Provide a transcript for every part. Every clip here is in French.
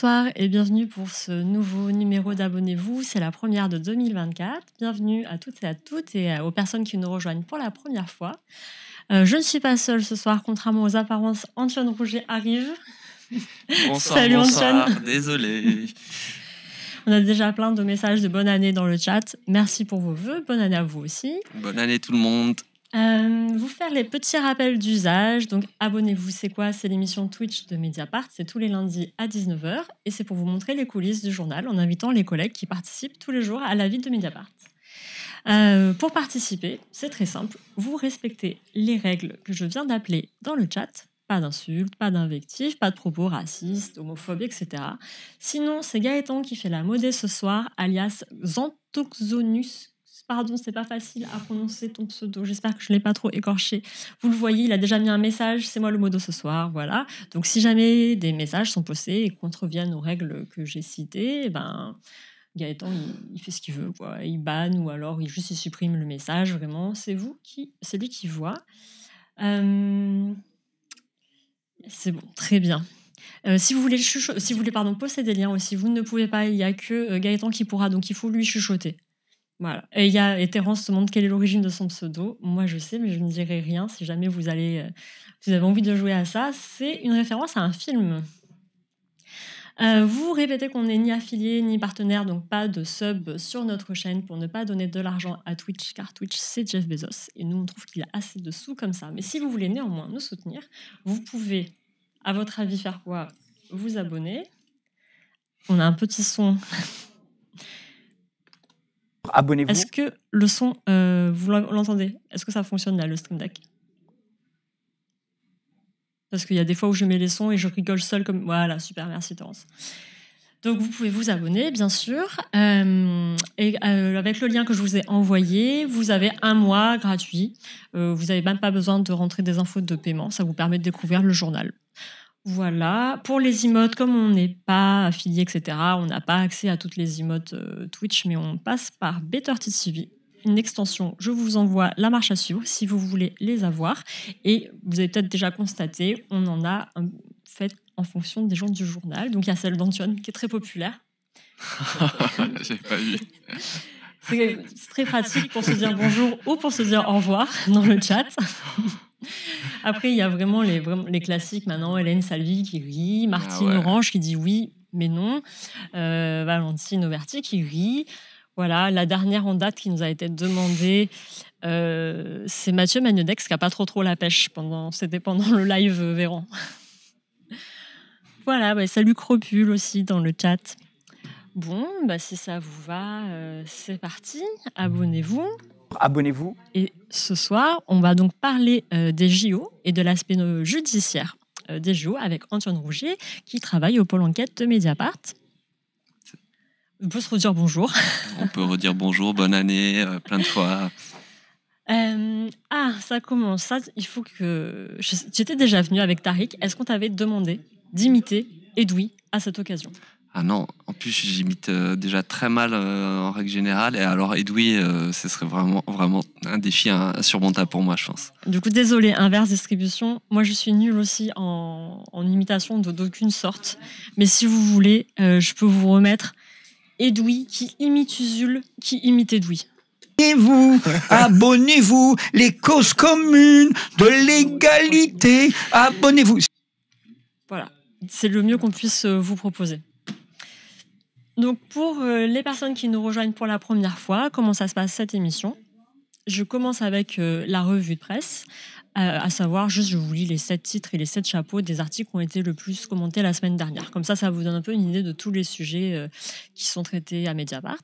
Bonsoir et bienvenue pour ce nouveau numéro d'Abonnez-vous. C'est la première de 2024. Bienvenue à toutes et à toutes et aux personnes qui nous rejoignent pour la première fois. Euh, je ne suis pas seule ce soir, contrairement aux apparences, Antoine Rouget arrive. Bonsoir, bonsoir, Antoine. désolé. On a déjà plein de messages de bonne année dans le chat. Merci pour vos vœux Bonne année à vous aussi. Bonne année tout le monde. Euh, vous faire les petits rappels d'usage. Donc, abonnez-vous, c'est quoi C'est l'émission Twitch de Mediapart. C'est tous les lundis à 19h. Et c'est pour vous montrer les coulisses du journal en invitant les collègues qui participent tous les jours à la vie de Mediapart. Euh, pour participer, c'est très simple. Vous respectez les règles que je viens d'appeler dans le chat. Pas d'insultes, pas d'invectives, pas de propos racistes, homophobes, etc. Sinon, c'est Gaëtan qui fait la modée ce soir, alias Zantoxonus Pardon, c'est pas facile à prononcer ton pseudo. J'espère que je ne l'ai pas trop écorché. Vous le voyez, il a déjà mis un message. C'est moi le mot ce soir. Voilà. Donc, si jamais des messages sont postés et contreviennent aux règles que j'ai citées, eh ben. Gaëtan, il, fait ce qu'il veut, quoi. Il banne ou alors il juste il supprime le message. Vraiment, c'est vous qui, c'est lui qui voit. Euh, c'est bon, très bien. Euh, si vous voulez, si vous voulez pardon, poster des liens aussi, vous ne pouvez pas, il n'y a que euh, Gaëtan qui pourra, donc il faut lui chuchoter. Voilà. Et il et Terence se demande quelle est l'origine de son pseudo. Moi, je sais, mais je ne dirai rien. Si jamais vous allez, euh, vous avez envie de jouer à ça, c'est une référence à un film. Euh, vous répétez qu'on n'est ni affilié ni partenaire, donc pas de sub sur notre chaîne pour ne pas donner de l'argent à Twitch, car Twitch c'est Jeff Bezos et nous on trouve qu'il a assez de sous comme ça. Mais si vous voulez néanmoins nous soutenir, vous pouvez, à votre avis, faire quoi Vous abonner. On a un petit son Abonnez-vous. Est-ce que le son, euh, vous l'entendez Est-ce que ça fonctionne là, le Stream Deck Parce qu'il y a des fois où je mets les sons et je rigole seul comme. Voilà, super, merci Terence. Donc vous pouvez vous abonner, bien sûr. Euh, et euh, avec le lien que je vous ai envoyé, vous avez un mois gratuit. vous n'avez même pas besoin de rentrer des infos de paiement. Ça vous permet de découvrir le journal. Voilà. Pour les emotes, comme on n'est pas affilié, etc., on n'a pas accès à toutes les emotes euh, Twitch, mais on passe par Better une extension. Je vous envoie la marche à suivre si vous voulez les avoir. Et vous avez peut-être déjà constaté, on en a euh, fait en fonction des gens du journal. Donc il y a celle d'Antoine qui est très populaire. J'ai pas vu. C'est très pratique pour se dire bonjour ou pour se dire au revoir dans le chat. Après, il y a vraiment les, classiques maintenant. Hélène Salvi qui rit, Martine ah Orange qui dit oui, mais non, euh, Valentine Auverti qui rit. Voilà, la dernière en date qui nous a été demandée, euh, c'est Mathieu Magnodex qui n'a pas trop trop la pêche. Pendant, C'était pendant le live Véran. voilà, bah, salut Cropule aussi dans le chat. Bon, bah, si ça vous va, euh, c'est parti. Abonnez-vous. Abonnez-vous. Et ce soir, on va donc parler euh, des JO et de l'aspect euh, judiciaire euh, des JO avec Antoine Rougier qui travaille au pôle enquête de Mediapart. On peut se redire bonjour. on peut redire bonjour, bonne année, plein de fois. ah, ça commence. Ça, il faut que. J'étais déjà venu avec Tariq. Est-ce qu'on t'avait demandé d'imiter Edoui à cette occasion ah non, en plus j'imite euh, déjà très mal euh, en règle générale. Et alors Edoui, euh, ce serait vraiment, vraiment un défi insurmontable pour moi, je pense. Du coup, désolé, inverse distribution. Moi, je suis nulle aussi en, imitation d'aucune sorte. Mais si vous voulez, je peux vous remettre Edoui qui imite Usul, qui imite Edoui vous abonnez-vous, les causes communes de l'égalité, abonnez-vous. Voilà, c'est le mieux qu'on puisse vous proposer. Donc pour euh, les personnes qui nous rejoignent pour la première fois, comment ça se passe cette émission Je commence avec euh, la revue de presse, euh, à savoir juste je vous lis les sept titres et les sept chapeaux des articles qui ont été le plus commentés la semaine dernière. Comme ça, ça vous donne un peu une idée de tous les sujets qui sont traités à Mediapart.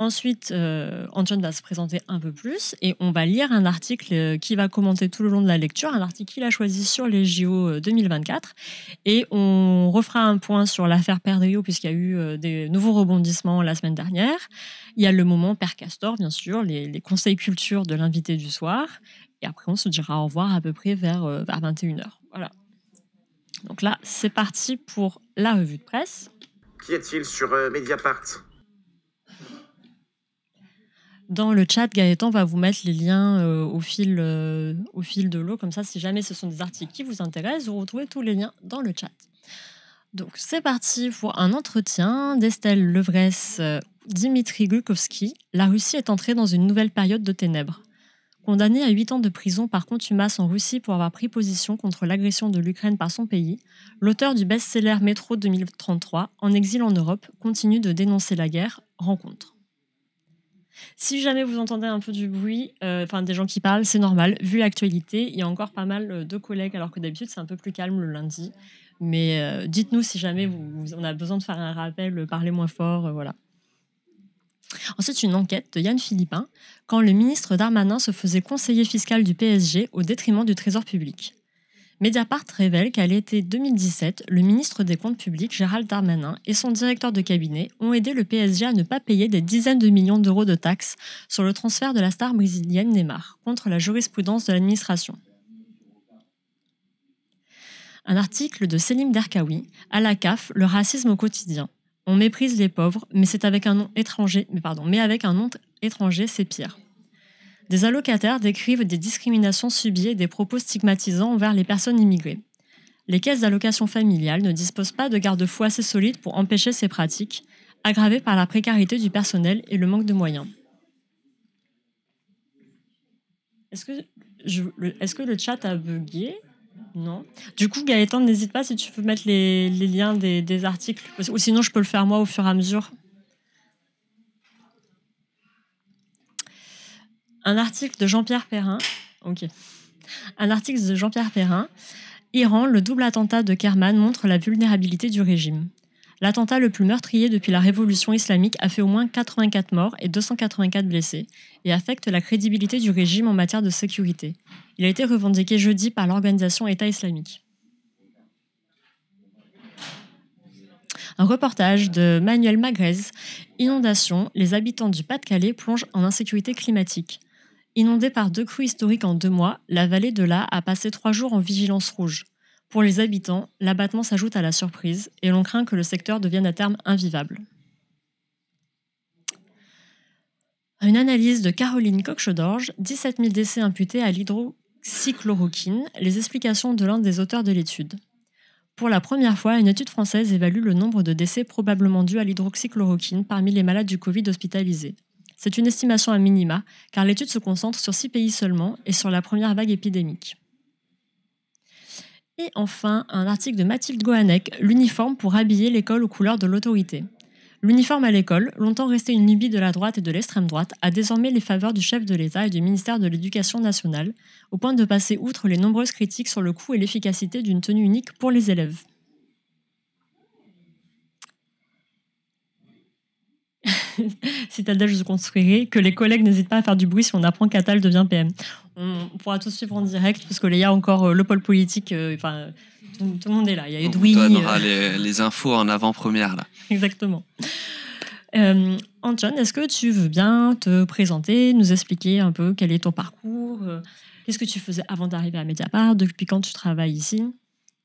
Ensuite, euh, Antoine va se présenter un peu plus et on va lire un article euh, qui va commenter tout le long de la lecture, un article qu'il a choisi sur les JO 2024. Euh, et on refera un point sur l'affaire Perdrio puisqu'il y a eu des nouveaux rebondissements la semaine dernière. Il y a le moment Père Castor, bien sûr, les, conseils culture de l'invité du soir. Et après, on se dira au revoir à peu près vers, 21h. Voilà. Donc là, c'est parti pour la revue de presse. Qui est il sur Mediapart dans le chat, Gaëtan va vous mettre les liens euh, au, fil, euh, au fil de l'eau. Comme ça, si jamais ce sont des articles qui vous intéressent, vous retrouvez tous les liens dans le chat. Donc, c'est parti pour un entretien d'Estelle Levresse, euh, Dimitri Glukovski. La Russie est entrée dans une nouvelle période de ténèbres. Condamné à 8 ans de prison par contumace en Russie pour avoir pris position contre l'agression de l'Ukraine par son pays, l'auteur du best-seller Métro 2033, en exil en Europe, continue de dénoncer la guerre, rencontre. Si jamais vous entendez un peu du bruit, euh, enfin des gens qui parlent, c'est normal. Vu l'actualité, il y a encore pas mal euh, de collègues, alors que d'habitude c'est un peu plus calme le lundi. Mais euh, dites-nous si jamais vous, on a besoin de faire un rappel, parlez moins fort, voilà. Ensuite, une enquête de Yann Philippin quand le ministre Darmanin se faisait conseiller fiscal du PSG au détriment du Trésor public. Mediapart révèle qu'à l'été 2017, le ministre des Comptes publics Gérald Darmanin et son directeur de cabinet ont aidé le PSG à ne pas payer des dizaines de millions d'euros de taxes sur le transfert de la star brésilienne Neymar contre la jurisprudence de l'administration un article de Selim Derkawi, à la CAF, le racisme au quotidien. On méprise les pauvres, mais c'est avec un nom étranger, mais pardon, mais avec un nom étranger, c'est pire des allocataires décrivent des discriminations subies et des propos stigmatisants envers les personnes immigrées. Les caisses d'allocation familiales ne disposent pas de garde-fous assez solides pour empêcher ces pratiques, aggravées par la précarité du personnel et le manque de moyens. Est-ce que, le, chat a bugué Non. Du coup, Gaëtan, n'hésite pas si tu peux mettre les, liens des, des articles, ou sinon je peux le faire moi au fur et à mesure. un article de Jean-Pierre Perrin. Ok. Un article de Jean-Pierre Perrin. Iran, le double attentat de Kerman montre la vulnérabilité du régime. L'attentat le plus meurtrier depuis la révolution islamique a fait au moins 84 morts et 284 blessés et affecte la crédibilité du régime en matière de sécurité. Il a été revendiqué jeudi par l'organisation État islamique. Un reportage de Manuel Magrez, Inondation, les habitants du Pas-de-Calais plongent en insécurité climatique. Inondée par deux crues historiques en deux mois, la vallée de la a passé trois jours en vigilance rouge. Pour les habitants, l'abattement s'ajoute à la surprise et l'on craint que le secteur devienne à terme invivable. Une analyse de Caroline Coche-Dorge, 17 000 décès imputés à l'hydroxychloroquine, les explications de l'un des auteurs de l'étude. Pour la première fois, une étude française évalue le nombre de décès probablement dus à l'hydroxychloroquine parmi les malades du Covid hospitalisés. C'est une estimation à minima, car l'étude se concentre sur six pays seulement et sur la première vague épidémique. Et enfin, un article de Mathilde Gohanek, L'uniforme pour habiller l'école aux couleurs de l'autorité. L'uniforme à l'école, longtemps resté une lubie de la droite et de l'extrême droite, a désormais les faveurs du chef de l'État et du ministère de l'Éducation nationale, au point de passer outre les nombreuses critiques sur le coût et l'efficacité d'une tenue unique pour les élèves. Citadelle, je construirai. Que les collègues n'hésitent pas à faire du bruit si on apprend qu'Atal devient PM. On pourra tout suivre en direct, parce que y a encore euh, le pôle politique. Euh, enfin, tout, le monde est là. Il y a Edoui. On donnera euh, les, infos en avant-première, là. Exactement. Euh, Antoine, est-ce que tu veux bien te présenter, nous expliquer un peu quel est ton parcours Qu'est-ce que tu faisais avant d'arriver à Mediapart Depuis quand tu travailles ici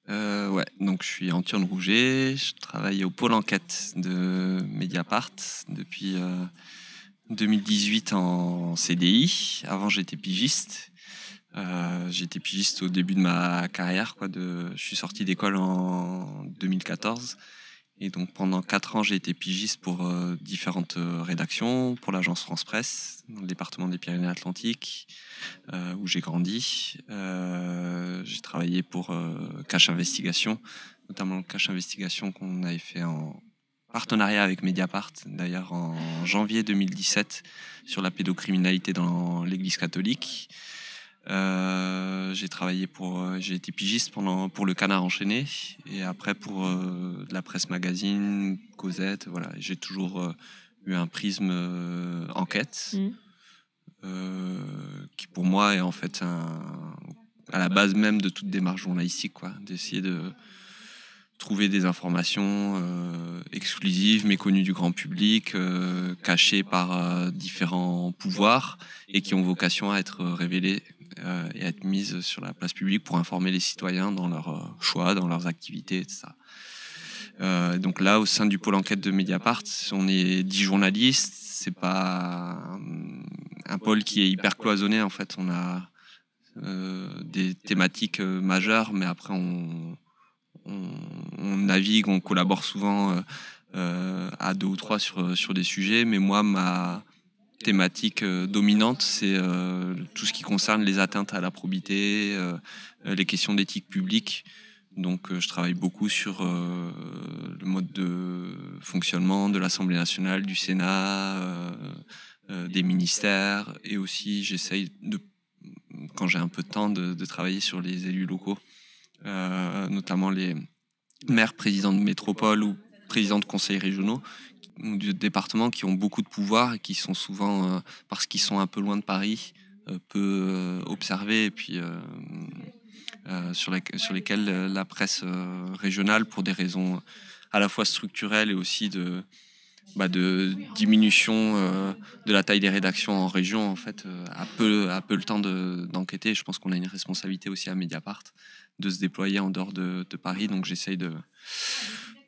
euh, ouais, donc je suis Antoine Rouget, je travaille au pôle enquête de Mediapart depuis 2018 euh, en CDI. Avant j'étais pigiste. Euh, j'étais pigiste au début de ma carrière. Je suis sorti d'école en 2014 et donc pendant quatre ans, j'ai été pigiste pour euh, différentes euh, rédactions, pour l'agence France Presse, dans le département des Pyrénées-Atlantiques, euh, où j'ai grandi. j'ai travaillé pour Cache Investigation, notamment Cash Cache Investigation qu'on avait fait en partenariat avec Mediapart, d'ailleurs en janvier 2017, sur la pédocriminalité dans l'Église catholique. Euh, j'ai travaillé pour, euh, j'ai été pigiste pendant pour le Canard enchaîné et après pour euh, la presse magazine, Cosette, voilà. J'ai toujours eu un prisme enquête mmh. qui pour moi est en fait un, à la base même de toute démarche journalistique, quoi, d'essayer de trouver des informations exclusives, méconnues du grand public, cachées par différents pouvoirs et qui ont vocation à être révélées euh, et être mise sur la place publique pour informer les citoyens dans leurs euh, choix, dans leurs activités, etc. Euh, donc là, au sein du pôle enquête de Mediapart, on est dix journalistes. C'est pas un pôle qui est hyper cloisonné en fait. On a des thématiques majeures, mais après on, navigue, on collabore souvent à deux ou trois sur, sur des sujets. Mais moi, ma, thématique euh, dominante, c'est euh, tout ce qui concerne les atteintes à la probité, euh, les questions d'éthique publique. Donc je travaille beaucoup sur le mode de fonctionnement de l'Assemblée nationale, du Sénat, des ministères, et aussi j'essaye quand j'ai un peu de temps de, travailler sur les élus locaux, notamment les maires, présidents de métropole ou présidents de conseils régionaux, de départements qui ont beaucoup de pouvoir et qui sont souvent, euh, parce qu'ils sont un peu loin de Paris, euh, peu euh, observés et puis sur, sur, lesquels la presse régionale, pour des raisons à la fois structurelles et aussi de, bah, de diminution de la taille des rédactions en région, en fait, a, peu, peu le temps d'enquêter. je pense qu'on a une responsabilité aussi à Mediapart de se déployer en dehors de Paris. Donc j'essaye de,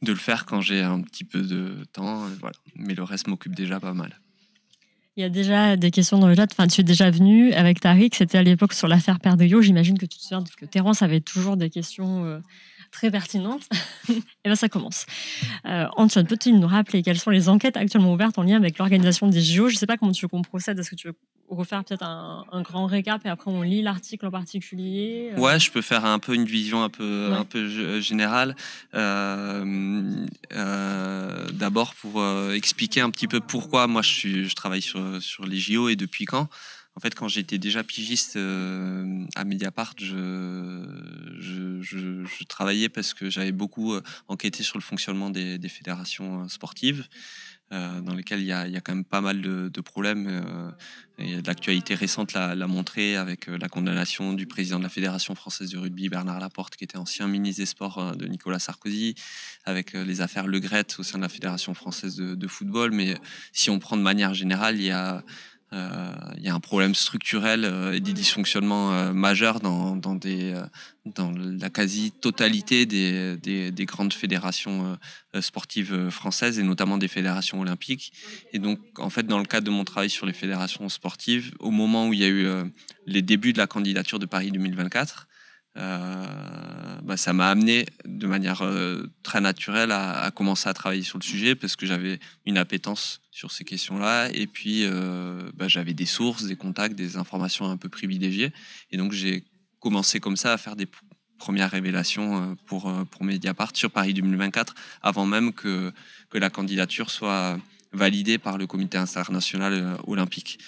de le faire quand j'ai un petit peu de temps. Voilà. Mais le reste m'occupe déjà pas mal. Il y a déjà des questions dans le chat. Enfin, tu es déjà venu avec Tariq. C'était à l'époque sur l'affaire Père de yo J'imagine que tu te souviens que Terence avait toujours des questions euh, très pertinentes. Et eh bien, ça commence. Euh, Antoine, peux-tu nous rappeler quelles sont les enquêtes actuellement ouvertes en lien avec l'organisation des JO Je ne sais pas comment tu veux qu'on procède. Est-ce que tu veux refaire peut-être un, grand récap et après on lit l'article en particulier euh. Ouais, je peux faire un peu une vision un peu, un peu euh, générale. Euh, d'abord pour expliquer un petit peu pourquoi moi je, je travaille sur, sur les JO et depuis quand. En fait, quand j'étais déjà pigiste à Mediapart, je, je, travaillais parce que j'avais beaucoup enquêté sur le fonctionnement des, des fédérations sportives. Euh, dans lesquels il y, a, quand même pas mal de, problèmes. Euh, l'actualité récente l'a montré avec euh, la condamnation du président de la Fédération française de rugby, Bernard Laporte, qui était ancien ministre des Sports de Nicolas Sarkozy, avec les affaires Le grette au sein de la Fédération française de, de football. Mais si on prend de manière générale, il y a euh, il y a un problème structurel euh, et des dysfonctionnements euh, majeurs dans, la quasi-totalité des, des, grandes fédérations sportives françaises et notamment des fédérations olympiques. Et donc, en fait, dans le cadre de mon travail sur les fédérations sportives, au moment où il y a eu les débuts de la candidature de Paris 2024, euh, bah, ça m'a amené de manière euh, très naturelle à, commencer à travailler sur le sujet parce que j'avais une appétence sur ces questions-là et puis euh, bah, j'avais des sources, des contacts, des informations un peu privilégiées et donc j'ai commencé comme ça à faire des premières révélations pour, pour Mediapart sur Paris 2024, avant même que, que la candidature soit, validé par le comité international euh, olympique.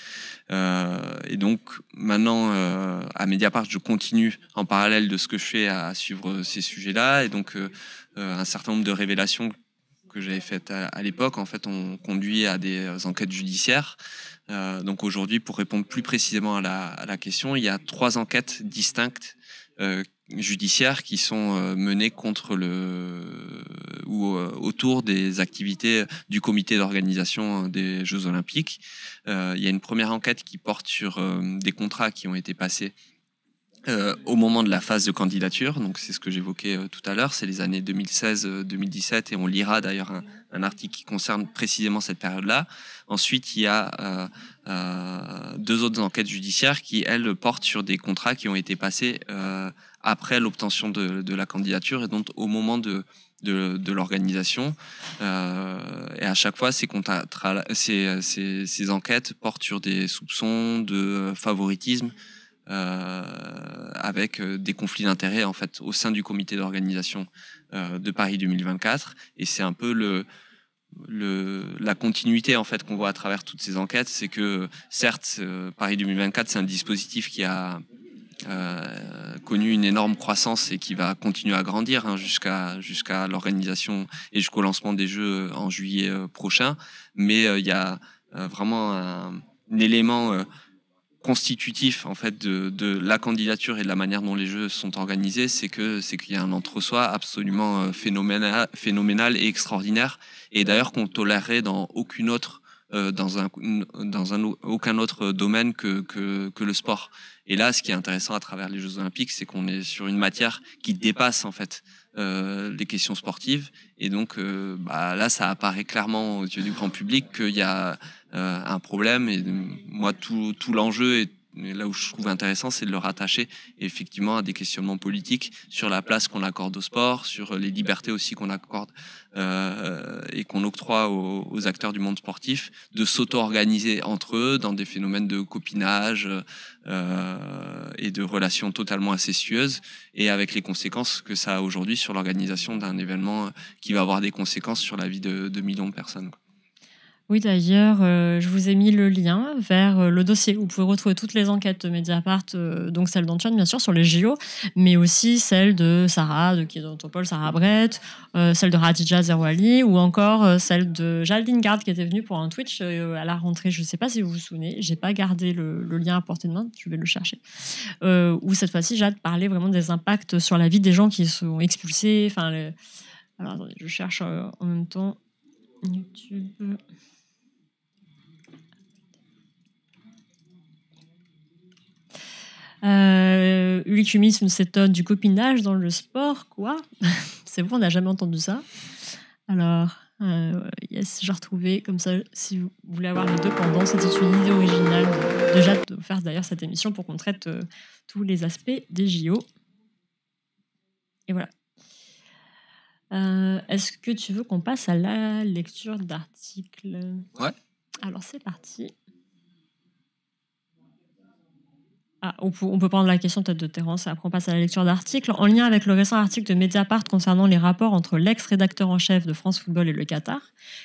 Euh, et donc maintenant euh, à Mediapart, je continue en parallèle de ce que je fais à suivre ces sujets-là. Et donc euh, un certain nombre de révélations que j'avais faites à, l'époque, en fait, ont conduit à des enquêtes judiciaires. donc aujourd'hui, pour répondre plus précisément à la, à la, question, il y a trois enquêtes distinctes judiciaires qui sont euh, menées contre le ou euh, autour des activités du comité d'organisation des Jeux Olympiques. Euh, il y a une première enquête qui porte sur des contrats qui ont été passés au moment de la phase de candidature, donc c'est ce que j'évoquais tout à l'heure, c'est les années 2016-2017 et on lira d'ailleurs un, article qui concerne précisément cette période-là. Ensuite, il y a deux autres enquêtes judiciaires qui elles portent sur des contrats qui ont été passés après l'obtention de, la candidature et donc au moment de, de, l'organisation. Euh, et à chaque fois, ces, ces, enquêtes portent sur des soupçons de favoritisme euh, avec euh, des conflits d'intérêts en fait au sein du comité d'organisation de Paris 2024. Et c'est un peu le, le, la continuité en fait qu'on voit à travers toutes ces enquêtes, c'est que certes Paris 2024 c'est un dispositif qui a euh, connu une énorme croissance et qui va continuer à grandir hein, jusqu'à jusqu'à l'organisation et jusqu'au lancement des Jeux euh, en juillet euh, prochain. Mais il y a vraiment un, élément constitutif en fait de, la candidature et de la manière dont les jeux sont organisés, c'est que c'est qu'il y a un entre-soi absolument phénoménal, phénoménal et extraordinaire, et d'ailleurs qu'on tolérerait dans aucune autre euh, dans, un, dans un, aucun autre domaine que, que, le sport. Et là, ce qui est intéressant à travers les Jeux Olympiques, c'est qu'on est sur une matière qui dépasse en fait euh, les questions sportives. Et donc euh, bah, là, ça apparaît clairement aux yeux du grand public qu'il y a un problème. Et moi, tout, tout l'enjeu est là où je trouve intéressant, c'est de le rattacher effectivement à des questionnements politiques sur la place qu'on accorde au sport, sur les libertés aussi qu'on accorde euh, et qu'on octroie aux, acteurs du monde sportif, de s'auto-organiser entre eux dans des phénomènes de copinage euh, et de relations totalement incestueuses, et avec les conséquences que ça a aujourd'hui sur l'organisation d'un événement qui va avoir des conséquences sur la vie de, millions de personnes. Oui, d'ailleurs, euh, je vous ai mis le lien vers euh, le dossier. où Vous pouvez retrouver toutes les enquêtes de Mediapart, euh, donc celle d'Antoine, bien sûr, sur les JO, mais aussi celle de Sarah, de qui est Sarah Brett, celle de Radija Zerwali, ou encore celle de Jaldine Gard, qui était venue pour un Twitch à la rentrée. Je ne sais pas si vous vous souvenez, Je n'ai pas gardé le, lien à portée de main, je vais le chercher. où cette fois-ci, de parler vraiment des impacts sur la vie des gens qui sont expulsés. Enfin, Alors, attendez, je cherche en même temps. YouTube. Euh, s'étonne du copinage dans le sport, quoi. c'est bon on n'a jamais entendu ça. Alors, euh, yes, j'ai retrouvé comme ça. Si vous voulez avoir les deux pendant, c'était une idée originale déjà, de faire d'ailleurs cette émission pour qu'on traite euh, tous les aspects des JO. Et voilà. Euh, est-ce que tu veux qu'on passe à la lecture d'articles Ouais. Alors c'est parti. Ah, on, peut, prendre la question peut-être de Terence, après on passe à la lecture d'articles. En lien avec le récent article de Mediapart concernant les rapports entre l'ex-rédacteur en chef de France Football et le Qatar,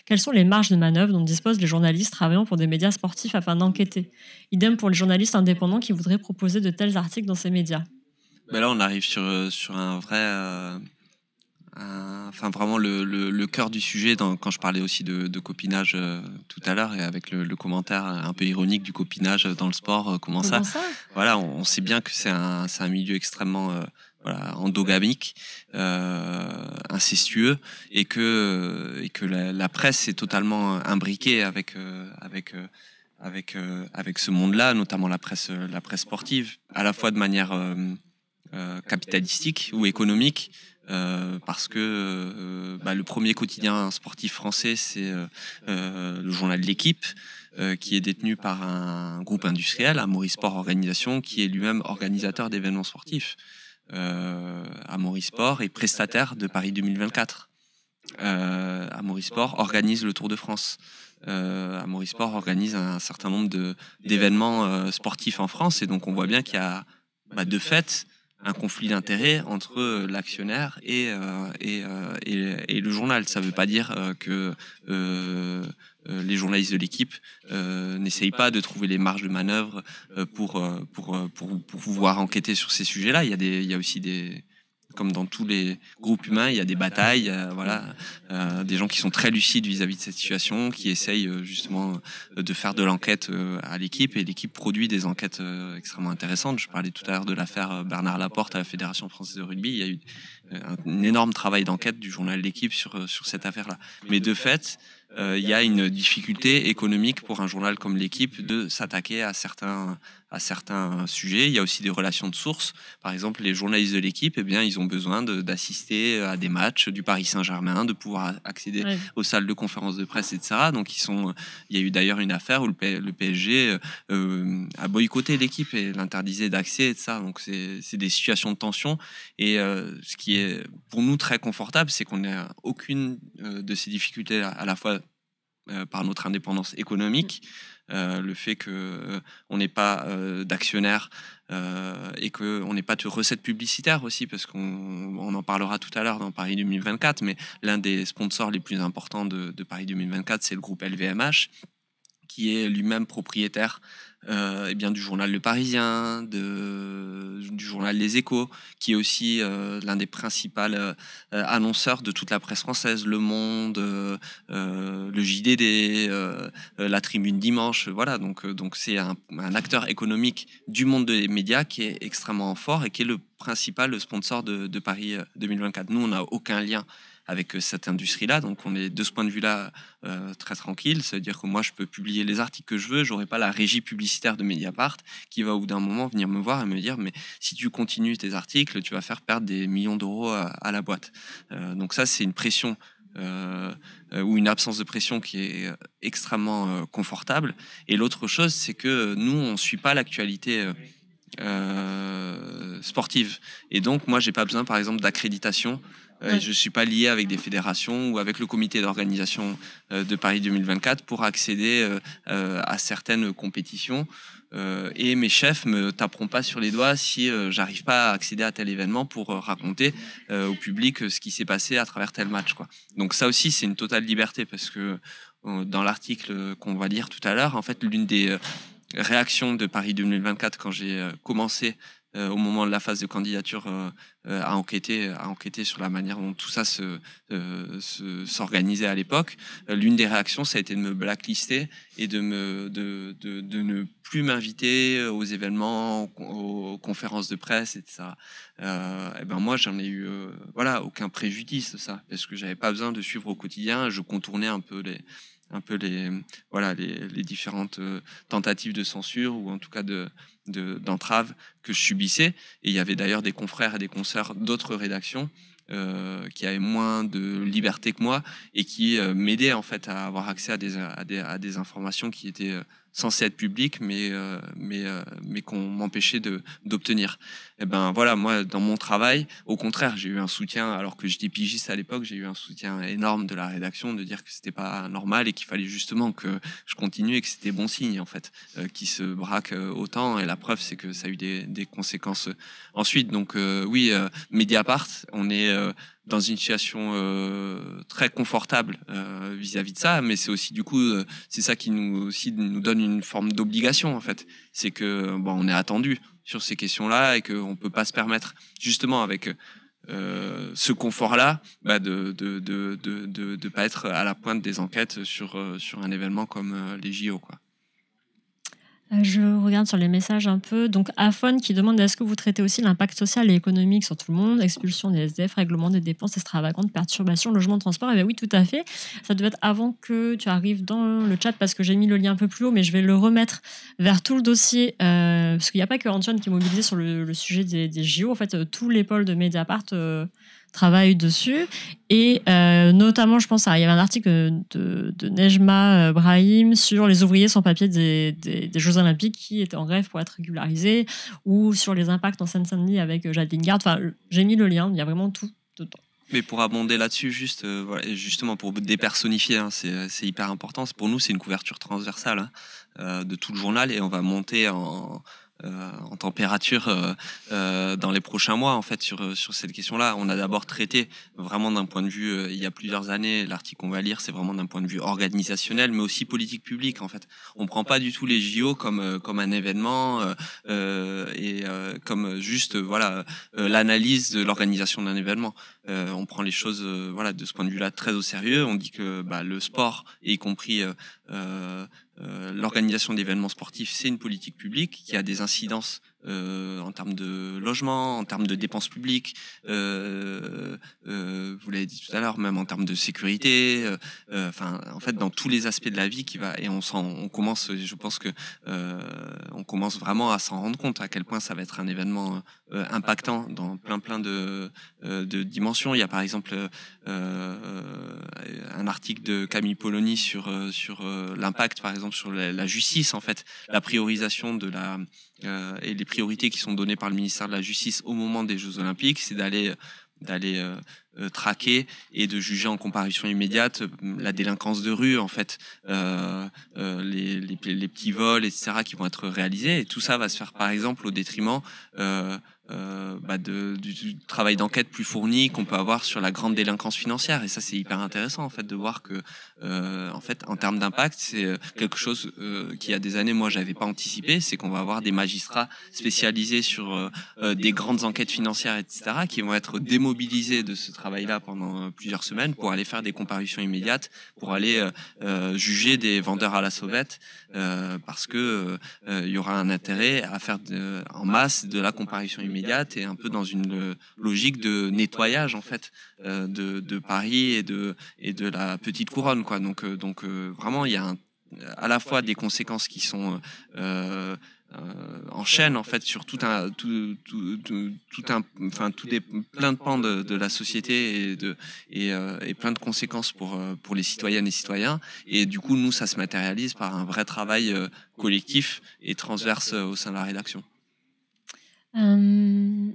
quelles sont les marges de manœuvre dont disposent les journalistes travaillant pour des médias sportifs afin d'enquêter Idem pour les journalistes indépendants qui voudraient proposer de tels articles dans ces médias. Ben là, on arrive sur, euh, sur un vrai... Euh, euh, enfin vraiment le, le, le, cœur du sujet dans, quand je parlais aussi de, de copinage euh, tout à l'heure et avec le, le, commentaire un peu ironique du copinage dans le sport euh, comment, ça, voilà on, sait bien que c'est un, un milieu extrêmement voilà, endogamique, euh, incestueux, et que et que la, la presse est totalement imbriquée avec avec avec avec ce monde-là, notamment la presse la presse sportive, à la fois de manière capitalistique ou économique, euh, parce que euh, bah, le premier quotidien sportif français, c'est euh, le journal de l'équipe, qui est détenu par un groupe industriel, Amaury Sport Organisation, qui est lui-même organisateur d'événements sportifs. Amaury Sport est prestataire de Paris 2024. Amaury Sport organise le Tour de France. Euh, Amaury Sport organise un certain nombre d'événements sportifs en France et donc on voit bien qu'il y a bah, de fait un conflit d'intérêts entre euh, l'actionnaire et, euh, euh, et, et, le journal. Ça ne veut pas dire que les journalistes de l'équipe n'essayent pas de trouver les marges de manœuvre pour, pour, pour, pour pouvoir enquêter sur ces sujets-là. Il, y il y a aussi des, comme dans tous les groupes humains, il y a des batailles, euh, voilà, euh, des gens qui sont très lucides vis-à-vis de cette situation, qui essayent euh, justement de faire de l'enquête à l'équipe, et l'équipe produit des enquêtes extrêmement intéressantes. Je parlais tout à l'heure de l'affaire Bernard Laporte à la Fédération française de rugby. Il y a eu un, énorme travail d'enquête du journal L'équipe sur sur cette affaire-là. Mais de fait, il y a une difficulté économique pour un journal comme l'équipe de s'attaquer à certains à certains sujets. Il y a aussi des relations de source. Par exemple, les journalistes de l'équipe, eh bien, ils ont besoin d'assister à des matchs du Paris Saint-Germain, de pouvoir accéder aux salles de conférences de presse, etc. Donc, ils sont. Il y a eu d'ailleurs une affaire où le, PSG euh, a boycotté l'équipe et l'interdisait d'accès, etc. Donc, c'est des situations de tension. Et euh, ce qui est pour nous très confortable, c'est qu'on n'a aucune euh, de ces difficultés à, la fois par notre indépendance économique. Euh, le fait qu'on euh, n'est pas euh, d'actionnaires et qu'on n'est pas de recettes publicitaire aussi, parce qu'on en parlera tout à l'heure dans Paris 2024, mais l'un des sponsors les plus importants de Paris 2024, c'est le groupe LVMH qui est lui-même propriétaire euh, eh bien, du journal Le Parisien, de, du journal Les Échos, qui est aussi euh, l'un des principaux euh, annonceurs de toute la presse française, Le Monde, euh, le JDD, la Tribune Dimanche. Voilà, donc donc c'est un, acteur économique du monde des médias qui est extrêmement fort et qui est le principal sponsor de, de Paris 2024. Nous, on n'a aucun lien avec euh, cette industrie-là. Donc on est de ce point de vue-là euh, très tranquille. C'est-à-dire que moi, je peux publier les articles que je veux. J'aurai pas la régie publicitaire de Mediapart qui va au bout d'un moment venir me voir et me dire mais si tu continues tes articles, tu vas faire perdre des millions d'euros à, la boîte. Euh, donc ça, c'est une pression ou une absence de pression qui est extrêmement confortable. Et l'autre chose, c'est que nous, on ne suit pas l'actualité sportive. Et donc, moi, j'ai pas besoin, par exemple, d'accréditation euh, je ne suis pas lié avec des fédérations ou avec le comité d'organisation euh, de Paris 2024 pour accéder euh, à certaines compétitions. et mes chefs me taperont pas sur les doigts si j'arrive pas à accéder à tel événement pour raconter au public ce qui s'est passé à travers tel match. Quoi. Donc ça aussi, c'est une totale liberté parce que dans l'article qu'on va lire tout à l'heure, en fait, l'une des réactions de Paris 2024 quand j'ai commencé euh, au moment de la phase de candidature euh, euh, à enquêter, à enquêter sur la manière dont tout ça se, s'organisait à l'époque. L'une des réactions, ça a été de me blacklister et de me de, ne plus m'inviter aux événements, aux, conférences de presse, etc. ça. et eh ben moi, j'en ai eu voilà aucun préjudice de ça parce que j'avais pas besoin de suivre au quotidien. Je contournais un peu les un peu les, voilà, les, les, différentes euh, tentatives de censure ou en tout cas de, d'entrave que je subissais. Et il y avait d'ailleurs des confrères et des consoeurs d'autres rédactions euh, qui avaient moins de liberté que moi et qui euh, m'aidaient en fait à avoir accès à des, à des, à des informations qui étaient censé être public, mais, euh, mais, euh, mais qu'on m'empêchait d'obtenir. Et eh ben voilà, moi, dans mon travail, au contraire, j'ai eu un soutien, alors que j'étais pigiste à l'époque, j'ai eu un soutien énorme de la rédaction, de dire que c'était pas normal et qu'il fallait justement que je continue et que c'était bon signe, en fait, euh, qui se braque autant. Et la preuve, c'est que ça a eu des, des conséquences ensuite. Donc oui, Mediapart, on est dans une situation euh, très confortable euh, vis-à-vis de ça, mais c'est aussi du coup, euh, c'est ça qui nous aussi nous donne une forme d'obligation en fait. C'est que bon, on est attendu sur ces questions-là et qu'on peut pas se permettre justement avec ce confort-là bah, de de, de, de de pas être à la pointe des enquêtes sur sur un événement comme les JO quoi. Euh, je regarde sur les messages un peu. Donc, Afon qui demande est-ce que vous traitez aussi l'impact social et économique sur tout le monde Expulsion des SDF, règlement des dépenses extravagantes, perturbations, logement, transport. Eh bien, oui, tout à fait. Ça devait être avant que tu arrives dans le chat parce que j'ai mis le lien un peu plus haut, mais je vais le remettre vers tout le dossier. Euh, parce qu'il n'y a pas que Antoine qui est mobilisé sur le, sujet des, JO. En fait, euh, tous les pôles de Mediapart travail dessus. Et euh, notamment, je pense, à, il y avait un article de, de Nejma euh, Brahim sur les ouvriers sans papier des, des, Jeux Olympiques qui étaient en grève pour être régularisés, ou sur les impacts en Seine-Saint-Denis avec euh, Jadine Gard. Enfin, j'ai mis le lien, il y a vraiment tout dedans. Mais pour abonder là-dessus, juste, justement pour dépersonnifier, hein, c'est hyper important. Pour nous, c'est une couverture transversale hein, de tout le journal et on va monter en, euh, en température euh, euh, dans les prochains mois en fait sur sur cette question-là. On a d'abord traité vraiment d'un point de vue il y a plusieurs années l'article qu'on va lire c'est vraiment d'un point de vue organisationnel mais aussi politique publique en fait. On prend pas du tout les JO comme comme un événement et comme juste voilà l'analyse de l'organisation d'un événement. Euh, on prend les choses, euh, voilà, de ce point de vue-là, très au sérieux. On dit que bah, le sport, y compris euh, l'organisation d'événements sportifs, c'est une politique publique qui a des incidences euh, en termes de logement, en termes de dépenses publiques, euh, euh, vous l'avez dit tout à l'heure, même en termes de sécurité, enfin en fait dans tous les aspects de la vie qui va et on on commence, je pense que on commence vraiment à s'en rendre compte à quel point ça va être un événement impactant dans plein plein de, de dimensions. Il y a par exemple un article de Camille Poloni sur sur l'impact par exemple sur la, la, justice en fait, la priorisation de la et les priorités qui sont données par le ministère de la Justice au moment des Jeux Olympiques, c'est d'aller euh, d'aller euh, euh, traquer et de juger en comparution immédiate la délinquance de rue, en fait, les, les, petits vols, etc., qui vont être réalisés. Et tout ça va se faire, par exemple, au détriment euh, bah de, du, travail d'enquête plus fourni qu'on peut avoir sur la grande délinquance financière. Et ça, c'est hyper intéressant en fait de voir que, euh, en fait, en termes d'impact, c'est euh, quelque chose euh, qui, y a des années, moi, j'avais pas anticipé, c'est qu'on va avoir des magistrats spécialisés sur euh, des grandes enquêtes financières, etc., qui vont être démobilisés de ce travail-là pendant plusieurs semaines pour aller faire des comparutions immédiates, pour aller juger des vendeurs à la sauvette. Euh, parce que euh, il y aura un intérêt à faire de, en masse de la comparution immédiate et un peu dans une euh, logique de nettoyage en fait de, de, Paris et de et de la petite couronne quoi. Donc donc vraiment il y a un, à la fois des conséquences qui sont euh, enchaîne en fait sur tout un tout, tout, tout, un enfin tout des plein de pans de, la société et de et, euh, et, plein de conséquences pour euh, pour les citoyennes et citoyens et du coup nous ça se matérialise par un vrai travail collectif et transverse au sein de la rédaction. Euh...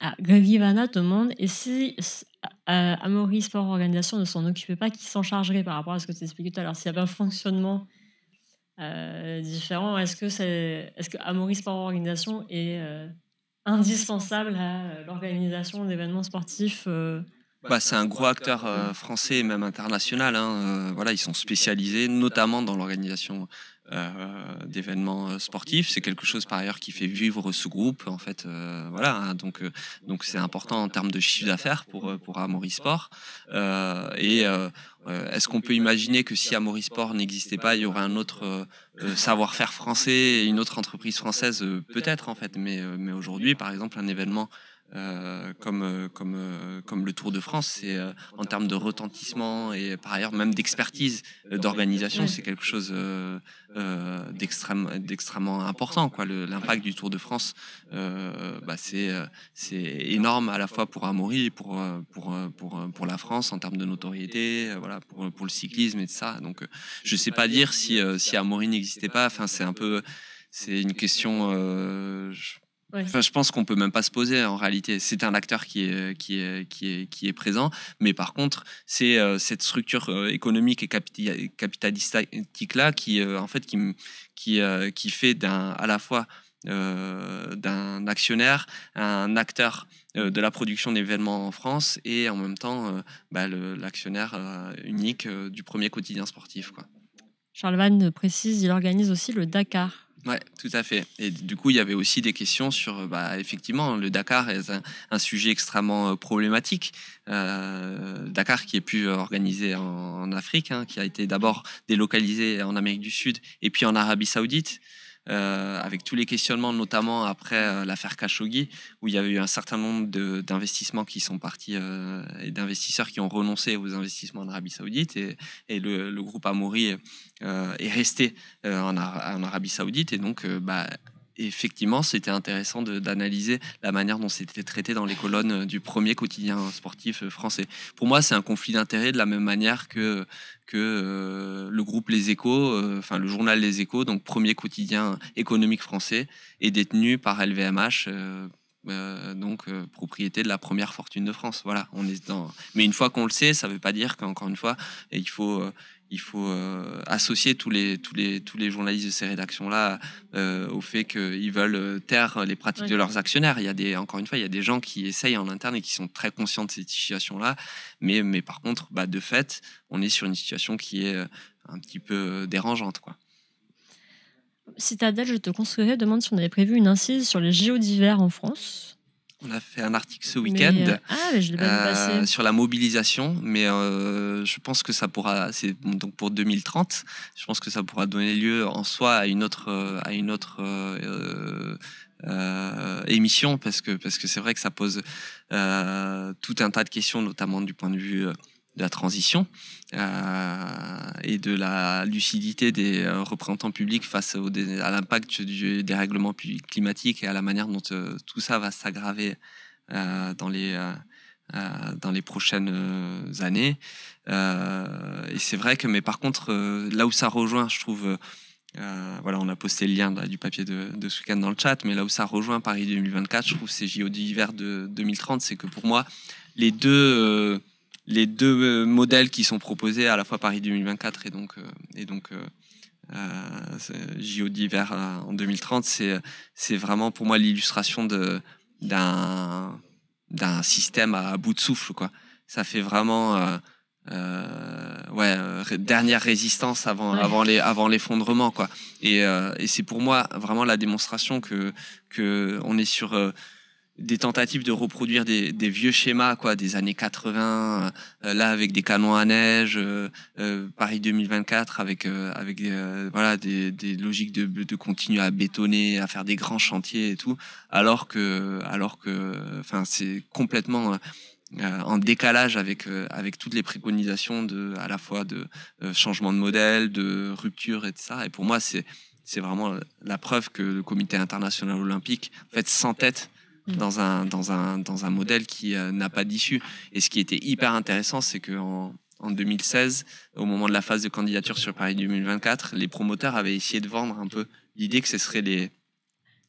Ah, te demande et si euh, Amaury Sport Organisation ne s'en occupait pas, qui s'en chargerait par rapport à ce que tu expliquais tout à l'heure S'il y avait un fonctionnement euh, différents. Est-ce que c'est, est-ce que Amaury Sport Organisation est euh, indispensable à euh, l'organisation d'événements sportifs bah, c'est un gros acteur français et même international. Hein. voilà, ils sont spécialisés notamment dans l'organisation euh, d'événements euh, sportifs. C'est quelque chose par ailleurs qui fait vivre ce groupe. En fait, euh, voilà. Hein. Donc, donc c'est important en termes de chiffre d'affaires pour pour Amaury Sport. et est-ce qu'on peut imaginer que si Amaury Sport n'existait pas, il y aurait un autre savoir-faire français, une autre entreprise française Peut-être en fait. Mais mais aujourd'hui, par exemple, un événement euh, comme, euh, comme, euh, comme le Tour de France, c'est en termes de retentissement et par ailleurs même d'expertise, d'organisation, c'est quelque chose euh, d'extrêmement important. L'impact du Tour de France, bah, c'est énorme à la fois pour Amaury et pour, pour, pour, pour, la France en termes de notoriété, voilà, pour, pour le cyclisme et de ça. Donc je ne sais pas dire si, si Amaury n'existait pas, enfin, c'est un peu c'est une question, euh, je je pense qu'on peut même pas se poser en réalité. C'est un acteur qui est, qui est, qui qui est présent, mais par contre, c'est euh, cette structure euh, économique et capitalistique-là qui, euh, en fait, qui, qui, fait d'un, à la fois d'un actionnaire un acteur de la production d'événements en France et en même temps bah, l'actionnaire unique du premier quotidien sportif. Quoi. Van précise, il organise aussi le Dakar. Oui, tout à fait. Et du coup, il y avait aussi des questions sur, euh, bah, effectivement, le Dakar est un, sujet extrêmement euh, problématique. Euh, Dakar qui est pu organiser en, Afrique, hein, qui a été d'abord délocalisé en Amérique du Sud et puis en Arabie Saoudite. Euh, avec tous les questionnements, notamment après euh, l'affaire Khashoggi, où il y avait eu un certain nombre d'investissements qui sont partis euh, et d'investisseurs qui ont renoncé aux investissements en Arabie Saoudite. Et, le, groupe Amori est resté en, en, Arabie Saoudite. Et donc, bah, effectivement, c'était intéressant d'analyser la manière dont c'était traité dans les colonnes euh, du premier quotidien sportif euh, français. Pour moi, c'est un conflit d'intérêts de la même manière que, que euh, le groupe Les Échos, enfin le journal Les Échos, donc premier quotidien économique français, est détenu par LVMH. donc propriété de la première fortune de France. Voilà, on est dans. Mais une fois qu'on le sait, ça ne veut pas dire qu'encore une fois, il faut il faut euh, associer tous les, les, tous les journalistes de ces rédactions-là euh, au fait qu'ils veulent euh, taire les pratiques de leurs actionnaires. Il y a des, encore une fois, il y a des gens qui essayent en interne et qui sont très conscients de cette situation-là. Mais, par contre, bah, de fait, on est sur une situation qui est un petit peu dérangeante. Quoi. Citadel, je te conseillerais, demande si on avait prévu une incise sur les géodivers en France. On a fait un article ce week-end euh, ah, euh, sur la mobilisation, mais euh, je pense que ça pourra, c'est donc pour 2030, je pense que ça pourra donner lieu en soi à une autre, à une autre émission parce que parce que c'est vrai que ça pose tout un tas de questions, notamment du point de vue de la transition euh, et de la lucidité des euh, représentants publics face au, à l'impact du dérèglement climatique et à la manière dont euh, tout ça va s'aggraver dans les dans les prochaines années. et c'est vrai que, mais par contre, là où ça rejoint, je trouve, voilà, on a posté le lien du papier de, de ce dans le chat, mais là où ça rejoint Paris 2024, je trouve, c'est JO d'hiver de 2030, c'est que pour moi, les deux, les deux euh, modèles qui sont proposés à la fois Paris 2024 et donc, euh, et donc euh, JO d'hiver en 2030, c'est vraiment pour moi l'illustration d'un d'un système à bout de souffle quoi ça fait vraiment ouais dernière résistance avant avant les avant l'effondrement quoi et, c'est pour moi vraiment la démonstration que que on est sur des tentatives de reproduire des, vieux schémas quoi des années 80 euh, là avec des canons à neige euh, euh, Paris 2024 avec avec voilà des, logiques de, de continuer à bétonner à faire des grands chantiers et tout alors que alors que enfin c'est complètement en décalage avec avec toutes les préconisations de à la fois de changement de modèle de rupture et de ça et pour moi c'est c'est vraiment la preuve que le comité international olympique en fait s'entête Mm. dans un, dans un, dans un modèle qui euh, n'a pas d'issue. Et ce qui était hyper intéressant, c'est qu'en en 2016, au moment de la phase de candidature sur Paris 2024, les promoteurs avaient essayé de vendre un peu l'idée que ce serait les,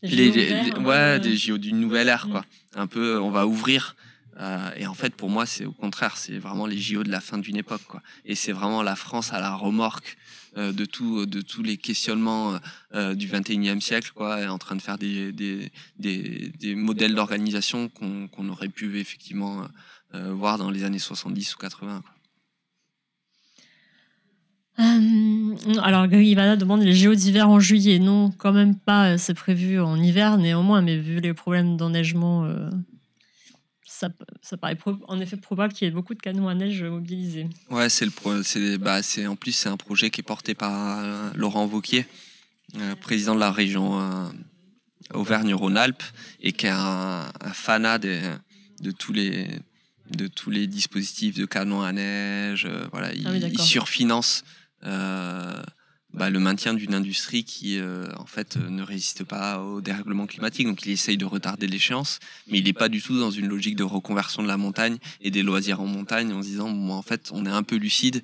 les, ouais, des JO d'une nouvelle ère, mm. quoi. Un peu, on va ouvrir. Euh, et en fait, pour moi, c'est au contraire, c'est vraiment les JO de la fin d'une époque, quoi. Et c'est vraiment la France à la remorque euh, de tout, euh, de tous les questionnements euh, du 21e siècle, quoi, et en train de faire des, modèles d'organisation qu'on aurait pu effectivement voir dans les années 70 ou 80. Alors alors, Grivana demande les géos d'hiver en juillet. Non, quand même pas. C'est prévu en hiver néanmoins, mais vu les problèmes d'enneigement ça, ça paraît en effet probable qu'il y ait beaucoup de canons à neige mobilisés. Ouais, c'est le c'est, bah, en plus, c'est un projet qui est porté par euh, Laurent Vauquier, euh, président de la région euh, Auvergne-Rhône-Alpes, et qui est un, fanat de, de, tous les, de tous les dispositifs de canons à neige. voilà, ah il, il surfinance bah, le maintien d'une industrie qui euh, en fait euh, ne résiste pas au dérèglement climatique. Donc il essaye de retarder l'échéance, mais il n'est pas du tout dans une logique de reconversion de la montagne et des loisirs en montagne en se disant en fait on est un peu lucide.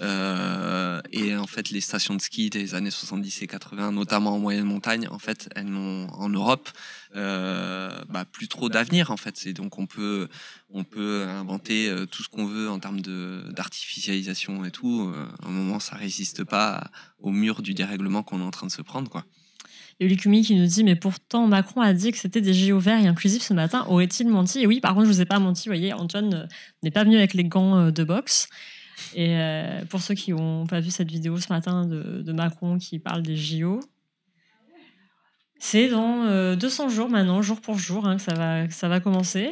Euh, et en fait les stations de ski des années 70 et 80, notamment en moyenne montagne, en fait elles en Europe euh, bah, plus trop d'avenir en fait. Et donc on peut, on peut inventer euh, tout ce qu'on veut en termes d'artificialisation et tout. Euh, à un moment, ça résiste pas au mur du dérèglement qu'on est en train de se prendre, quoi. Il y a Lucumi qui nous dit, mais pourtant Macron a dit que c'était des JO verts et inclusifs ce matin. Aurait-il menti Et oui, par contre, je vous ai pas menti. Vous voyez, Antoine n'est pas venu avec les gants de boxe. Et pour ceux qui n'ont pas vu cette vidéo ce matin de, de Macron qui parle des JO, c'est dans 200 euh, jours maintenant, jour pour jour, hein, que, ça va, ça va commencer.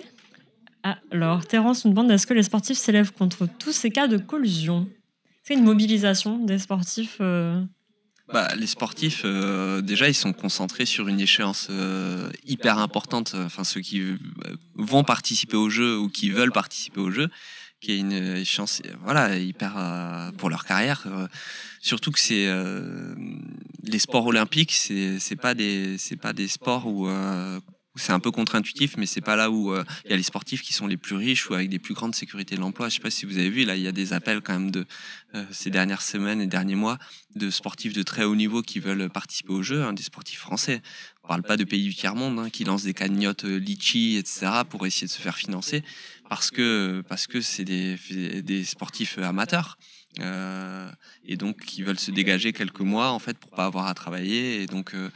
alors, Terence nous demande est-ce que les sportifs s'élèvent contre tous ces cas de collusion C'est une mobilisation des sportifs euh. bah, Les sportifs, euh, déjà, ils sont concentrés sur une échéance hyper importante. Enfin, ceux qui vont participer au jeu ou qui veulent participer au jeu, qui est une échéance voilà, hyper pour leur carrière Surtout que c'est euh, les sports olympiques, c'est c'est pas des c'est pas des sports où, euh, c'est un peu contre-intuitif, mais c'est pas là où euh, il y a les sportifs qui sont les plus riches ou avec des plus grandes sécurités de l'emploi. Je sais pas si vous avez vu, là, il y a des appels quand même de ces dernières semaines et derniers mois de sportifs de très haut niveau qui veulent participer aux Jeux, hein, des sportifs français. On parle pas de pays du tiers-monde hein, qui lancent des cagnottes litchi, etc., pour essayer de se faire financer parce que parce que c'est des, des sportifs amateurs. Euh, et donc qui veulent se dégager quelques mois en fait pour pas avoir à travailler et donc euh,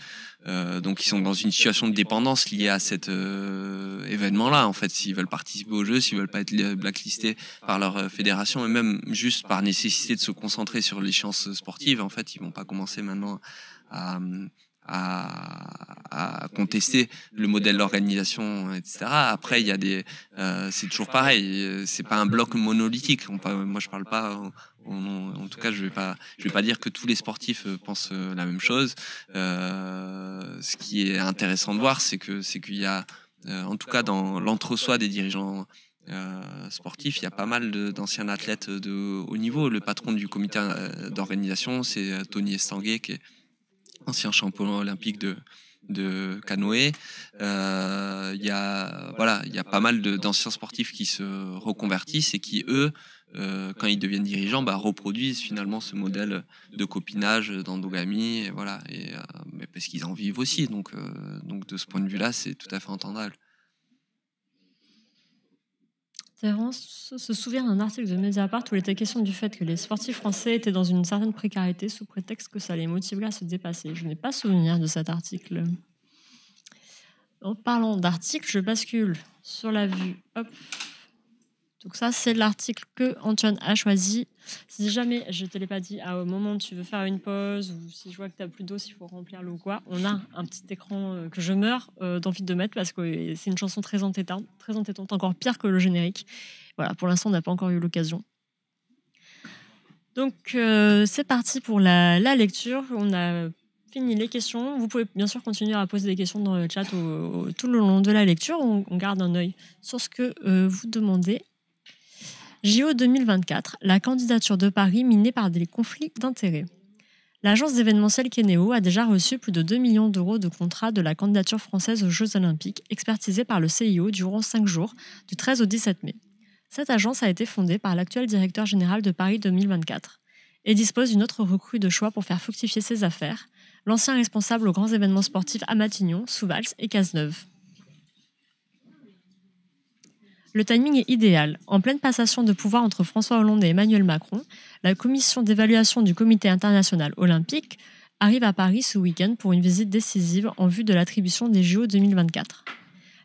euh donc ils sont dans une situation de dépendance liée à cet euh, événement là en fait s'ils veulent participer au Jeux s'ils veulent pas être blacklistés par leur euh, fédération et même juste par nécessité de se concentrer sur les chances sportives. en fait ils vont pas commencer maintenant à, à, à contester le modèle d'organisation, etc. Après, il y a des, c'est toujours pareil, c'est pas un bloc monolithique. moi, je parle pas en, tout cas, je ne vais, pas, vais pas dire que tous les sportifs euh, pensent euh, la même chose. Euh, ce qui est intéressant de voir, c'est qu'il y a, en tout cas dans l'entre-soi des dirigeants sportifs, il y a pas mal d'anciens athlètes de haut niveau. Le patron du comité d'organisation, c'est Tony Estanguet, qui est ancien champion olympique de, canoë. il y a voilà, il y a pas mal d'anciens sportifs qui se reconvertissent et qui eux euh, quand ils deviennent dirigeants, bah, reproduisent finalement ce modèle de copinage, d'endogamie, voilà, et, euh, mais parce qu'ils en vivent aussi. Donc, euh, donc de ce point de vue-là, c'est tout à fait entendable. Terence se souvient d'un article de Mediapart où il était question du fait que les sportifs français étaient dans une certaine précarité sous prétexte que ça les motiverait à se dépasser. Je n'ai pas souvenir de cet article. En parlant d'article je bascule sur la vue. Hop. Donc ça, c'est l'article que Antoine a choisi. Si jamais je te l'ai pas dit, ah, au moment où tu veux faire une pause ou si je vois que tu as plus d'eau, s'il faut remplir l'eau quoi, on a un petit écran euh, que je meurs euh, d'envie de mettre parce que euh, c'est une chanson très entêtante, très entêtante, encore pire que le générique. Voilà, pour l'instant, on n'a pas encore eu l'occasion. Donc c'est parti pour la, lecture. On a fini les questions. Vous pouvez bien sûr continuer à poser des questions dans le chat au, tout le long de la lecture. On, garde un œil sur ce que vous demandez. JO 2024, la candidature de Paris minée par des conflits d'intérêts. L'agence d'événementiel Kenéo a déjà reçu plus de 2 millions d'euros de contrats de la candidature française aux Jeux Olympiques, expertisée par le CIO durant 5 jours, du 13 au 17 mai. Cette agence a été fondée par l'actuel directeur général de Paris 2024 et dispose d'une autre recrue de choix pour faire fructifier ses affaires, l'ancien responsable aux grands événements sportifs à Matignon, Souvals et Cazeneuve. Le timing est idéal. En pleine passation de pouvoir entre François Hollande et Emmanuel Macron, la commission d'évaluation du Comité international olympique arrive à Paris ce week-end pour une visite décisive en vue de l'attribution des JO 2024.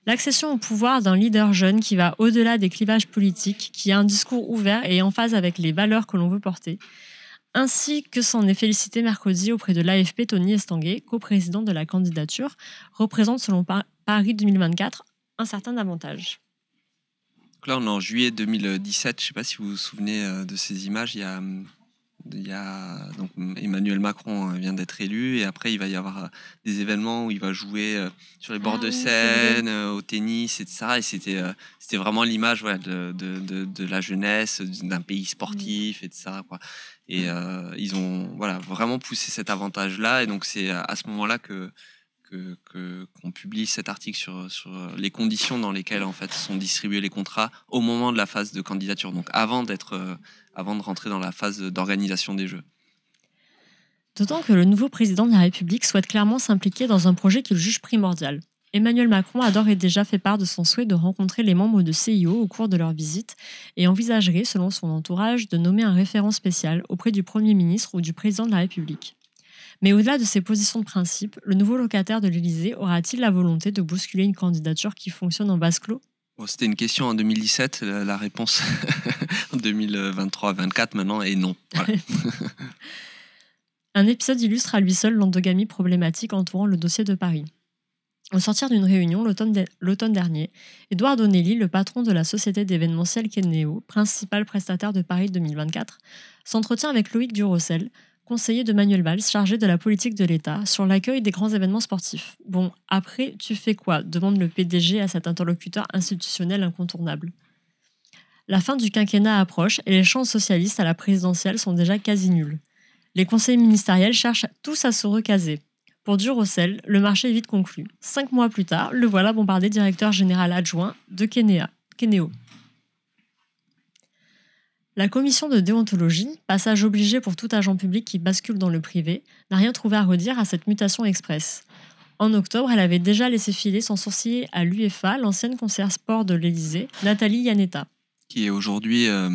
L'accession au pouvoir d'un leader jeune qui va au-delà des clivages politiques, qui a un discours ouvert et en phase avec les valeurs que l'on veut porter, ainsi que s'en est félicité mercredi auprès de l'AFP Tony Estanguet, coprésident de la candidature, représente selon Paris 2024 un certain avantage là, on est en juillet 2017. Je ne sais pas si vous vous souvenez euh, de ces images. Il y a, Emmanuel Macron euh, vient d'être élu et après il va y avoir euh, des événements où il va jouer sur les bords ah de Seine, au tennis, etc. Et c'était c'était vraiment l'image de, la jeunesse, d'un pays sportif, etc. Et ils ont voilà vraiment poussé cet avantage là et donc c'est à ce moment là que qu'on que, publie cet article sur, sur, euh, les conditions dans lesquelles en fait sont distribués les contrats au moment de la phase de candidature, donc avant d'être euh, avant de rentrer dans la phase d'organisation des jeux. D'autant que le nouveau président de la République souhaite clairement s'impliquer dans un projet qu'il juge primordial. Emmanuel Macron a d'ores et déjà fait part de son souhait de rencontrer les membres de CIO au cours de leur visite et envisagerait, selon son entourage, de nommer un référent spécial auprès du Premier ministre ou du président de la République. Mais au-delà de ces positions de principe, le nouveau locataire de l'Élysée aura-t-il la volonté de bousculer une candidature qui fonctionne en basse clos C'était une question en 2017, la réponse en 2023-2024 maintenant est non. Un épisode illustre à lui seul l'endogamie problématique entourant le dossier de Paris. Au sortir d'une réunion l'automne dernier, Edouard Donnelly, le patron de la société d'événementiel Kenneo, principal prestataire de Paris 2024, s'entretient avec Loïc Durocel, conseiller de Manuel Valls, chargé de la politique de l'État, sur l'accueil des grands événements sportifs. Bon, après, tu fais quoi demande le PDG à cet interlocuteur institutionnel incontournable. La fin du quinquennat approche et les chances socialistes à la présidentielle sont déjà quasi nulles. Les conseillers ministériels cherchent tous à se recaser. Pour Durocel, le marché est vite conclu. Cinq mois plus tard, le voilà bombardé directeur général adjoint de Kenéa, la commission de déontologie, passage obligé pour tout agent public qui bascule dans le privé, n'a rien trouvé à redire à cette mutation express. En octobre, elle avait déjà laissé filer son sourciller à l'UEFA l'ancienne concert sport de l'Élysée, Nathalie Yanetta. Qui est aujourd'hui euh,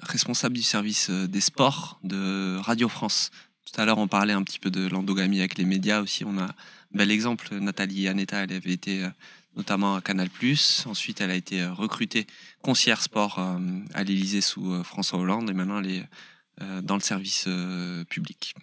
responsable du service euh, des sports de Radio France. Tout à l'heure, on parlait un petit peu de l'endogamie avec les médias aussi. On a un bel exemple. Nathalie Yanetta, elle avait été euh, notamment à Canal+. Ensuite, elle a été euh, recrutée concierge sport euh, à l'Élysée sous euh, François Hollande et maintenant elle est dans le service public.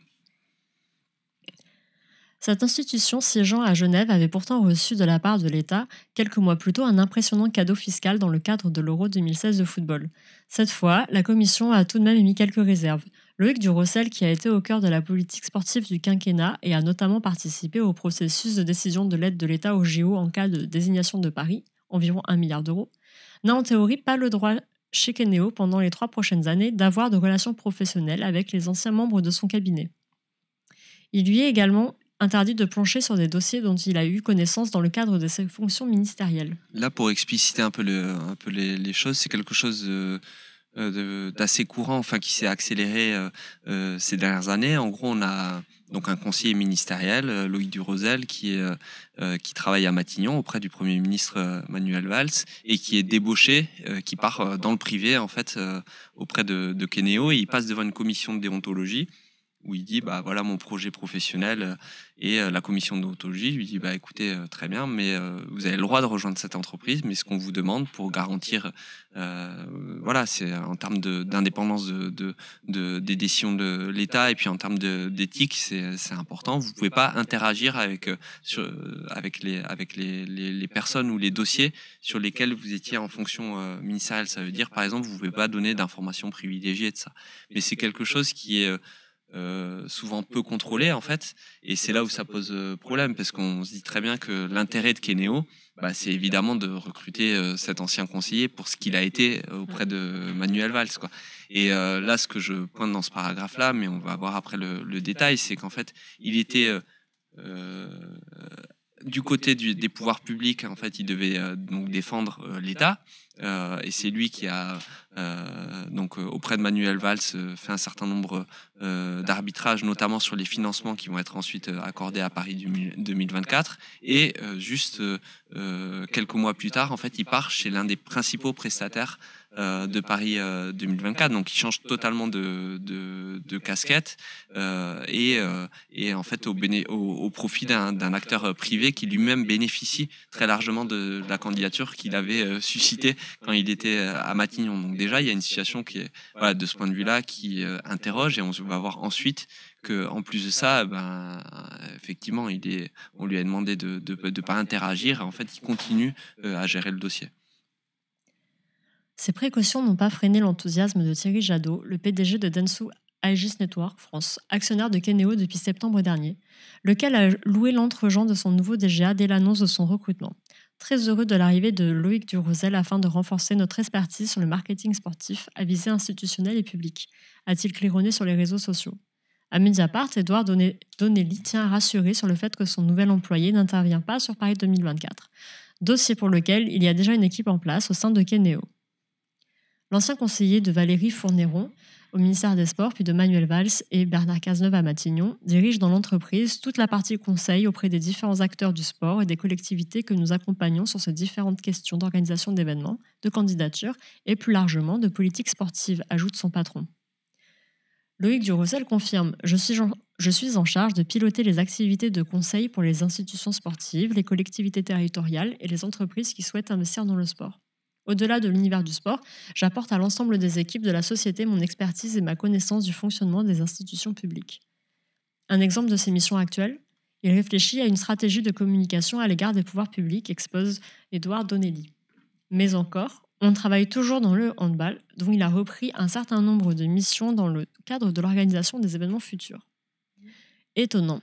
Cette institution siégeant à Genève avait pourtant reçu de la part de l'État, quelques mois plus tôt, un impressionnant cadeau fiscal dans le cadre de l'Euro 2016 de football. Cette fois, la Commission a tout de même émis quelques réserves. Loïc Durossel, qui a été au cœur de la politique sportive du quinquennat et a notamment participé au processus de décision de l'aide de l'État au JO en cas de désignation de Paris, environ 1 milliard d'euros, n'a en théorie pas le droit chez Kenéo pendant les trois prochaines années d'avoir de relations professionnelles avec les anciens membres de son cabinet. Il lui est également interdit de plancher sur des dossiers dont il a eu connaissance dans le cadre de ses fonctions ministérielles. Là, pour expliciter un peu, les, les, choses, c'est quelque chose... De euh, d'assez courant, enfin qui s'est accéléré euh, euh, ces dernières années. En gros, on a donc un conseiller ministériel, Loïc Durosel, qui, qui travaille à Matignon auprès du Premier ministre Manuel Valls et qui est débauché, qui part dans le privé en fait auprès de, de Kenéo et il passe devant une commission de déontologie où il dit bah voilà mon projet professionnel euh, et euh, la commission d'autologie lui dit bah écoutez euh, très bien mais vous avez le droit de rejoindre cette entreprise mais ce qu'on vous demande pour garantir voilà c'est en termes d'indépendance de, de, de, des décisions de l'État et puis en termes d'éthique c'est important vous pouvez pas interagir avec sur, avec les avec les, personnes ou les dossiers sur lesquels vous étiez en fonction ministérielle ça veut dire par exemple vous pouvez pas donner d'informations privilégiées de ça mais c'est quelque chose qui est euh, souvent peu contrôlé en fait. Et c'est là où ça pose euh, problème parce qu'on se dit très bien que l'intérêt de Kenéo, bah, c'est évidemment de recruter euh, cet ancien conseiller pour ce qu'il a été auprès de Manuel Valls. Quoi. Et là, ce que je pointe dans ce paragraphe-là, mais on va voir après le, détail, c'est qu'en fait, il était du côté des pouvoirs publics, en fait, il devait donc défendre l'État. Euh, et c'est lui qui a, euh, donc, euh, auprès de Manuel Valls, fait un certain nombre d'arbitrages, notamment sur les financements qui vont être ensuite accordés à Paris 2024. Et juste quelques mois plus tard, en fait, il part chez l'un des principaux prestataires euh, de Paris 2024, euh, donc il change totalement de, de, casquette euh, et, et, en fait au, au, profit d'un acteur privé qui lui-même bénéficie très largement de, la candidature qu'il avait suscité quand il était à Matignon. Donc déjà, il y a une situation qui est, de ce point de vue-là, qui interroge et on va voir ensuite que en plus de ça, eh ben, effectivement, il est, on lui a demandé de ne pas interagir en fait, il continue à gérer le dossier. Ces précautions n'ont pas freiné l'enthousiasme de Thierry Jadot, le PDG de Densu Aegis Network France, actionnaire de Keneo depuis septembre dernier, lequel a loué l'entregent de son nouveau DGA dès l'annonce de son recrutement. Très heureux de l'arrivée de Loïc Durosel afin de renforcer notre expertise sur le marketing sportif à visée institutionnelle et publique, a-t-il claironné sur les réseaux sociaux. À Mediapart, Edouard Donnelly tient à rassurer sur le fait que son nouvel employé n'intervient pas sur Paris 2024, dossier pour lequel il y a déjà une équipe en place au sein de Keneo l'ancien conseiller de Valérie Fourneron au ministère des Sports, puis de Manuel Valls et Bernard Cazeneuve à Matignon, dirige dans l'entreprise toute la partie conseil auprès des différents acteurs du sport et des collectivités que nous accompagnons sur ces différentes questions d'organisation d'événements, de candidatures et plus largement de politique sportive, ajoute son patron. Loïc Durossel confirme je suis, je suis en charge de piloter les activités de conseil pour les institutions sportives, les collectivités territoriales et les entreprises qui souhaitent investir dans le sport. Au-delà de l'univers du sport, j'apporte à l'ensemble des équipes de la société mon expertise et ma connaissance du fonctionnement des institutions publiques. Un exemple de ses missions actuelles il réfléchit à une stratégie de communication à l'égard des pouvoirs publics, expose Edouard Donnelly. Mais encore, on travaille toujours dans le handball, dont il a repris un certain nombre de missions dans le cadre de l'organisation des événements futurs. Étonnant,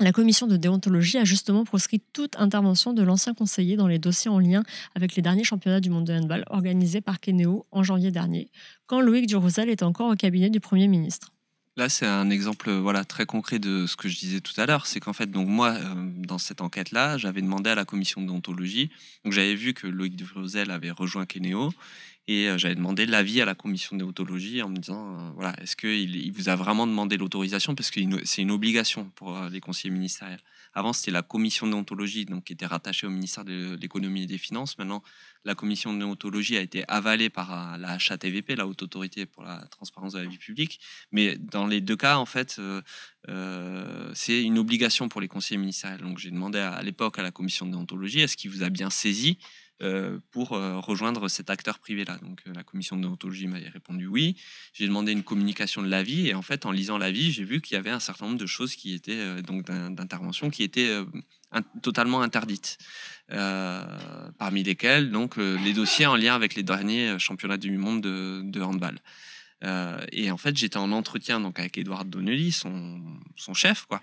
la commission de déontologie a justement proscrit toute intervention de l'ancien conseiller dans les dossiers en lien avec les derniers championnats du monde de handball organisés par Kenéo en janvier dernier, quand Loïc Durosel était encore au cabinet du Premier ministre. Là, c'est un exemple euh, voilà, très concret de ce que je disais tout à l'heure. C'est qu'en fait, donc moi, euh, dans cette enquête-là, j'avais demandé à la commission de déontologie. j'avais vu que Loïc Durosel avait rejoint Kenéo et euh, j'avais demandé l'avis à la commission déontologie en me disant, euh, voilà, est-ce qu'il il vous a vraiment demandé l'autorisation Parce que c'est une obligation pour euh, les conseillers ministériels. Avant, c'était la commission déontologie donc, qui était rattachée au ministère de l'économie et des finances. Maintenant, la commission déontologie a été avalée par la HATVP, la Haute Autorité pour la Transparence de la Vie Publique. Mais dans les deux cas, en fait, c'est une obligation pour les conseillers ministériels. Donc, j'ai demandé à, l'époque à la commission déontologie, est-ce qu'il vous a bien saisi euh, pour euh, rejoindre cet acteur privé-là. Donc euh, la commission de déontologie m'avait répondu oui. J'ai demandé une communication de l'avis et en fait, en lisant l'avis, j'ai vu qu'il y avait un certain nombre de choses qui étaient, donc d'interventions qui étaient totalement interdites, parmi lesquelles donc les dossiers en lien avec les derniers championnats du monde de, handball. et en fait, j'étais en entretien donc avec Edouard Donnelly, son, chef, quoi.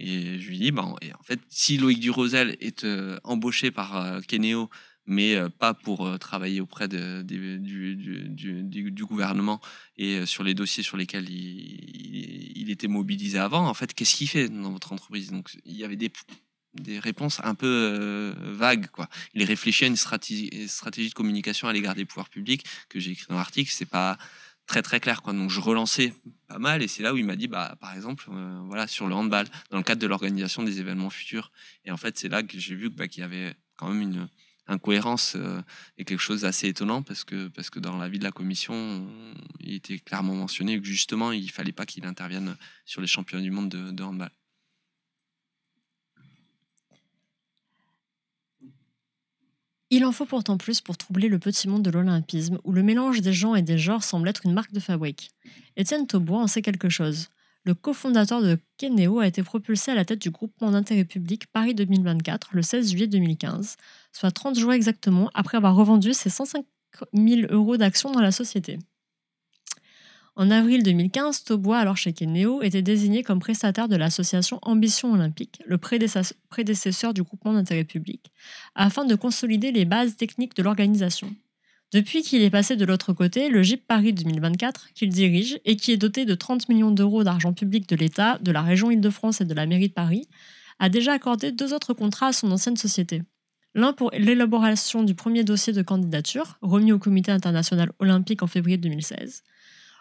Et je lui dis, bon et en fait, si Loïc Durosel est embauché par Kenéo mais euh, pas pour euh, travailler auprès de, du, gouvernement et euh, sur les dossiers sur lesquels il, était mobilisé avant. En fait, qu'est-ce qu'il fait dans votre entreprise Donc, il y avait des réponses un peu vagues. Quoi. Il réfléchit à une stratégie, de communication à l'égard des pouvoirs publics que j'ai écrit dans l'article. C'est pas très très clair. Quoi. Donc je relançais pas mal et c'est là où il m'a dit, bah, par exemple, voilà, sur le handball, dans le cadre de l'organisation des événements futurs. Et en fait, c'est là que j'ai vu bah, qu'il y avait quand même une, incohérence euh, est quelque chose d'assez étonnant parce que, parce que dans l'avis de la commission, il était clairement mentionné que justement, il ne fallait pas qu'il intervienne sur les champions du monde de, de handball. Il en faut pourtant plus pour troubler le petit monde de l'olympisme, où le mélange des gens et des genres semble être une marque de fabrique. Étienne Taubois en sait quelque chose le cofondateur de Kenneo a été propulsé à la tête du groupement d'intérêt public Paris 2024 le 16 juillet 2015, soit 30 jours exactement après avoir revendu ses 105 000 euros d'actions dans la société. En avril 2015, Taubois, alors chez kenéo était désigné comme prestataire de l'association Ambition Olympique, le prédécesseur du groupement d'intérêt public, afin de consolider les bases techniques de l'organisation. Depuis qu'il est passé de l'autre côté, le GIP Paris 2024, qu'il dirige et qui est doté de 30 millions d'euros d'argent public de l'État, de la région Île-de-France et de la mairie de Paris, a déjà accordé deux autres contrats à son ancienne société. L'un pour l'élaboration du premier dossier de candidature, remis au Comité international olympique en février 2016,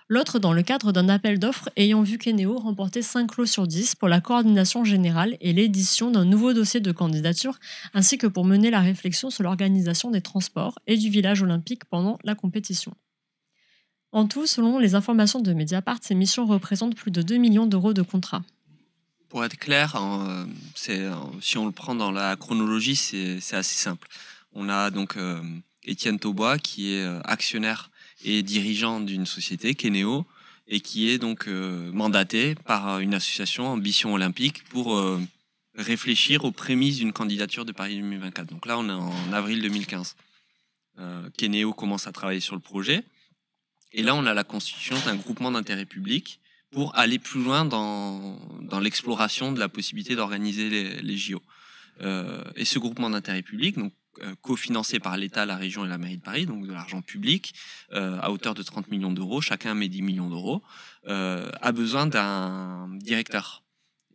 l'autre dans le cadre d'un appel d'offres ayant vu Kenéo remporter 5 lots sur 10 pour la coordination générale et l'édition d'un nouveau dossier de candidature, ainsi que pour mener la réflexion sur l'organisation des transports et du village olympique pendant la compétition. En tout, selon les informations de Mediapart, ces missions représentent plus de 2 millions d'euros de contrats. Pour être clair, hein, euh, euh, si on le prend dans la chronologie, c'est assez simple. On a donc euh, Étienne Taubois qui est actionnaire et dirigeant d'une société, Kenéo, et qui est donc euh, mandaté par euh, une association Ambition Olympique pour euh, réfléchir aux prémices d'une candidature de Paris 2024. Donc là, on est en avril 2015. Euh, Kenéo commence à travailler sur le projet. Et là, on a la constitution d'un groupement d'intérêt public pour aller plus loin dans, l'exploration de la possibilité d'organiser les, JO. et ce groupement d'intérêt public, donc euh, cofinancé par l'État, la région et la mairie de Paris, donc de l'argent public, euh, à hauteur de 30 millions d'euros, chacun met 10 millions d'euros, euh, a besoin d'un directeur.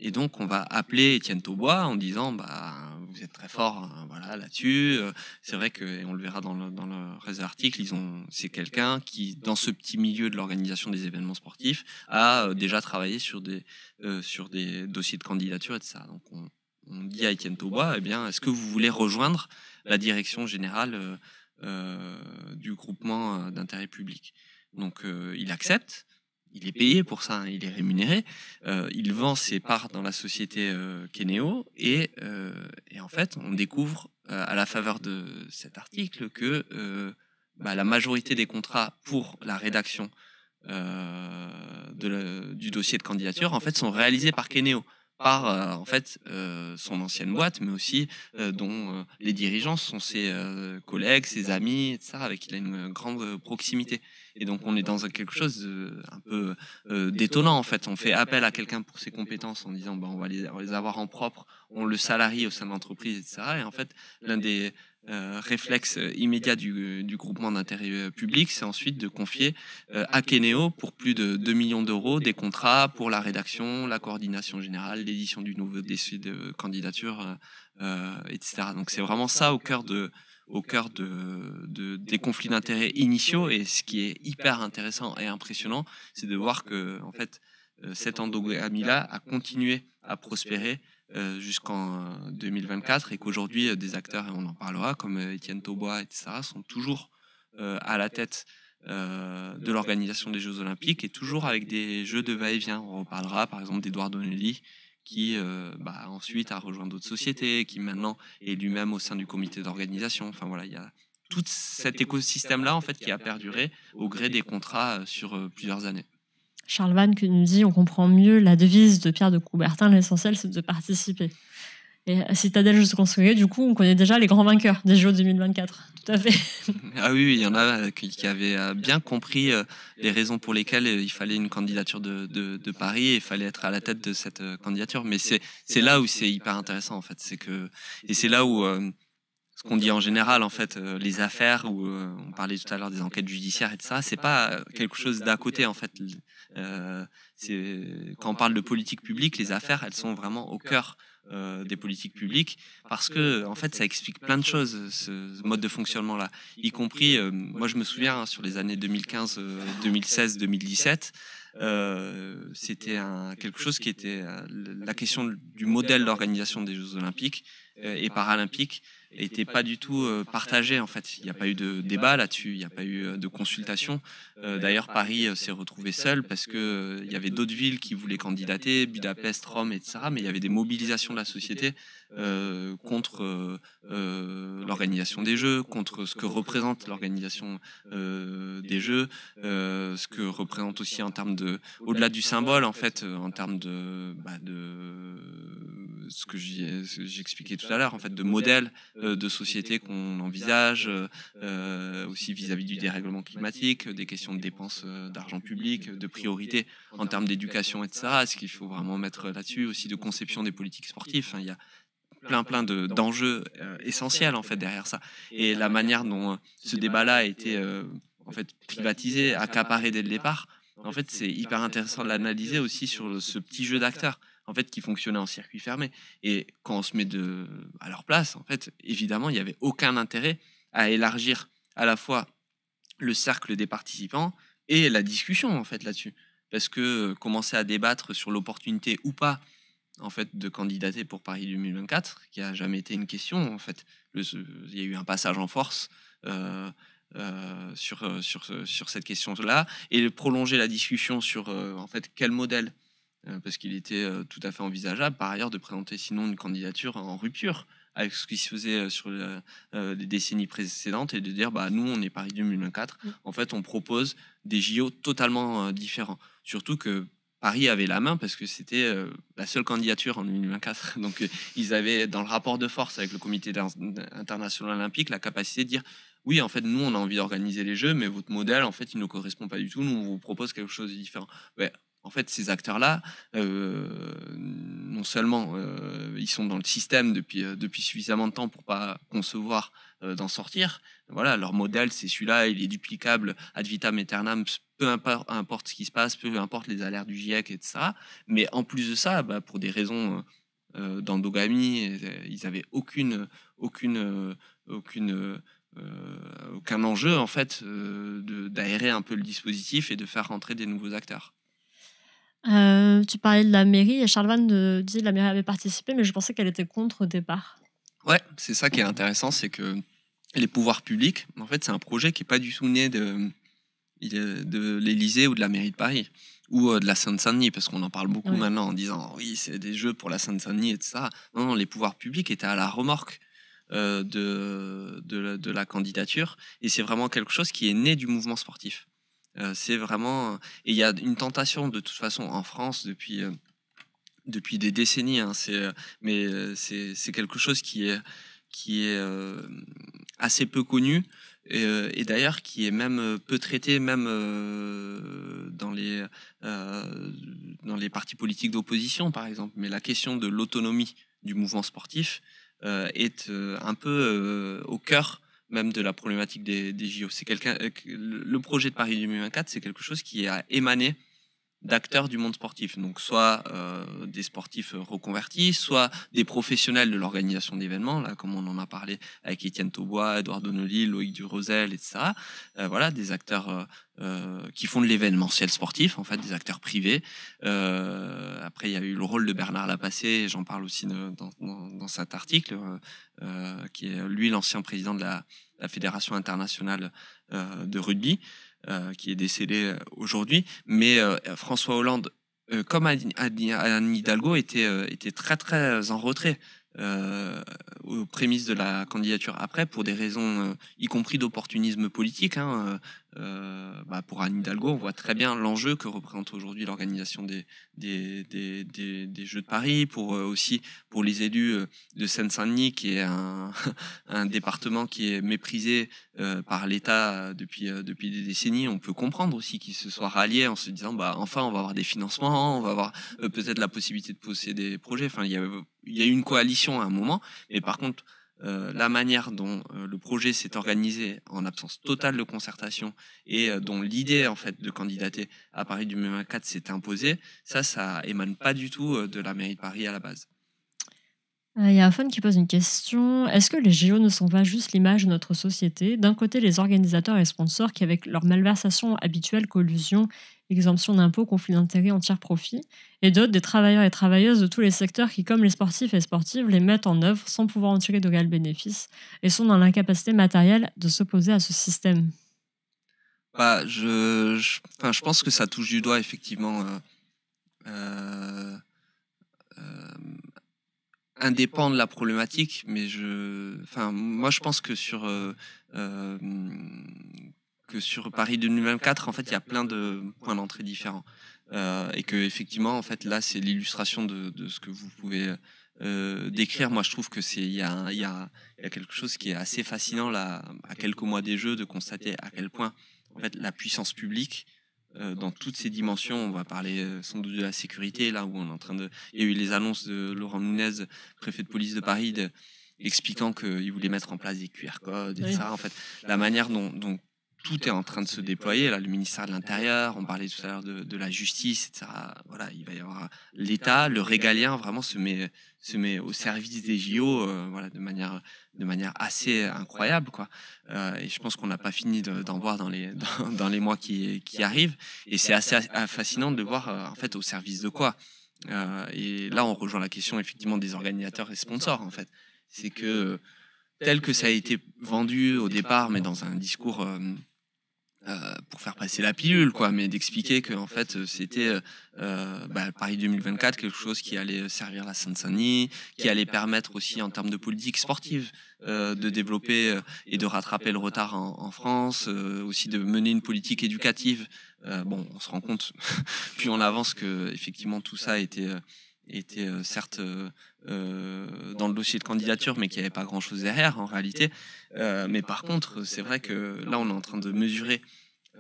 Et donc, on va appeler Étienne Taubois en disant bah, Vous êtes très fort hein, voilà, là-dessus. C'est vrai que, on le verra dans le, dans le reste de l'article, c'est quelqu'un qui, dans ce petit milieu de l'organisation des événements sportifs, a déjà travaillé sur des, sur des dossiers de candidature et de ça. Donc, on dit à Etienne eh Taubois, bien, est-ce que vous voulez rejoindre la direction générale euh, euh, du groupement euh, d'intérêt public Donc, il accepte. Il est payé pour ça, hein, il est rémunéré. il vend ses parts dans la société Kenéo et, et, en fait, on découvre à la faveur de cet article que bah, la majorité des contrats pour la rédaction de du dossier de candidature en fait sont réalisés par Kenéo par euh, en fait euh, son ancienne boîte, mais aussi euh, dont les dirigeants sont ses collègues, ses amis, etc., avec qui il a une grande proximité. Et donc on est dans quelque chose de, un peu détonnant en fait. On fait appel à quelqu'un pour ses compétences en disant ben, on, va les, avoir en propre, on le salarie au sein de l'entreprise, etc. Et en fait l'un des euh, réflexe euh, immédiat euh, du, groupement d'intérêt public, c'est ensuite de confier à Kenéo pour plus de 2 millions d'euros des contrats pour la rédaction, la coordination générale, l'édition du nouveau dossier de candidature, etc. Donc c'est vraiment ça au cœur de au cœur des conflits d'intérêts initiaux et ce qui est hyper intéressant et impressionnant, c'est de voir que en fait cette endogamie là a continué à prospérer euh, jusqu'en 2024 euh, et qu'aujourd'hui euh, des acteurs, et on en parlera, comme Étienne Taubois, etc., sont toujours à la tête de l'organisation des Jeux Olympiques et toujours avec des jeux de va-et-vient. On reparlera par exemple d'Edouard Donnelly qui bah, ensuite a rejoint d'autres sociétés, qui maintenant est lui-même au sein du comité d'organisation. Enfin voilà, il y a tout cet écosystème-là en fait qui a perduré au gré des contrats sur plusieurs années. Charles Van qui nous dit on comprend mieux la devise de Pierre de Coubertin, l'essentiel c'est de participer. Et Citadelle Juste Construire, du coup, on connaît déjà les grands vainqueurs des Jeux 2024. Tout à fait. Ah oui, il y en a euh, qui, avaient euh, bien compris euh, les raisons pour lesquelles il fallait une candidature de, Paris et il fallait être à la tête de cette candidature. Mais c'est là où c'est hyper intéressant, en fait. C'est que, et c'est là où ce qu'on dit en général, en fait, euh, les affaires, où euh, on parlait tout à l'heure des enquêtes judiciaires et de ça, c'est pas euh, quelque chose d'à côté, en fait. quand on parle de politique publique, les affaires, elles sont vraiment au cœur des politiques publiques parce que en fait ça explique plein de choses ce, mode de fonctionnement là y compris moi je me souviens hein, sur les années 2015 2016 2017 c'était quelque chose qui était la question du modèle d'organisation des Jeux Olympiques et Paralympiques n'était pas du tout euh, partagé en fait. Il n'y a pas eu de débat là-dessus, il n'y a pas eu euh, de consultation. Euh, d'ailleurs, Paris s'est retrouvé seul parce que il y avait d'autres villes qui voulaient candidater, Budapest, Rome, etc. Mais il y avait des mobilisations de la société euh, contre euh, l'organisation des Jeux, contre ce que représente l'organisation euh, des Jeux, ce que représente aussi en termes de, au-delà du symbole en fait, en termes de, bah, de ce que j'expliquais tout à l'heure, en fait, de modèles de société qu'on envisage, aussi vis-à-vis du dérèglement climatique, des questions de dépenses d'argent public, de priorités en termes d'éducation, etc. Ce qu'il faut vraiment mettre là-dessus, aussi de conception des politiques sportives. il y a plein plein de d'enjeux euh, essentiels en fait derrière ça. Et la manière dont euh, ce débat-là a été euh, en fait privatisé, accaparé dès le départ, en fait c'est hyper intéressant de l'analyser aussi sur ce petit jeu d'acteurs en fait, qui fonctionnait en circuit fermé. Et quand on se met de, à leur place, en fait, évidemment, il n'y avait aucun intérêt à élargir à la fois le cercle des participants et la discussion, en fait, là-dessus. Parce que commencer à débattre sur l'opportunité ou pas en fait de candidater pour Paris 2024, qui a jamais été une question en fait. Le, il y a eu un passage en force. Euh, euh, sur, euh, sur, sur cette question-là et prolonger la discussion sur en fait quel modèle parce qu'il était tout à fait envisageable par ailleurs de présenter sinon une candidature en rupture avec ce qui se faisait sur les décennies précédentes et de dire bah nous on est Paris 2024 mm. en fait on propose des JO totalement différents surtout que Paris avait la main parce que c'était euh, la seule candidature en 2024. Donc, euh, ils avaient, dans le rapport de force avec le comité international olympique, la capacité de dire oui, en fait, nous, on a envie d'organiser les Jeux, mais votre modèle, en fait, il ne correspond pas du tout. Nous, on vous propose quelque chose de différent en fait, ces acteurs-là, euh, non seulement euh, ils sont dans le système depuis, euh, depuis suffisamment de temps pour pas concevoir d'en sortir, voilà, leur modèle, c'est celui-là, il est duplicable ad vitam aeternam, peu importe, ce qui se passe, peu importe les alertes du GIEC, etc. Mais en plus de ça, bah, pour des raisons d'endogamie, ils n'avaient aucune, aucune, aucune aucun enjeu en fait d'aérer un peu le dispositif et de faire rentrer des nouveaux acteurs. Euh, tu parlais de la mairie et Charlemagne de, disait que la mairie avait participé, mais je pensais qu'elle était contre au départ. Ouais, c'est ça qui est intéressant, c'est que les pouvoirs publics, en fait, c'est un projet qui n'est pas du tout né de, de l'Élysée ou de la mairie de Paris ou euh, de la Seine-Saint-Denis, parce qu'on en parle beaucoup maintenant en disant oui, c'est des jeux pour la Seine-Saint-Denis et tout ça. Non, non, les pouvoirs publics étaient à la remorque euh, de, de, la candidature et c'est vraiment quelque chose qui est né du mouvement sportif. Euh, c'est vraiment. Et il y a une tentation, de toute façon, en France, depuis euh, depuis des décennies. Hein. c'est, euh, mais c'est, quelque chose qui est, qui est assez peu connu et, d'ailleurs qui est même peu traité, même dans, les, dans les partis politiques d'opposition, par exemple. Mais la question de l'autonomie du mouvement sportif est un peu au cœur même de la problématique des, JO. C'est quelqu'un, euh, le projet de Paris 2024, c'est quelque chose qui a émané d'acteurs du monde sportif, donc soit euh, des sportifs reconvertis, soit des professionnels de l'organisation d'événements, là comme on en a parlé avec Étienne Taubois, Edouard Donnelly, Loïc Durosel, etc. Euh, voilà, des acteurs euh, qui font de l'événementiel sportif, en fait, des acteurs privés. après, il y a eu le rôle de Bernard Lapassé, j'en parle aussi dans, cet article, qui est lui l'ancien président de la, la Fédération internationale de rugby. Euh, qui est décédé euh, aujourd'hui. Mais euh, François Hollande, comme Anne Hidalgo, était, était très très en retrait. aux prémices de la candidature après pour des raisons y compris d'opportunisme politique. Hein, euh, bah pour Anne Hidalgo, on voit très bien l'enjeu que représente aujourd'hui l'organisation des des, des, des, Jeux de Paris, pour euh, aussi pour les élus euh, de Seine-Saint-Denis, qui est un, un, département qui est méprisé par l'État depuis, depuis des décennies. On peut comprendre aussi qu'ils se soient ralliés en se disant, bah, enfin, on va avoir des financements, on va avoir peut-être la possibilité de poser des projets. Enfin, il y a, il y a eu une coalition à un moment, mais par contre, euh, la manière dont euh, le projet s'est organisé en absence totale de concertation et euh, dont l'idée en fait de candidater à Paris du 2024 s'est imposée, ça, ça émane pas du tout de la mairie de Paris à la base. Il y a un fan qui pose une question. Est-ce que les JO ne sont pas juste l'image de notre société D'un côté, les organisateurs et sponsors qui, avec leur malversation habituelle, collusion exemption d'impôts, conflits d'intérêts, entière profit, et d'autres des travailleurs et travailleuses de tous les secteurs qui, comme les sportifs et sportives, les mettent en œuvre sans pouvoir en tirer de réels bénéfices et sont dans l'incapacité matérielle de s'opposer à ce système bah, je, enfin, je, pense que ça touche du doigt, effectivement, euh, euh, euh indépend de la problématique, mais je, enfin, moi, je pense que sur euh, que sur Paris 2024, en fait, il y a plein de points d'entrée différents. Euh, et que effectivement, en fait, là, c'est l'illustration de, ce que vous pouvez euh, décrire. Moi, je trouve que c'est il y a, quelque chose qui est assez fascinant là, à quelques mois des Jeux, de constater à quel point, en fait, la puissance publique euh, dans toutes ces dimensions. On va parler sans doute de la sécurité, là où on est en train de. Il y a eu les annonces de Laurent Nunez, préfet de police de Paris, expliquant qu'il voulait mettre en place des QR codes et ça. En fait, la manière dont tout est en train de se déployer. Là, le ministère de l'Intérieur, on parlait tout à l'heure de, la justice, etc. Voilà, il va y avoir l'État, le régalien vraiment se met, se met au service des JO, euh, voilà, de manière, de manière assez incroyable, quoi. Euh, et je pense qu'on n'a pas fini d'en voir dans les, dans, les mois qui, arrivent. Et c'est assez fascinant de voir, euh, en fait, au service de quoi. et là, on rejoint la question effectivement des organisateurs et sponsors, en fait. C'est que tel que ça a été vendu au départ, mais dans un discours euh, pour faire passer la pilule, quoi, mais d'expliquer que en fait c'était euh, euh bah, Paris 2024 quelque chose qui allait euh, servir la Seine-Saint-Denis, qui allait permettre aussi en termes de politique sportive euh, de développer et de rattraper le retard en, en France, aussi de mener une politique éducative. bon, on se rend compte, puis on avance que effectivement tout ça était était euh, certes euh, euh, dans le dossier de candidature, mais qu'il n'y avait pas grand-chose derrière en réalité. mais par contre, c'est vrai que là, on est en train de mesurer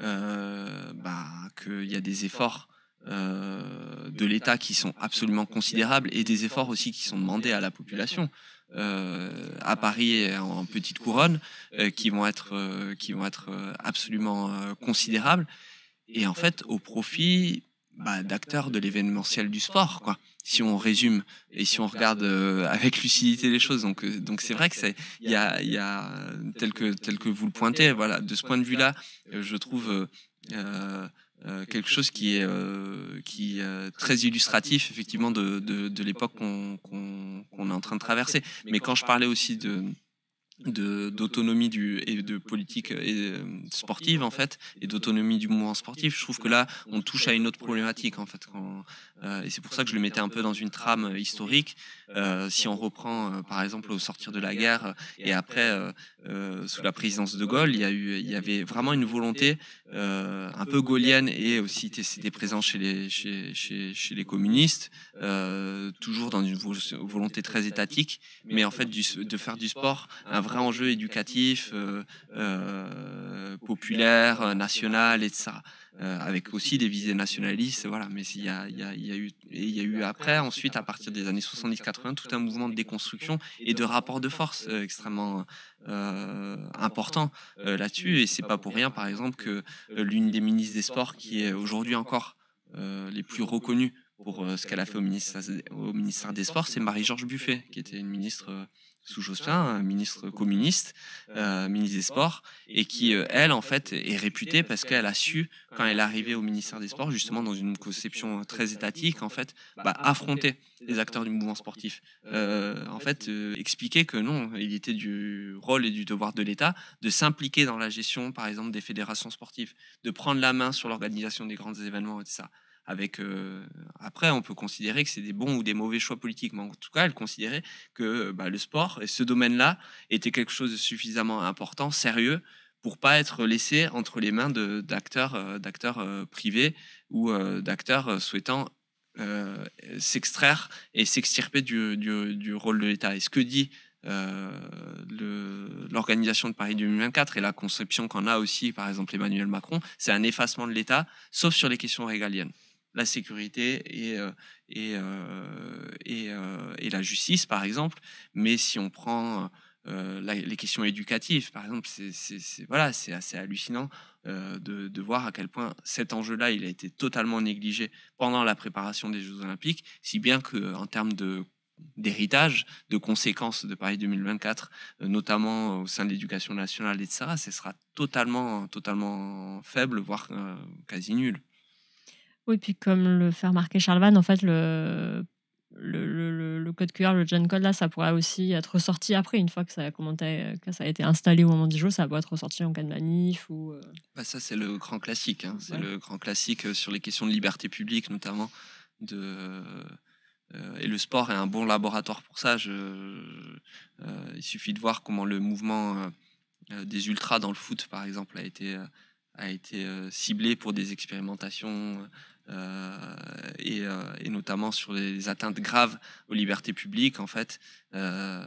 bah, qu'il y a des efforts de l'État qui sont absolument considérables et des efforts aussi qui sont demandés à la population à Paris et en petite couronne qui vont être qui vont être absolument considérables et en fait au profit bah, d'acteurs de l'événementiel du sport, quoi. Si on résume et si on regarde euh, avec lucidité les choses, donc euh, donc c'est vrai que c'est il y a, tel que tel que vous le pointez, voilà. De ce point de vue-là, euh, je trouve quelque chose qui est qui très illustratif effectivement de, l'époque qu'on est en train de traverser. Mais quand je parlais aussi de d'autonomie du et de politique euh, euh, sportive en fait et d'autonomie du mouvement sportif je trouve que là on touche à une autre problématique en fait quand euh, et c'est pour ça que je le mettais un peu dans une trame euh, historique. Euh, si on reprend, par exemple, au sortir de la guerre et après, sous la présidence de Gaulle, il y, a eu, il y avait vraiment une volonté un peu gaulienne et aussi c'était présent chez les, chez, chez, les communistes, toujours dans une volonté très étatique, mais en fait de faire du sport un vrai enjeu éducatif, populaire, national, etc. Euh, avec aussi des visées nationalistes. Voilà, mais il y a, y a, y a eu, il y a eu après, ensuite, à partir des années 70-80, tout un mouvement de déconstruction et de rapport de force euh, extrêmement euh, important là-dessus. Et c'est pas pour rien, par exemple, que l'une des ministres des Sports, qui est aujourd'hui encore les plus reconnues pour euh, ce qu'elle a fait au ministère, des Sports, c'est Marie-Georges Buffet, qui était une ministre euh, sous Jospin, euh, ministre communiste, ministre des Sports, et qui, elle, en fait, est réputée parce qu'elle a su, quand elle est arrivée au ministère des Sports, justement dans une conception très étatique, en fait, bah, affronter les acteurs du mouvement sportif. en fait, expliquer que non, il était du rôle et du devoir de l'État de s'impliquer dans la gestion, par exemple, des fédérations sportives, de prendre la main sur l'organisation des grands événements, etc. Avec, euh, après, on peut considérer que c'est des bons ou des mauvais choix politiques, mais en tout cas, elle considérait que bah, le sport et ce domaine-là était quelque chose de suffisamment important, sérieux, pour pas être laissé entre les mains d'acteurs euh, euh, privés ou d'acteurs souhaitant s'extraire et s'extirper du, rôle de l'État. Et ce que dit l'organisation de Paris 2024 et la conception qu'en a aussi, par exemple, Emmanuel Macron, c'est un effacement de l'État, sauf sur les questions régaliennes la sécurité et, euh, et, euh, euh, et, la justice, par exemple. Mais si on prend les questions éducatives, par exemple, c'est voilà, assez hallucinant de, voir à quel point cet enjeu-là, a été totalement négligé pendant la préparation des Jeux Olympiques, si bien qu'en termes de d'héritage, de conséquences de Paris 2024, notamment au sein de l'éducation nationale, etc., ce sera totalement, totalement faible, voire quasi nul. Oui, puis comme le fait remarquer Charlevan, en fait, le, le, code QR, le Gen Code, là, ça pourrait aussi être sorti après, une fois que ça a, commenté, que ça a été installé au moment du jeu, ça pourrait être ressorti en cas de manif euh. bah, ça, c'est le grand classique. Hein. C'est le grand classique euh, sur les questions de liberté publique, notamment. De... Euh, et le sport est un bon laboratoire pour ça. Je... Il suffit de voir comment le mouvement des ultras dans le foot, par exemple, a été, a été ciblé pour des expérimentations euh, euh, et, notamment sur les atteintes graves aux libertés publiques. En fait, euh,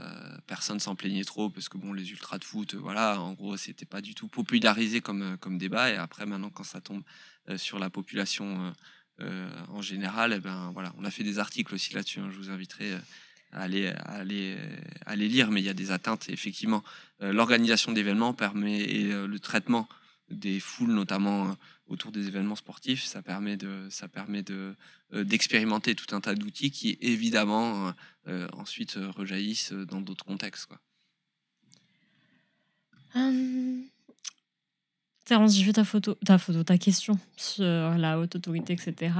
personne s'en plaignait trop parce que bon, les ultras de foot, voilà, en gros, c'était pas du tout popularisé comme comme débat. Et après, maintenant, quand ça tombe sur la population en général, eh ben voilà, on a fait des articles aussi là-dessus. Hein. je vous inviterai. À aller, aller, lire, mais il y a des atteintes. Effectivement, l'organisation d'événements permet et le traitement des foules, notamment autour des événements sportifs. Ça permet de, ça permet de euh, d'expérimenter tout un tas d'outils qui évidemment euh, euh, ensuite rejaillissent dans d'autres contextes. Quoi. j'ai vu ta photo, ta photo, ta question sur la haute autorité, etc.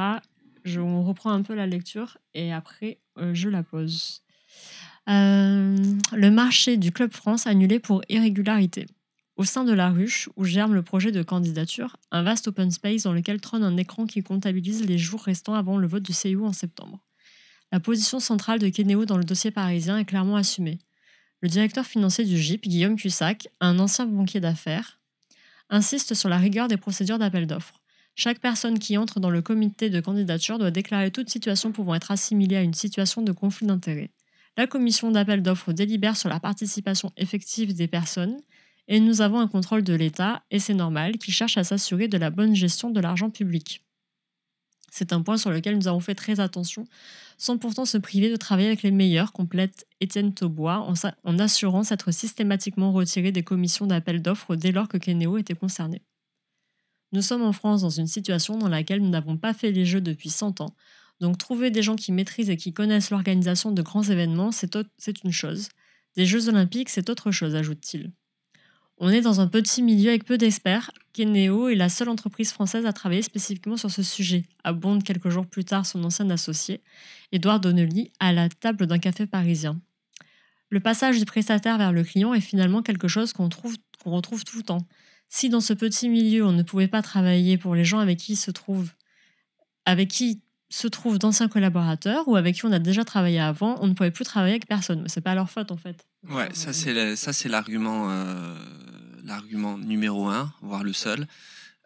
Je, on reprend un peu la lecture et après je la pose. le marché du Club France annulé pour irrégularité. Au sein de la ruche, où germe le projet de candidature, un vaste open space dans lequel trône un écran qui comptabilise les jours restants avant le vote du CIO en septembre. La position centrale de Kenéo dans le dossier parisien est clairement assumée. Le directeur financier du GIP, Guillaume Cussac, un ancien banquier d'affaires, insiste sur la rigueur des procédures d'appel d'offres. Chaque personne qui entre dans le comité de candidature doit déclarer toute situation pouvant être assimilée à une situation de conflit d'intérêts. La commission d'appel d'offres délibère sur la participation effective des personnes et nous avons un contrôle de l'État, et c'est normal, qui cherche à s'assurer de la bonne gestion de l'argent public. C'est un point sur lequel nous avons fait très attention, sans pourtant se priver de travailler avec les meilleurs, complète Étienne Taubois, en, assurant s'être systématiquement retiré des commissions d'appel d'offres dès lors que Kenéo était concerné. Nous sommes en France dans une situation dans laquelle nous n'avons pas fait les jeux depuis 100 ans, donc trouver des gens qui maîtrisent et qui connaissent l'organisation de grands événements, c'est une chose. Des Jeux olympiques, c'est autre chose, ajoute-t-il. On est dans un petit milieu avec peu d'experts. Keneo est la seule entreprise française à travailler spécifiquement sur ce sujet, abonde quelques jours plus tard son ancien associé, Édouard Donnelly, à la table d'un café parisien. Le passage du prestataire vers le client est finalement quelque chose qu'on qu'on retrouve tout le temps. Si dans ce petit milieu, on ne pouvait pas travailler pour les gens avec qui se trouvent, avec qui se trouve d'anciens collaborateurs ou avec qui on a déjà travaillé avant, on ne pouvait plus travailler avec personne. C'est pas leur faute en fait. Ouais, ça c'est ça c'est l'argument euh, l'argument numéro un, voire le seul.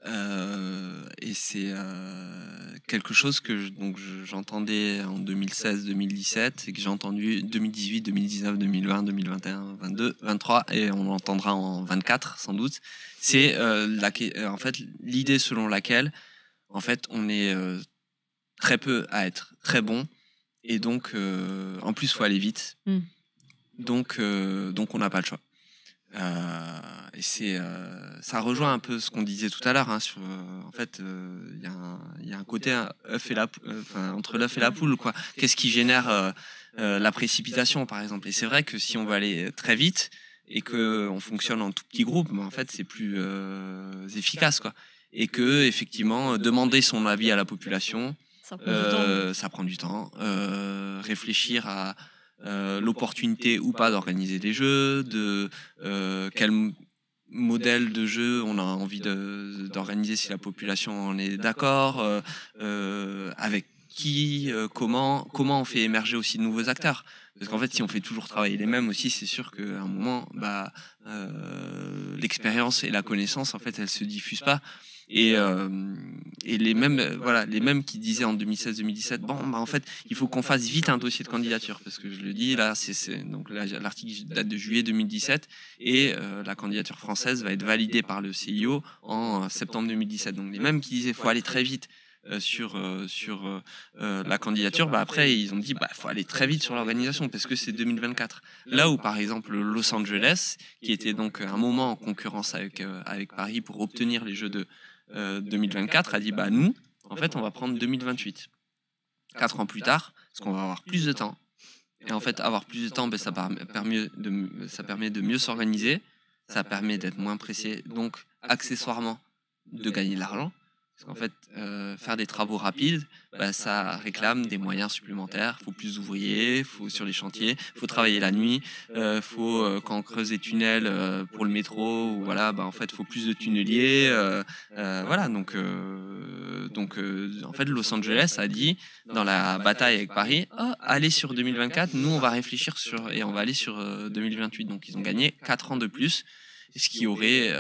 Euh, et c'est euh, quelque chose que donc j'entendais en 2016-2017 et que j'ai entendu 2018, 2019, 2020, 2021, 22, 23 et on l'entendra en 24 sans doute. C'est euh, la, en fait l'idée selon laquelle en fait on est très peu à être très bon et donc en plus faut aller vite. Hmm. Donc donc on n'a pas le choix. Euh, et c'est, euh, ça rejoint un peu ce qu'on disait tout à l'heure. Hein, euh, en fait, euh, il y, a un côté et la, entre l'œuf et la poule. Quoi. Qu'est-ce qui génère la précipitation, par exemple Et c'est vrai que si on veut aller très vite et que on fonctionne en tout petit groupe, ben, en fait, c'est plus efficace, quoi. Et que effectivement, demander son avis à la population, ça prend du temps. Ça prend du temps. réfléchir à l'opportunité ou pas d'organiser des jeux, de quel modèle de jeu on a envie d'organiser si la population en est d'accord, euh, euh, avec qui, euh, comment, comment on fait émerger aussi de nouveaux acteurs. Parce qu'en fait, si on fait toujours travailler les mêmes aussi, c'est sûr qu'à un moment, bah, l'expérience et la connaissance, en fait, elles se diffusent pas. Et, euh, et les mêmes, euh, voilà, les mêmes qui disaient en 2016-2017, bon, bah, en fait, il faut qu'on fasse vite un dossier de candidature, parce que je le dis, là, c'est donc l'article date de juillet 2017, et euh, la candidature française va être validée par le CIO en septembre 2017. Donc les mêmes qui disaient, faut aller très vite. sur sur la candidature, bah après ils ont dit bah faut aller très vite sur l'organisation parce que c'est 2024. Là où par exemple Los Angeles, qui était donc un moment en concurrence avec avec Paris pour obtenir les Jeux de 2024 euh, a dit bah nous, en fait, on va prendre 2028. Quatre ans plus tard, parce qu'on va avoir plus de temps. Et en fait, avoir plus de temps, ben, ça, permet de, ça permet de mieux s'organiser, ça permet d'être moins pressé, donc accessoirement de gagner de l'argent. Parce qu'en fait, euh, faire des travaux rapides, bah, ça réclame des moyens supplémentaires. Il faut plus d'ouvriers, faut sur les chantiers, il faut travailler la nuit, euh, faut euh, quand on creuse des tunnels euh, pour le métro, ou voilà, bah, en fait, faut plus de tunneliers, voilà. Donc, donc, en fait, Los Angeles a dit dans la bataille avec Paris, oh, allez sur 2024, nous on va réfléchir sur et on va aller sur 2028. Donc, ils ont gagné 4 ans de plus, ce qui aurait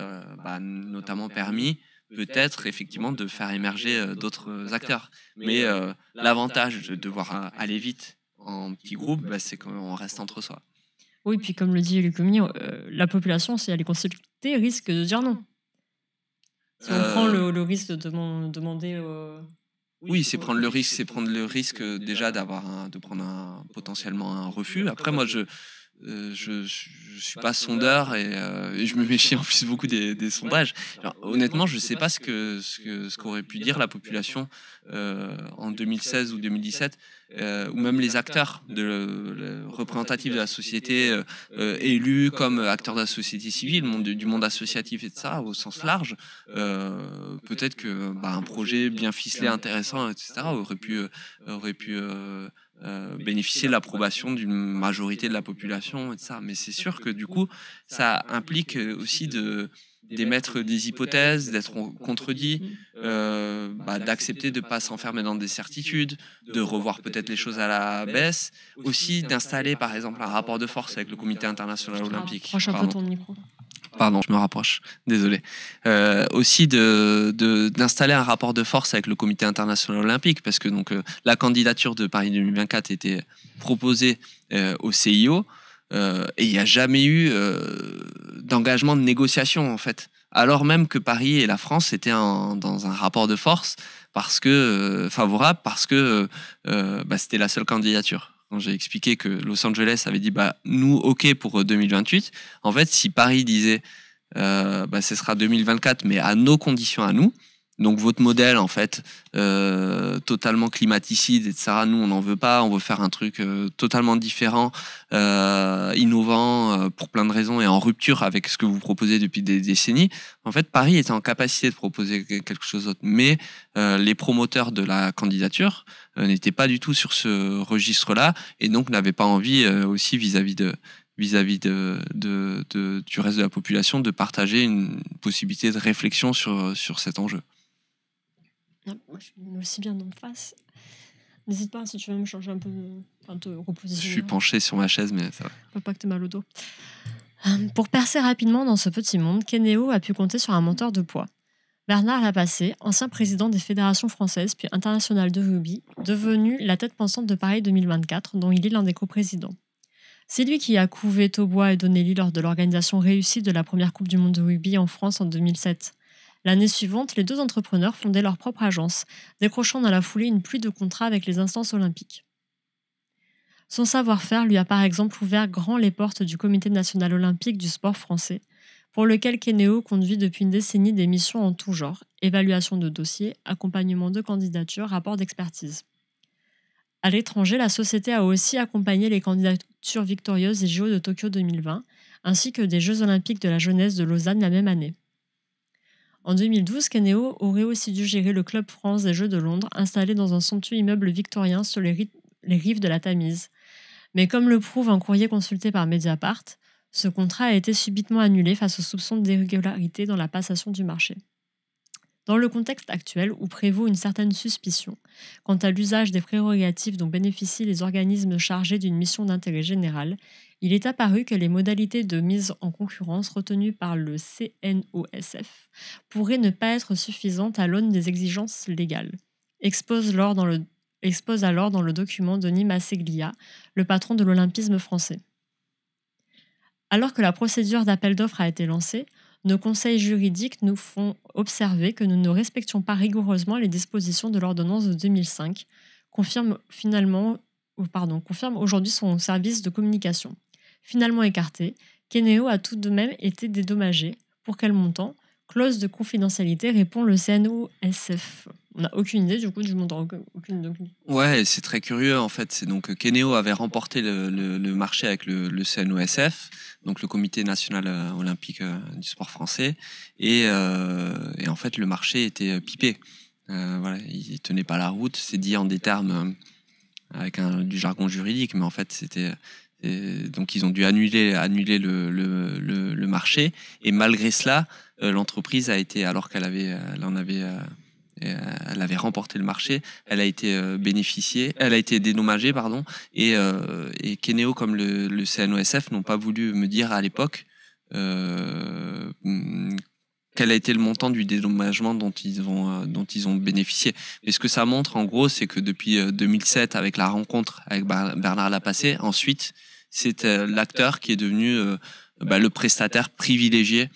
bah, notamment permis peut-être effectivement de faire émerger euh, d'autres euh, acteurs. Mais euh, l'avantage de devoir aller vite en petit groupe, bah, c'est qu'on reste entre soi. Oui, puis comme le dit Lucumi, la population, si elle est consultée, risque de dire non. Si on prend le, risque de demander. Oui, c'est prendre le risque, c'est prendre le risque déjà d'avoir de prendre potentiellement un refus. Après, moi, je euh, je, je suis pas sondeur euh, et, je me méfie en plus beaucoup des, sondages. Alors, honnêtement, je sais pas ce que ce qu'aurait pu dire la population euh, en 2016 ou 2017, ou même les acteurs de, représentatifs de la société élus comme acteurs de la société civile, monde, du monde associatif et de ça au sens large. Peut-être que bah, un projet bien ficelé, intéressant, etc. aurait pu aurait pu euh, bénéficier de l'approbation d'une majorité de la hein. population et ça. Mais c'est sûr que du coup, ça implique euh, aussi de d'émettre des hypothèses, d'être contredit, euh, bah, bah, d'accepter de ne pas s'enfermer dans des certitudes, de revoir peut-être les choses à la baisse, aussi d'installer par exemple un rapport de force avec le comité international olympique. Pardon, je me rapproche, désolé. Euh, aussi d'installer de, un rapport de force avec le Comité international olympique, parce que donc, euh, la candidature de Paris 2024 était proposée euh, au CIO, et il n'y a jamais eu d'engagement de négociation, en fait. Alors même que Paris et la France étaient dans un rapport de force parce que, favorable, parce que bah, c'était la seule candidature quand j'ai expliqué que Los Angeles avait dit bah nous ok pour 2028, euh, en fait si Paris disait euh, bah, ce sera 2024 mais à nos conditions à nous, donc votre modèle, en fait, euh, totalement climaticide, etc., nous, on n'en veut pas, on veut faire un truc euh, totalement différent, euh, innovant, pour plein de raisons, et en rupture avec ce que vous proposez depuis des décennies. En fait, Paris était en capacité de proposer quelque chose d'autre, mais les promoteurs de la candidature n'étaient pas du tout sur ce registre-là, et donc n'avaient pas envie aussi vis-à-vis de vis-à-vis de, du reste de la population, de partager une possibilité de réflexion sur, sur cet enjeu. Ah, moi, je bien en face. N'hésite pas si tu veux me changer un peu, enfin te Je suis penché sur ma chaise, mais ça que mal au dos. Hum, pour percer rapidement dans ce petit monde, Kenéo a pu compter sur un mentor de poids. Bernard Lapassé, ancien président des fédérations françaises puis internationales de rugby, devenu la tête pensante de Paris 2024, dont il est l'un des coprésidents. C'est lui qui a couvé Taubois et donné Donnelly lors de l'organisation réussie de la première Coupe du monde de rugby en France en 2007. L'année suivante, les deux entrepreneurs fondaient leur propre agence, décrochant dans la foulée une pluie de contrats avec les instances olympiques. Son savoir-faire lui a par exemple ouvert grand les portes du Comité national olympique du sport français, pour lequel Kenéo conduit depuis une décennie des missions en tout genre, évaluation de dossiers, accompagnement de candidatures, rapport d'expertise. À l'étranger, la société a aussi accompagné les candidatures victorieuses des JO de Tokyo 2020, ainsi que des Jeux olympiques de la jeunesse de Lausanne la même année. En 2012, Caneo aurait aussi dû gérer le Club France des Jeux de Londres, installé dans un somptueux immeuble victorien sur les, rives de la Tamise. Mais comme le prouve un courrier consulté par Mediapart, ce contrat a été subitement annulé face aux soupçons d'irrégularité dans la passation du marché. Dans le contexte actuel où prévaut une certaine suspicion quant à l'usage des prérogatives dont bénéficient les organismes chargés d'une mission d'intérêt général, il est apparu que les modalités de mise en concurrence retenues par le CNOSF pourraient ne pas être suffisantes à l'aune des exigences légales. Expose, alors dans le, document de dans Seglia, document le patron de l'Olympisme français. Alors que la procédure d'appel d'offres a été lancée, nos conseils juridiques nous font observer que nous ne respections pas rigoureusement les dispositions de l'ordonnance de 2005, confirme finalement, pardon, confirme aujourd'hui son service de communication. Finalement écarté, Kenéo a tout de même été dédommagé. Pour quel montant Clause de confidentialité répond le CNOSF. On n'a aucune idée du coup du montant. Aucune, Ouais, c'est très curieux en fait. C'est donc Kenéo avait remporté le, marché avec le, le, CNOSF, donc le Comité national euh, olympique euh, du sport français, euh, et, en fait le marché était pipé. Euh, voilà, il tenait pas la route. C'est dit en des termes avec un, du jargon juridique, mais en fait c'était euh, donc ils ont dû annuler, annuler le, le, le, marché. Et malgré cela, euh, l'entreprise a été, alors qu'elle avait, elle en avait, euh, elle avait remporté le marché, elle a été bénéficiée, elle a été dédommagée, pardon. Et, et Keneo comme le, le CNOSF n'ont pas voulu me dire à l'époque euh, hmm, quel a été le montant du dédommagement dont ils ont, dont ils ont bénéficié. Mais ce que ça montre, en gros, c'est que depuis 2007, avec la rencontre avec Bernard Lapassé, ensuite, c'est euh, l'acteur qui est devenu euh, bah, le prestataire privilégié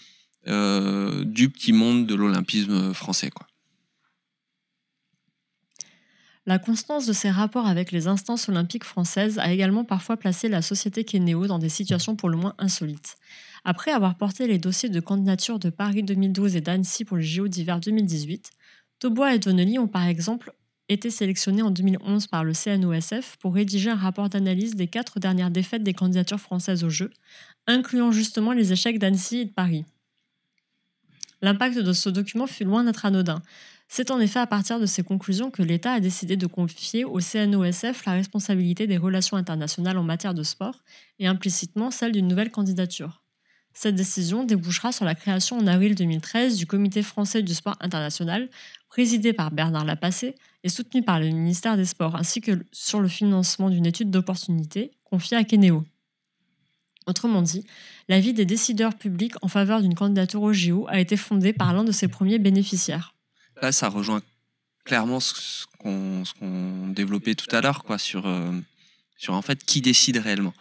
euh, du petit monde de l'olympisme français. La constance de ses rapports avec les instances olympiques françaises a également parfois placé la société Kenéo dans des situations pour le moins insolites. Après avoir porté les dossiers de candidature de Paris 2012 et d'Annecy pour le JO d'hiver 2018, Tobois et Donnelly ont par exemple été sélectionné en 2011 par le CNOSF pour rédiger un rapport d'analyse des quatre dernières défaites des candidatures françaises aux Jeux, incluant justement les échecs d'Annecy et de Paris. L'impact de ce document fut loin d'être anodin. C'est en effet à partir de ces conclusions que l'État a décidé de confier au CNOSF la responsabilité des relations internationales en matière de sport et implicitement celle d'une nouvelle candidature. Cette décision débouchera sur la création en avril 2013 du Comité français du sport international présidé par Bernard Lapassé et soutenu par le ministère des Sports, ainsi que sur le financement d'une étude d'opportunité confiée à Kenéo. Autrement dit, l'avis des décideurs publics en faveur d'une candidature au JO a été fondé par l'un de ses premiers bénéficiaires. Là, ça rejoint clairement ce qu'on développait tout à l'heure, quoi, sur, euh, sur en fait qui décide réellement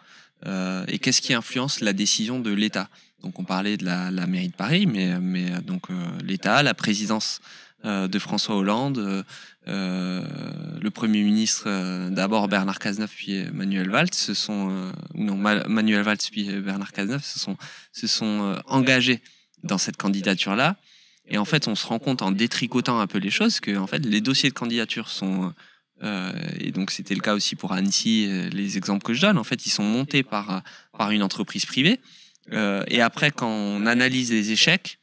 euh, et qu'est-ce qui influence la décision de l'État. Donc, on parlait de la, mairie de Paris, mais, mais euh, donc l'État, la présidence euh, de François Hollande, euh, euh, le Premier ministre d'abord Bernard Cazeneuve puis Manuel Valls, se sont non Manuel Valls puis Bernard Cazeneuve se sont se sont engagés dans cette candidature là. Et en fait, on se rend compte en détricotant un peu les choses que en fait les dossiers de candidature sont et donc c'était le cas aussi pour Annecy, les exemples que je donne, en fait, ils sont montés par, par une entreprise privée. et après, quand on analyse les échecs,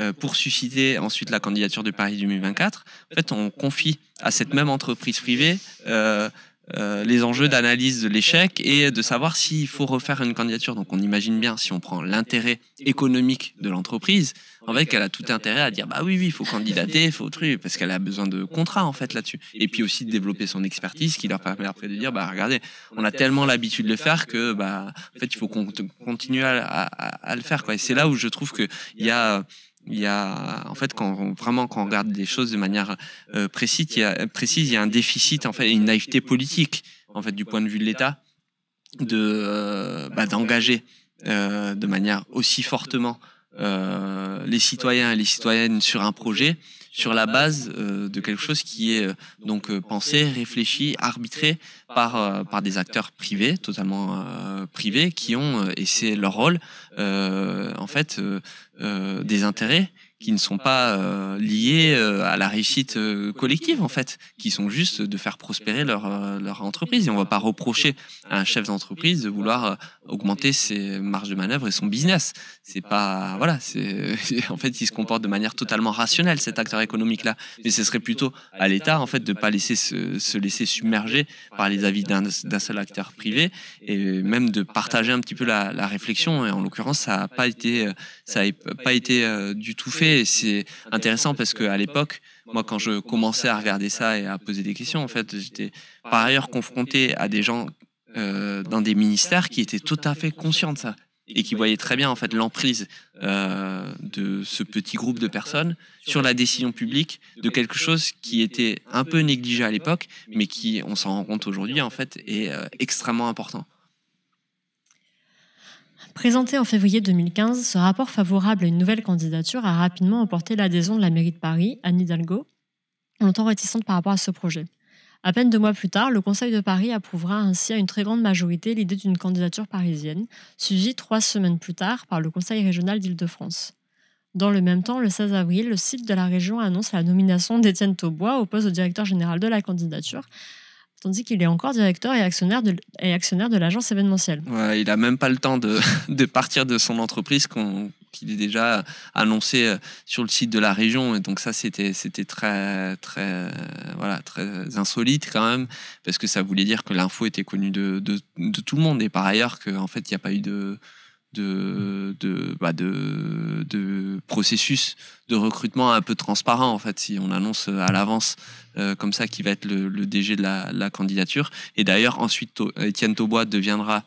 euh, pour susciter ensuite la candidature de Paris 2024, en fait, on confie à cette même entreprise privée euh, euh, les enjeux d'analyse de l'échec et de savoir s'il faut refaire une candidature. Donc, on imagine bien si on prend l'intérêt économique de l'entreprise, en fait, qu'elle a tout intérêt à dire bah oui, oui, il faut candidater, il faut truc, parce qu'elle a besoin de contrats en fait là-dessus. Et puis aussi de développer son expertise qui leur permet après de dire bah regardez, on a tellement l'habitude de le faire que bah en fait, il faut qu'on continue à, le faire quoi. Et c'est là où je trouve que il y a il y a en fait quand on, vraiment quand on regarde des choses de manière euh, précise, il y a, précise, il y a un déficit en fait, une naïveté politique en fait du point de vue de l'État de euh, bah, d'engager euh, de manière aussi fortement euh, les citoyens et les citoyennes sur un projet sur la base euh, de quelque chose qui est euh, donc pensé, réfléchi, arbitré par par des acteurs privés, totalement privés, qui ont et c'est leur rôle en fait des intérêts qui ne sont pas euh, liés euh, à la réussite euh, collective, en fait, qui sont juste de faire prospérer leur, leur entreprise. Et on ne va pas reprocher à un chef d'entreprise de vouloir augmenter ses marges de manœuvre et son business. C'est pas, voilà, c'est, en fait, il se comporte de manière totalement rationnelle, cet acteur économique-là. Mais ce serait plutôt à l'État, en fait, de ne pas laisser se, laisser submerger par les avis d'un, seul acteur privé et même de partager un petit peu la, réflexion. Et en l'occurrence, ça n'a pas été, ça a pas été du tout fait c'est intéressant parce qu'à l'époque, moi, quand je commençais à regarder ça et à poser des questions, en fait, j'étais par ailleurs confronté à des gens euh, dans des ministères qui étaient tout à fait conscients de ça et qui voyaient très bien en fait l'emprise euh, de ce petit groupe de personnes sur la décision publique de quelque chose qui était un peu négligé à l'époque, mais qui, on s'en rend compte aujourd'hui en fait, est euh, extrêmement important. Présenté en février 2015, ce rapport favorable à une nouvelle candidature a rapidement emporté l'adhésion de la mairie de Paris, Anne Hidalgo, longtemps réticente par rapport à ce projet. À peine deux mois plus tard, le Conseil de Paris approuvera ainsi à une très grande majorité l'idée d'une candidature parisienne, suivie trois semaines plus tard par le Conseil régional d'Île-de-France. Dans le même temps, le 16 avril, le site de la région annonce la nomination d'Étienne Taubois au poste de directeur général de la candidature, tandis qu'il est encore directeur et actionnaire de, l'agence événementielle. il n'a même pas le temps de, partir de son entreprise qu'il est déjà annoncé euh, sur le site de la région. Et donc ça, c'était euh, très insolite quand même, parce que ça voulait dire que l'info était connue de tout le monde. Et par ailleurs, qu'en fait, il n'y a pas eu de bah, de, de, processus de recrutement un peu transparent, en fait, si on annonce à l'avance euh, comme ça qui va être le, DG de la, candidature. Et d'ailleurs, ensuite, Étienne Taubois deviendra,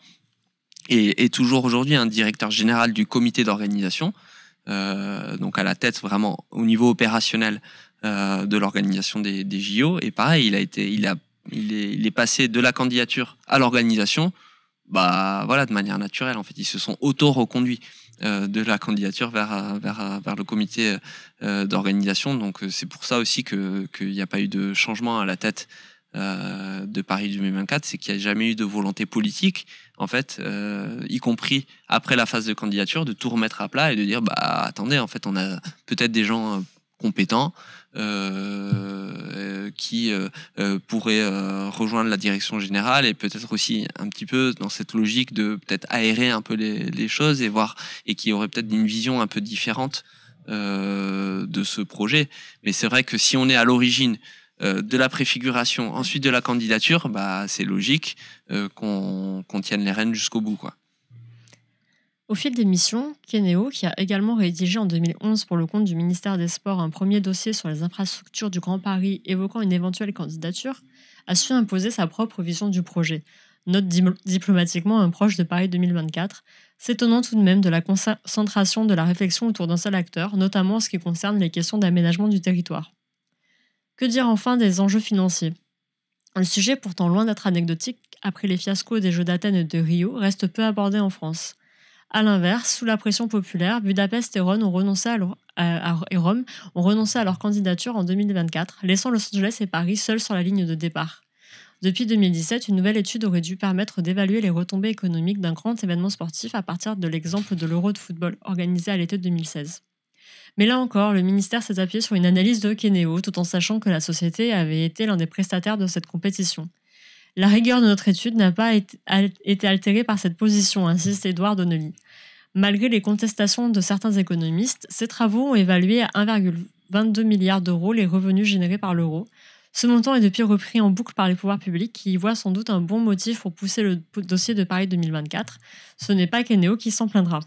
et, est toujours aujourd'hui, un directeur général du comité d'organisation, euh, donc à la tête vraiment au niveau opérationnel euh, de l'organisation des, des, JO. Et pareil, il, a été, il, a, il, est, il est passé de la candidature à l'organisation bah, voilà, de manière naturelle en fait, ils se sont auto-reconduits euh, de la candidature vers le comité euh, d'organisation. Donc euh, c'est pour ça aussi qu'il n'y a pas eu de changement à la tête de Paris 2024, c'est qu'il n'y a jamais eu de volonté politique en fait, y compris après la phase de candidature, de tout remettre à plat et de dire bah attendez en fait on a peut-être des gens compétents euh, euh, qui euh, pourrait rejoindre la direction générale et peut-être aussi un petit peu dans cette logique de peut-être aérer un peu les, les, choses et voir et qui aurait peut-être une vision un peu différente euh, de ce projet. Mais c'est vrai que si on est à l'origine de la préfiguration, ensuite de la candidature, bah c'est logique euh, qu'on tienne les rênes jusqu'au bout, quoi. Au fil des missions, Kenéo, qui a également rédigé en 2011 pour le compte du ministère des Sports un premier dossier sur les infrastructures du Grand Paris évoquant une éventuelle candidature, a su imposer sa propre vision du projet, note diplomatiquement un proche de Paris 2024, s'étonnant tout de même de la concentration de la réflexion autour d'un seul acteur, notamment en ce qui concerne les questions d'aménagement du territoire. Que dire enfin des enjeux financiers Le sujet, pourtant loin d'être anecdotique, après les fiascos des Jeux d'Athènes et de Rio, reste peu abordé en France. À l'inverse, sous la pression populaire, Budapest et Rome ont renoncé à, leur, ont renoncé à leur candidature en 2024, laissant Los Angeles et Paris seuls sur la ligne de départ. Depuis 2017, une nouvelle étude aurait dû permettre d'évaluer les retombées économiques d'un grand événement sportif à partir de l'exemple de l'Euro de football organisé à l'été 2016. Mais là encore, le ministère s'est appuyé sur une analyse de Keneo, tout en sachant que la société avait été l'un des prestataires de cette compétition. La rigueur de notre étude n'a pas été altérée par cette position, insiste Édouard Donnelly. Malgré les contestations de certains économistes, ces travaux ont évalué à 1,22 milliard d'euros les revenus générés par l'euro. Ce montant est depuis repris en boucle par les pouvoirs publics qui y voient sans doute un bon motif pour pousser le dossier de Paris 2024. Ce n'est pas Kenéo qui s'en plaindra.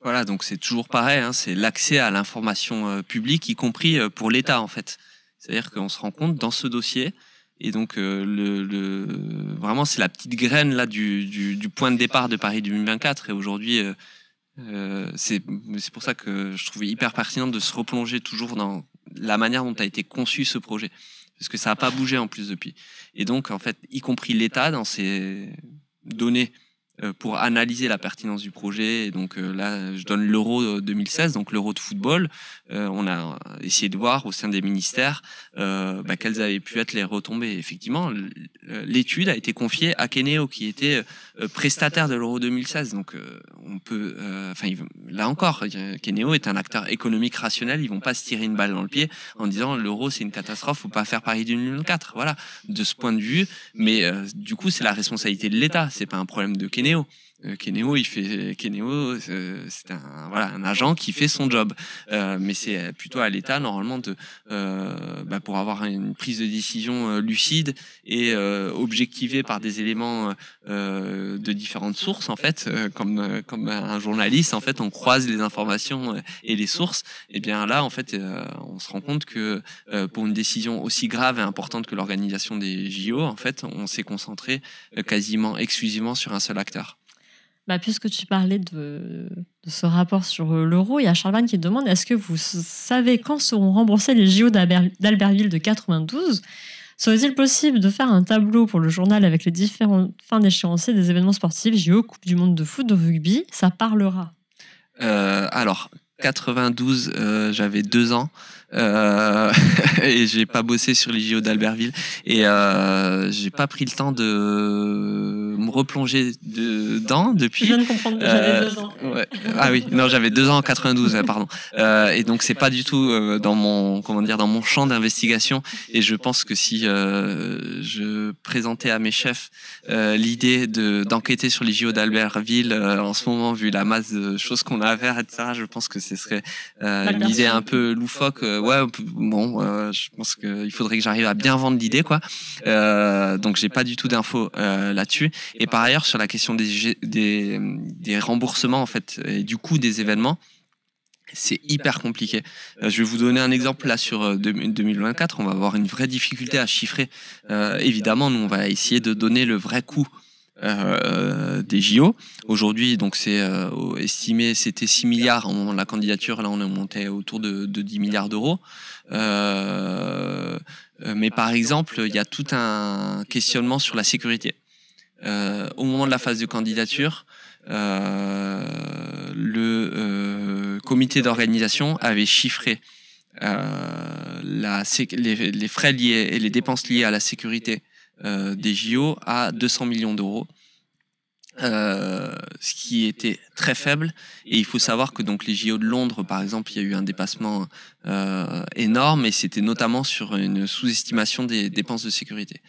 Voilà, donc c'est toujours pareil, hein, c'est l'accès à l'information euh, publique, y compris euh, pour l'État en fait. C'est-à-dire qu'on se rend compte dans ce dossier et donc, euh, le, vraiment, c'est la petite graine là du, point de départ de Paris 2024. Et aujourd'hui, euh, euh, c'est pour ça que je trouvais hyper pertinent de se replonger toujours dans la manière dont a été conçu ce projet. Parce que ça n'a pas bougé en plus depuis. Et donc, en fait, y compris l'État, dans ses données euh, pour analyser la pertinence du projet. donc euh, là, je donne l'Euro 2016, euh, donc l'Euro de football. on a essayé de voir au sein des ministères bah, quelles avaient pu être les retombées. effectivement, l'étude a été confiée à Kenéo qui était prestataire de l'Euro 2016. Donc on peut, enfin là encore, Kenéo est un acteur économique rationnel. Ils vont pas se tirer une balle dans le pied en disant l'Euro c'est une catastrophe, faut pas faire Paris 2004. Voilà, de ce point de vue. Mais du coup, c'est la responsabilité de l'État. C'est pas un problème de Kenéo pneu, Euh, Kenéo, il fait Kenéo, euh, c'est un agent qui fait son job, euh, mais c'est plutôt à l'État normalement de bah, pour avoir une prise de décision lucide et objectivée par des éléments de différentes sources en fait, comme comme un journaliste en fait on croise les informations et les sources, et eh bien là en fait on se rend compte que pour une décision aussi grave et importante que l'organisation des JO en fait on s'est concentré quasiment exclusivement sur un seul acteur. Bah, puisque tu parlais de, ce rapport sur euh, l'euro, il y a Charlemagne qui demande est-ce que vous savez quand seront remboursés les JO d'Albertville de 92 Serait-il possible de faire un tableau pour le journal avec les différentes fins d'échéancier des événements sportifs, JO, Coupe du Monde de foot, de rugby Ça parlera. Euh, alors, 92, euh, j'avais deux ans. Euh, et j'ai pas bossé sur les JO d'Albertville et euh, j'ai pas pris le temps de me replonger dedans depuis. Je viens de comprendre j'avais deux ans. Euh, ouais. Ah oui, non, j'avais deux ans en 92, euh, pardon. Euh, et donc c'est pas du tout dans mon comment dire dans mon champ d'investigation. Et je pense que si je présentais à mes chefs l'idée de d'enquêter sur les JO d'Albertville en ce moment, vu la masse de choses qu'on a à faire, etc., je pense que ce serait une idée un peu loufoque ouais, bon, je pense qu'il faudrait que j'arrive à bien vendre l'idée, quoi. Euh, donc j'ai pas du tout d'infos euh, là-dessus. Et par ailleurs, sur la question des, des, remboursements, en fait, et du coût des événements, c'est hyper compliqué. Euh, je vais vous donner un exemple là sur 2024. Euh, on va avoir une vraie difficulté à chiffrer. évidemment, nous, on va essayer de donner le vrai coût euh, euh, des JO. Aujourd'hui, donc c'est euh, estimé, c'était 6 milliards au moment de la candidature. Là, on est monté autour de, 10 milliards d'euros. mais par exemple, il y a tout un questionnement sur la sécurité. au moment de la phase de candidature, le comité d'organisation avait chiffré la, les, frais liés et les dépenses liées à la sécurité euh, des JO à 200 millions d'euros. Euh, ce qui était très faible. Et il faut savoir que donc les JO de Londres, par exemple, il y a eu un dépassement euh, énorme et c'était notamment sur une sous-estimation des dépenses de sécurité.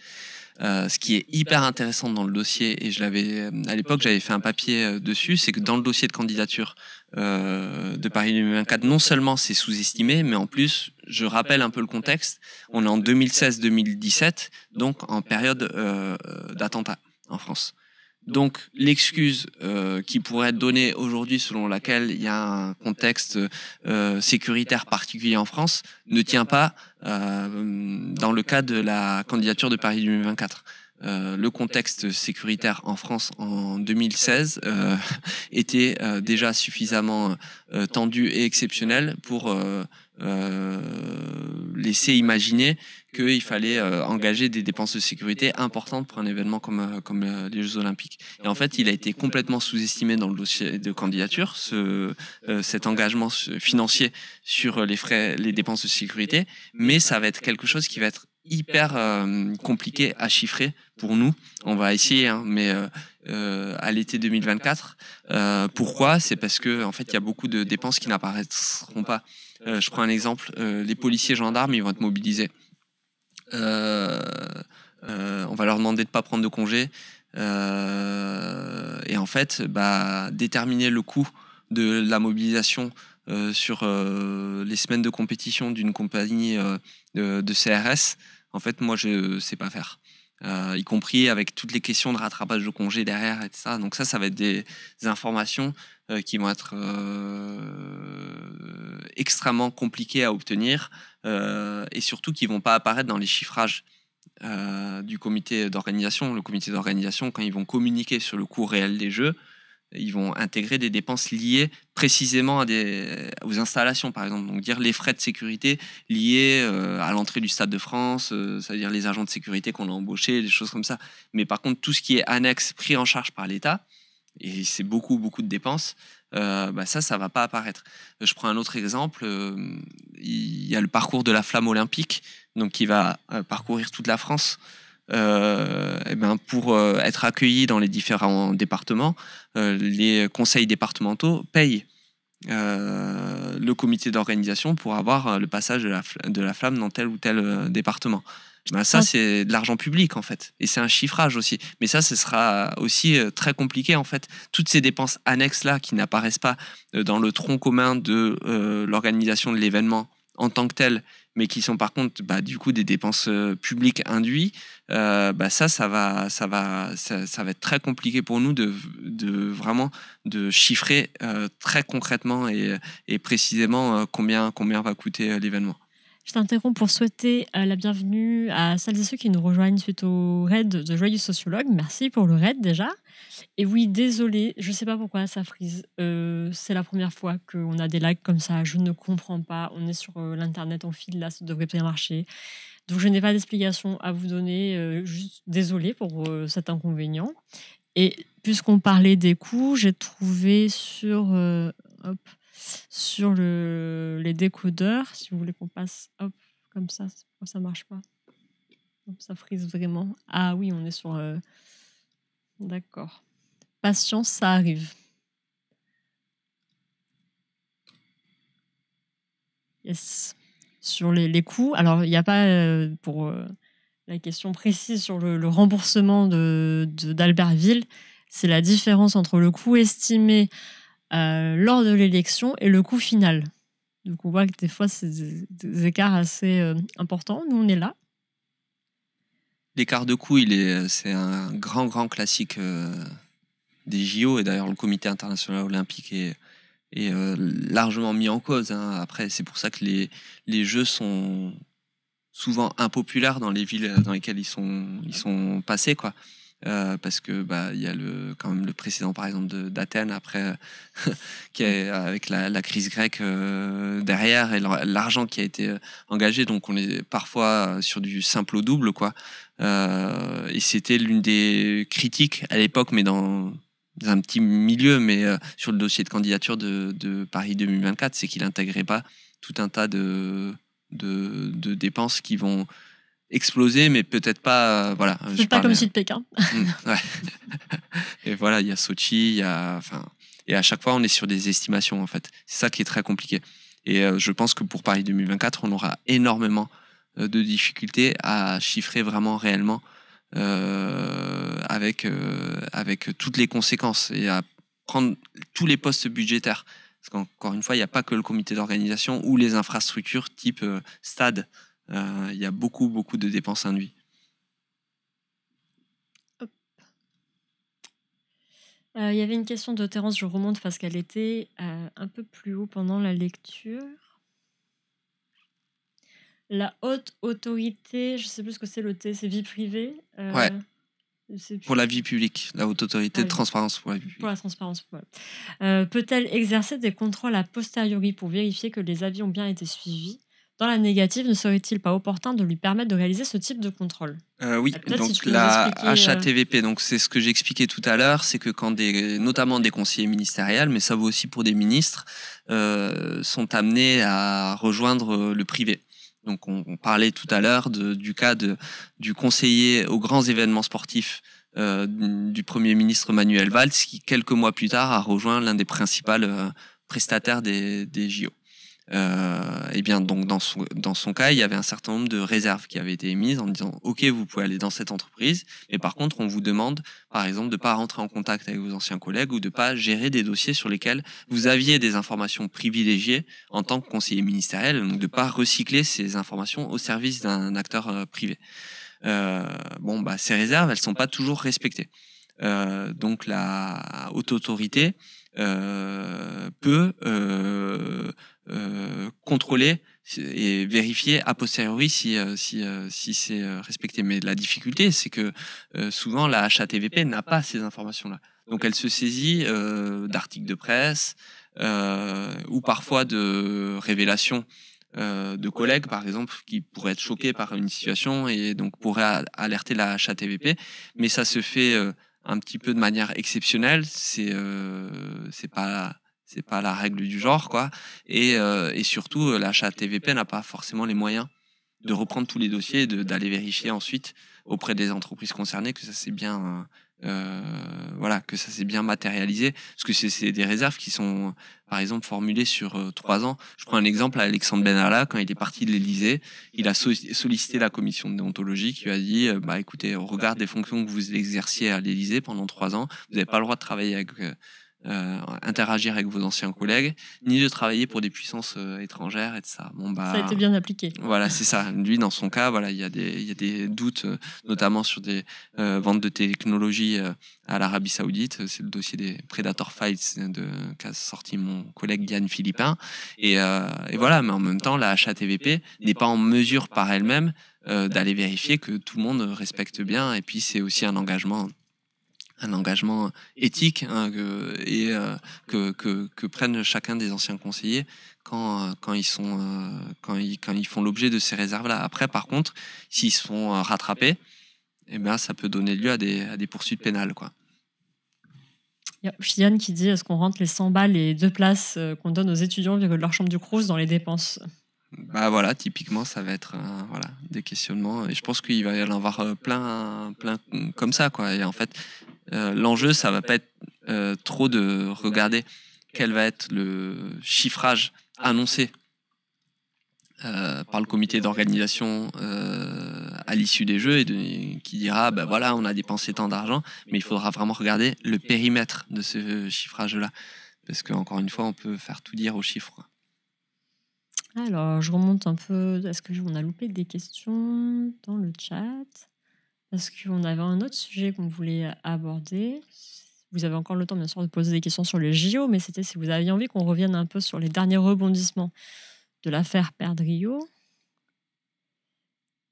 ce qui est hyper intéressant dans le dossier, et je l'avais à l'époque, j'avais fait un papier dessus, c'est que dans le dossier de candidature euh, de Paris 2024, non seulement c'est sous-estimé, mais en plus, je rappelle un peu le contexte, on est en 2016-2017, donc en période euh, d'attentat en France. Donc l'excuse euh, qui pourrait être donnée aujourd'hui selon laquelle il y a un contexte euh, sécuritaire particulier en France ne tient pas dans le cas de la candidature de Paris 2024. Euh, le contexte sécuritaire en France en 2016 euh, était euh, déjà suffisamment tendu et exceptionnel pour laisser imaginer qu'il fallait engager des dépenses de sécurité importantes pour un événement comme, comme les Jeux Olympiques. Et en fait, il a été complètement sous-estimé dans le dossier de candidature, ce, cet engagement financier sur les frais, les dépenses de sécurité, mais ça va être quelque chose qui va être hyper euh, compliqué à chiffrer pour nous. On va essayer, hein, mais euh, euh, à l'été 2024. pourquoi C'est parce que en fait, il y a beaucoup de dépenses qui n'apparaîtront pas. je prends un exemple les policiers, gendarmes, ils vont être mobilisés. on va leur demander de ne pas prendre de congé. et en fait, bah, déterminer le coût de la mobilisation sur les semaines de compétition d'une compagnie de, CRS, en fait, moi, je sais pas faire. Euh, y compris avec toutes les questions de rattrapage de congés derrière et ça. Donc ça, ça va être des, informations euh, qui vont être euh, extrêmement compliquées à obtenir et surtout qui vont pas apparaître dans les chiffrages du comité d'organisation. Le comité d'organisation, quand ils vont communiquer sur le coût réel des jeux, ils vont intégrer des dépenses liées précisément à des, euh, aux installations, par exemple. Donc dire les frais de sécurité liés euh, à l'entrée du Stade de France, euh, c'est-à-dire les agents de sécurité qu'on a embauchés, des choses comme ça. Mais par contre, tout ce qui est annexe pris en charge par l'État, et c'est beaucoup, beaucoup de dépenses, ça, bah, ça, ça va pas apparaître. Je prends un autre exemple. Il y a le parcours de la flamme olympique, donc qui va parcourir toute la France et euh, eh ben pour euh, être accueillis dans les différents départements, euh, les conseils départementaux payent le comité d'organisation pour avoir le passage de la, de la, flamme dans tel ou tel département. Ben, ça, c'est de l'argent public, en fait. Et c'est un chiffrage aussi. Mais ça, ce sera aussi très compliqué, en fait. Toutes ces dépenses annexes-là qui n'apparaissent pas dans le tronc commun de l'organisation de l'événement en tant que tel, mais qui sont par contre bah, du coup des dépenses euh, publiques induites, euh, bah, ça, ça va, ça, va, ça, va être très compliqué pour nous de, de vraiment de chiffrer euh, très concrètement et, et précisément combien, combien va coûter l'événement. Je t'interromps pour souhaiter la bienvenue à celles et ceux qui nous rejoignent suite au raid de Joyeux Sociologue. Merci pour le raid déjà. Et oui, désolé, je ne sais pas pourquoi ça frise. Euh, c'est la première fois qu'on a des lags comme ça. Je ne comprends pas. On est sur euh, l'internet en fil là, ça devrait bien marcher. Donc je n'ai pas d'explication à vous donner. Euh, juste désolé pour cet inconvénient. Et puisqu'on parlait des coûts, j'ai trouvé sur sur les décodeurs, si vous voulez qu'on passe hop comme ça, pourquoi ça marche pas. Ça frise vraiment. Ah oui, on est sur. D'accord. Patience, ça arrive. Sur les, les coûts, alors il n'y a pas euh, pour euh, la question précise sur le, remboursement d'Albertville, de, c'est la différence entre le coût estimé euh, lors de l'élection et le coût final. Donc on voit que des fois, c'est des, écarts assez importants. Nous, on est là. L'écart de coût, c'est est un grand, grand classique des JO. Et d'ailleurs, le Comité international olympique est, euh, largement mis en cause. Hein. Après, c'est pour ça que les, les Jeux sont souvent impopulaires dans les villes dans lesquelles ils sont, ils sont passés, quoi. Euh, parce que bah il y a le quand même le précédent par exemple d'Athènes après qui est avec la, crise grecque euh, derrière et l'argent qui a été engagé donc on est parfois sur du simple au double quoi et c'était l'une des critiques à l'époque mais dans dans un petit milieu, mais euh, sur le dossier de candidature de, Paris 2024, c'est qu'il n'intégrait pas tout un tas de, de, dépenses qui vont exploser, mais peut-être pas. Euh, voilà. C'est pas comme si de Pékin. Mm, et voilà, il y a Sochi, il y a. et à chaque fois, on est sur des estimations, en fait. C'est ça qui est très compliqué. Et euh, je pense que pour Paris 2024, on aura énormément de difficultés à chiffrer vraiment réellement euh, avec, euh, avec toutes les conséquences et à prendre tous les postes budgétaires. Parce qu'encore une fois, il n'y a pas que le comité d'organisation ou les infrastructures type euh, stade. Il y a beaucoup, beaucoup de dépenses induites. Il y avait une question de Terence, je remonte parce qu'elle était un peu plus haut pendant la lecture la haute autorité, je sais plus ce que c'est le T, c'est vie privée. Euh, ouais. Pour la vie publique, la haute autorité de transparence pour la Pour la transparence, euh, Peut-elle exercer des contrôles a posteriori pour vérifier que les avis ont bien été suivis Dans la négative, ne serait-il pas opportun de lui permettre de réaliser ce type de contrôle euh, Oui, donc la HATVP, donc c'est ce que j'expliquais tout à l'heure, c'est que quand des, notamment des conseillers ministériels, mais ça vaut aussi pour des ministres, sont amenés à rejoindre le privé. Donc on, parlait tout à l'heure du cas de, du conseiller aux grands événements sportifs euh, du Premier ministre Manuel Valls, qui quelques mois plus tard a rejoint l'un des principaux euh, prestataires des, des JO et euh, eh bien donc dans son, dans son cas, il y avait un certain nombre de réserves qui avaient été émises en disant OK, vous pouvez aller dans cette entreprise, mais par contre, on vous demande, par exemple, de pas rentrer en contact avec vos anciens collègues ou de pas gérer des dossiers sur lesquels vous aviez des informations privilégiées en tant que conseiller ministériel, donc de pas recycler ces informations au service d'un acteur euh, privé. Euh, bon, bah, ces réserves, elles sont pas toujours respectées. donc la haute autorité euh, peut euh, contrôler et vérifier a posteriori si euh, si euh, si c'est respecté. Mais la difficulté, c'est que souvent la HATVP n'a pas ces informations-là. Donc elle se saisit d'articles de presse euh, ou parfois de révélations euh, de collègues, par exemple, qui pourraient être choqués par une situation et donc pourraient alerter la HATVP. Mais ça se fait un petit peu de manière exceptionnelle. C'est c'est pas c'est pas la règle du genre, quoi. Et, euh, et surtout, euh, la TVP n'a pas forcément les moyens de reprendre tous les dossiers et d'aller vérifier ensuite auprès des entreprises concernées que ça s'est bien, euh, euh voilà, que ça s'est bien matérialisé. Parce que c'est des réserves qui sont, par exemple, formulées sur trois ans. Je prends un exemple à Alexandre Benalla, quand il est parti de l'Élysée, il a sollicité la commission de déontologie qui lui a dit, bah écoutez, au regard des fonctions que vous exerciez à l'Élysée pendant trois ans, vous n'avez pas le droit de travailler avec euh, interagir avec vos anciens collègues, ni de travailler pour des puissances euh, étrangères et de ça. Bon, bah, ça a été bien appliqué. Voilà, c'est ça. Lui, dans son cas, voilà, il y, a des, doutes, euh, notamment sur des ventes de technologies à l'Arabie Saoudite. C'est le dossier des Predator Fights qu'a sorti mon collègue Diane Philippin. Et, voilà, mais en même temps, la HATVP n'est pas en mesure par elle-même d'aller vérifier que tout le monde respecte bien. Et puis, c'est aussi un engagement un engagement éthique hein, que, et euh, que, prennent chacun des anciens conseillers quand, euh, ils, sont, euh, quand, ils, font l'objet de ces réserves-là. Après, par contre, s'ils sont rattrapés, eh bien, ça peut donner lieu à des, poursuites pénales. Quoi. Il qui dit est-ce qu'on rentre les 100 balles et deux places qu'on donne aux étudiants de leur chambre du Crous dans les dépenses bah, voilà, typiquement, ça va être euh, voilà, des questionnements. Et je pense qu'il va y en avoir euh, plein, plein comme ça. Quoi. Et en fait, euh, l'enjeu, ça va pas être trop de regarder quel va être le chiffrage annoncé par le comité d'organisation à l'issue des jeux et qui dira bah voilà, on a dépensé tant d'argent, mais il faudra vraiment regarder le périmètre de ce chiffrage-là. Parce qu'encore une fois, on peut faire tout dire aux chiffres. Alors, je remonte un peu. Est-ce qu'on a loupé des questions dans le chat Est-ce qu'on avait un autre sujet qu'on voulait aborder. Vous avez encore le temps, bien sûr, de poser des questions sur les JO, mais c'était si vous aviez envie qu'on revienne un peu sur les derniers rebondissements de l'affaire Perdrio.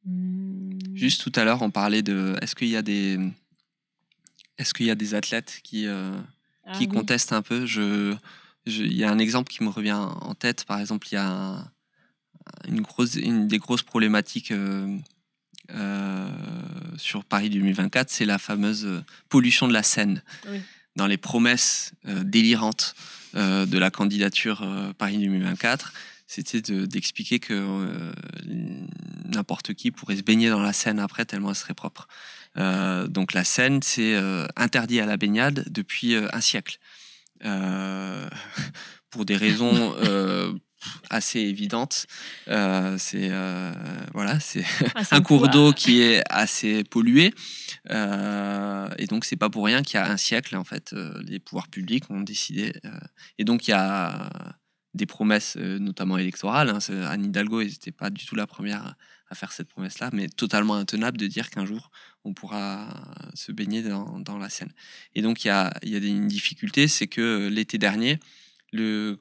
Hmm. Juste tout à l'heure, on parlait de est-ce qu'il y a des est qu'il y des athlètes qui euh, ah qui contestent un peu Je il y a un exemple qui me revient en tête. Par exemple, il y a une, des grosses problématiques euh, euh, sur Paris 2024, c'est la fameuse euh, pollution de la Seine. Dans les promesses délirantes de la candidature Paris 2024, c'était d'expliquer que n'importe qui pourrait se baigner dans la Seine après, tellement elle serait propre. donc la Seine, c'est interdit à la baignade depuis un siècle. Euh, pour des raisons euh, assez évidentes. Euh, c'est voilà, c'est ah, un cours d'eau qui est assez pollué, et donc c'est pas pour rien qu'il y a un siècle en fait, les pouvoirs publics ont décidé, et donc il y a des promesses, notamment électorales. Hein, Anne Hidalgo n'était pas du tout la première à faire cette promesse-là, mais totalement intenable de dire qu'un jour on pourra se baigner dans, la Seine. Et donc il y a, une difficulté, c'est que l'été dernier, le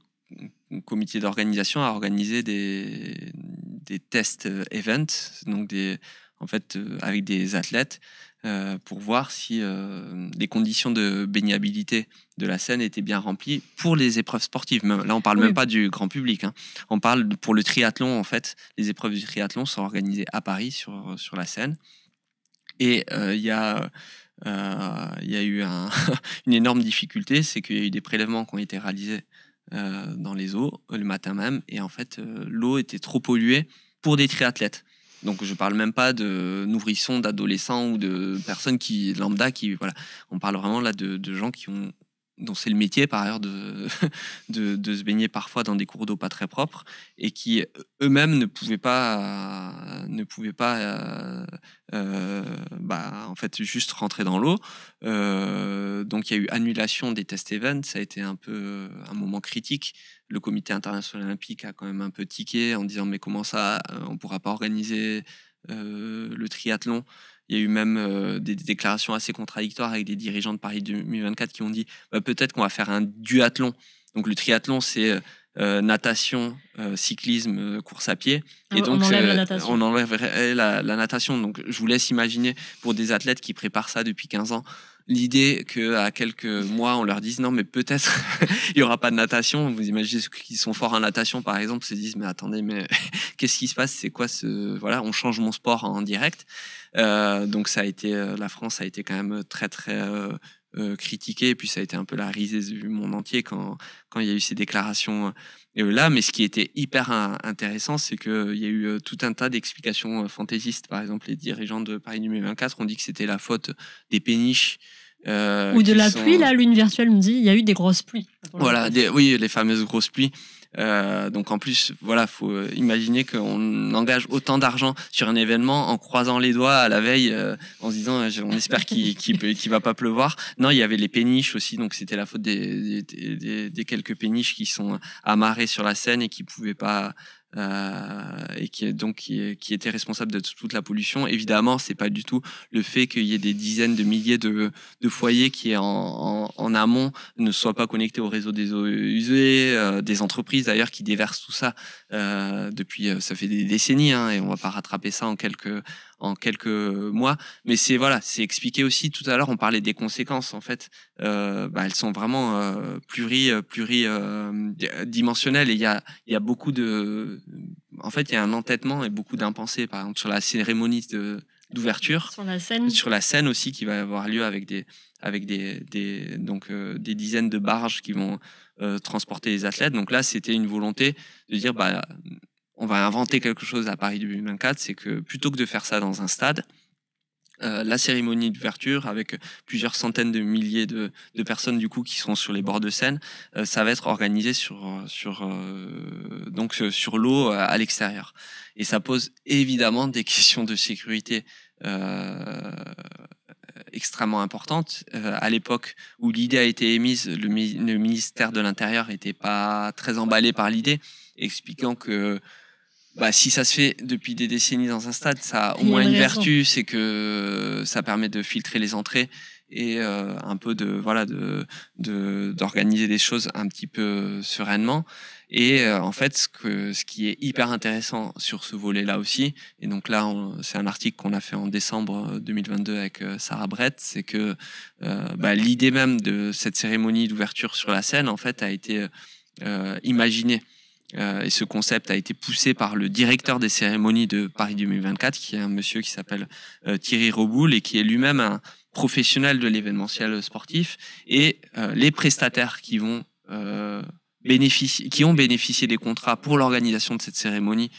comité d'organisation a organisé des, des tests euh, events, donc des, en fait, euh, avec des athlètes euh, pour voir si les euh, conditions de baignabilité de la Seine étaient bien remplies pour les épreuves sportives. là, on parle même pas du grand public. Hein. On parle pour le triathlon, en fait. Les épreuves du triathlon sont organisées à Paris, sur, sur la Seine. Et euh, il y a il y a eu un, une énorme difficulté, c'est qu'il y a eu des prélèvements qui ont été réalisés dans les eaux le matin même, et en fait l'eau était trop polluée pour des triathlètes. Donc je parle même pas de nourrissons, d'adolescents ou de personnes qui lambda qui voilà. On parle vraiment là de gens qui ont dont c'est le métier par ailleurs de, se baigner parfois dans des cours d'eau pas très propres et qui eux-mêmes ne pouvaient pas, ne pouvaient pas euh, euh, bah, en fait juste rentrer dans l'eau. Euh, donc il y a eu annulation des test events, ça a été un peu un moment critique. Le comité international olympique a quand même un peu tiqué en disant mais comment ça, on pourra pas organiser le triathlon il y a eu même euh, des, déclarations assez contradictoires avec des dirigeants de Paris 2024 qui ont dit bah, peut-être qu'on va faire un duathlon. Donc le triathlon, c'est euh, euh, natation, cyclisme, course à pied. Et ah, on donc, on enlèverait la, natation. Donc, je vous laisse imaginer pour des athlètes qui préparent ça depuis 15 ans, l'idée qu'à quelques mois, on leur dise non, mais peut-être il n'y aura pas de natation. Vous imaginez ceux qui sont forts en natation, par exemple, se disent mais attendez, mais qu'est-ce qui se passe C'est quoi ce. Voilà, on change mon sport en direct. Euh, donc, ça a été. Euh, la France a été quand même très, très. Euh, euh, critiqué, et puis ça a été un peu la risée du monde entier quand, quand il y a eu ces déclarations euh, euh, là. Mais ce qui était hyper intéressant, c'est qu'il y a eu tout un tas d'explications fantaisistes. Par exemple, les dirigeants de Paris numéro 24 ont dit que c'était la faute des péniches. Ou de la pluie, là, l'une virtuelle me dit, il y a eu des grosses pluies. Voilà, oui, les fameuses grosses pluies euh, donc en plus, voilà, faut euh, imaginer qu'on engage autant d'argent sur un événement en croisant les doigts à la veille, euh, en se disant on espère qu'il qu va pas pleuvoir. Non, il y avait les péniches aussi, donc c'était la faute des, quelques péniches qui sont amarrées sur la scène et qui pouvaient pas euh, et qui est donc qui, était responsable de toute la pollution. Évidemment, c'est pas du tout le fait qu'il y ait des dizaines de milliers de, de foyers qui en, en, en, amont ne soient pas connectés au réseau des eaux usées, euh, des entreprises d'ailleurs qui déversent tout ça euh, depuis ça fait des décennies hein, et on va pas rattraper ça en quelques en quelques mois. Mais c'est voilà, c'est expliqué aussi tout à l'heure. On parlait des conséquences en fait. Euh, bah, elles sont vraiment euh, pluridimensionnelles euh, et il y a il y a beaucoup de en fait il y a un entêtement et beaucoup d'impensés par exemple sur la cérémonie de d'ouverture sur la scène sur la scène aussi qui va avoir lieu avec des avec des, donc des dizaines de barges qui vont transporter les athlètes donc là c'était une volonté de dire bah on va inventer quelque chose à Paris 2024, c'est que plutôt que de faire ça dans un stade, euh, la cérémonie d'ouverture avec plusieurs centaines de milliers de, personnes du coup qui sont sur les bords de Seine, euh, ça va être organisé sur sur euh, donc sur l'eau à l'extérieur et ça pose évidemment des questions de sécurité extrêmement importantes. à l'époque où l'idée a été émise, le ministère de l'Intérieur n'était pas très emballé par l'idée, expliquant que bah, si ça se fait depuis des décennies dans un stade, ça a au moins une, vertu, c'est que ça permet de filtrer les entrées et euh, un peu de voilà de d'organiser des choses un petit peu sereinement. Et euh, en fait, ce, que, ce qui est hyper intéressant sur ce volet-là aussi, et donc là, c'est un article qu'on a fait en décembre 2022 euh, avec Sarah Brett, c'est que bah, l'idée même de cette cérémonie d'ouverture sur la scène, en fait, a été imaginée euh, et ce concept a été poussé par le directeur des cérémonies de Paris 2024, qui est un monsieur qui s'appelle euh, Thierry Roboul et qui est lui-même un professionnel de l'événementiel sportif. Et euh, les prestataires qui vont bénéficier, qui ont bénéficié des contrats pour l'organisation de cette cérémonie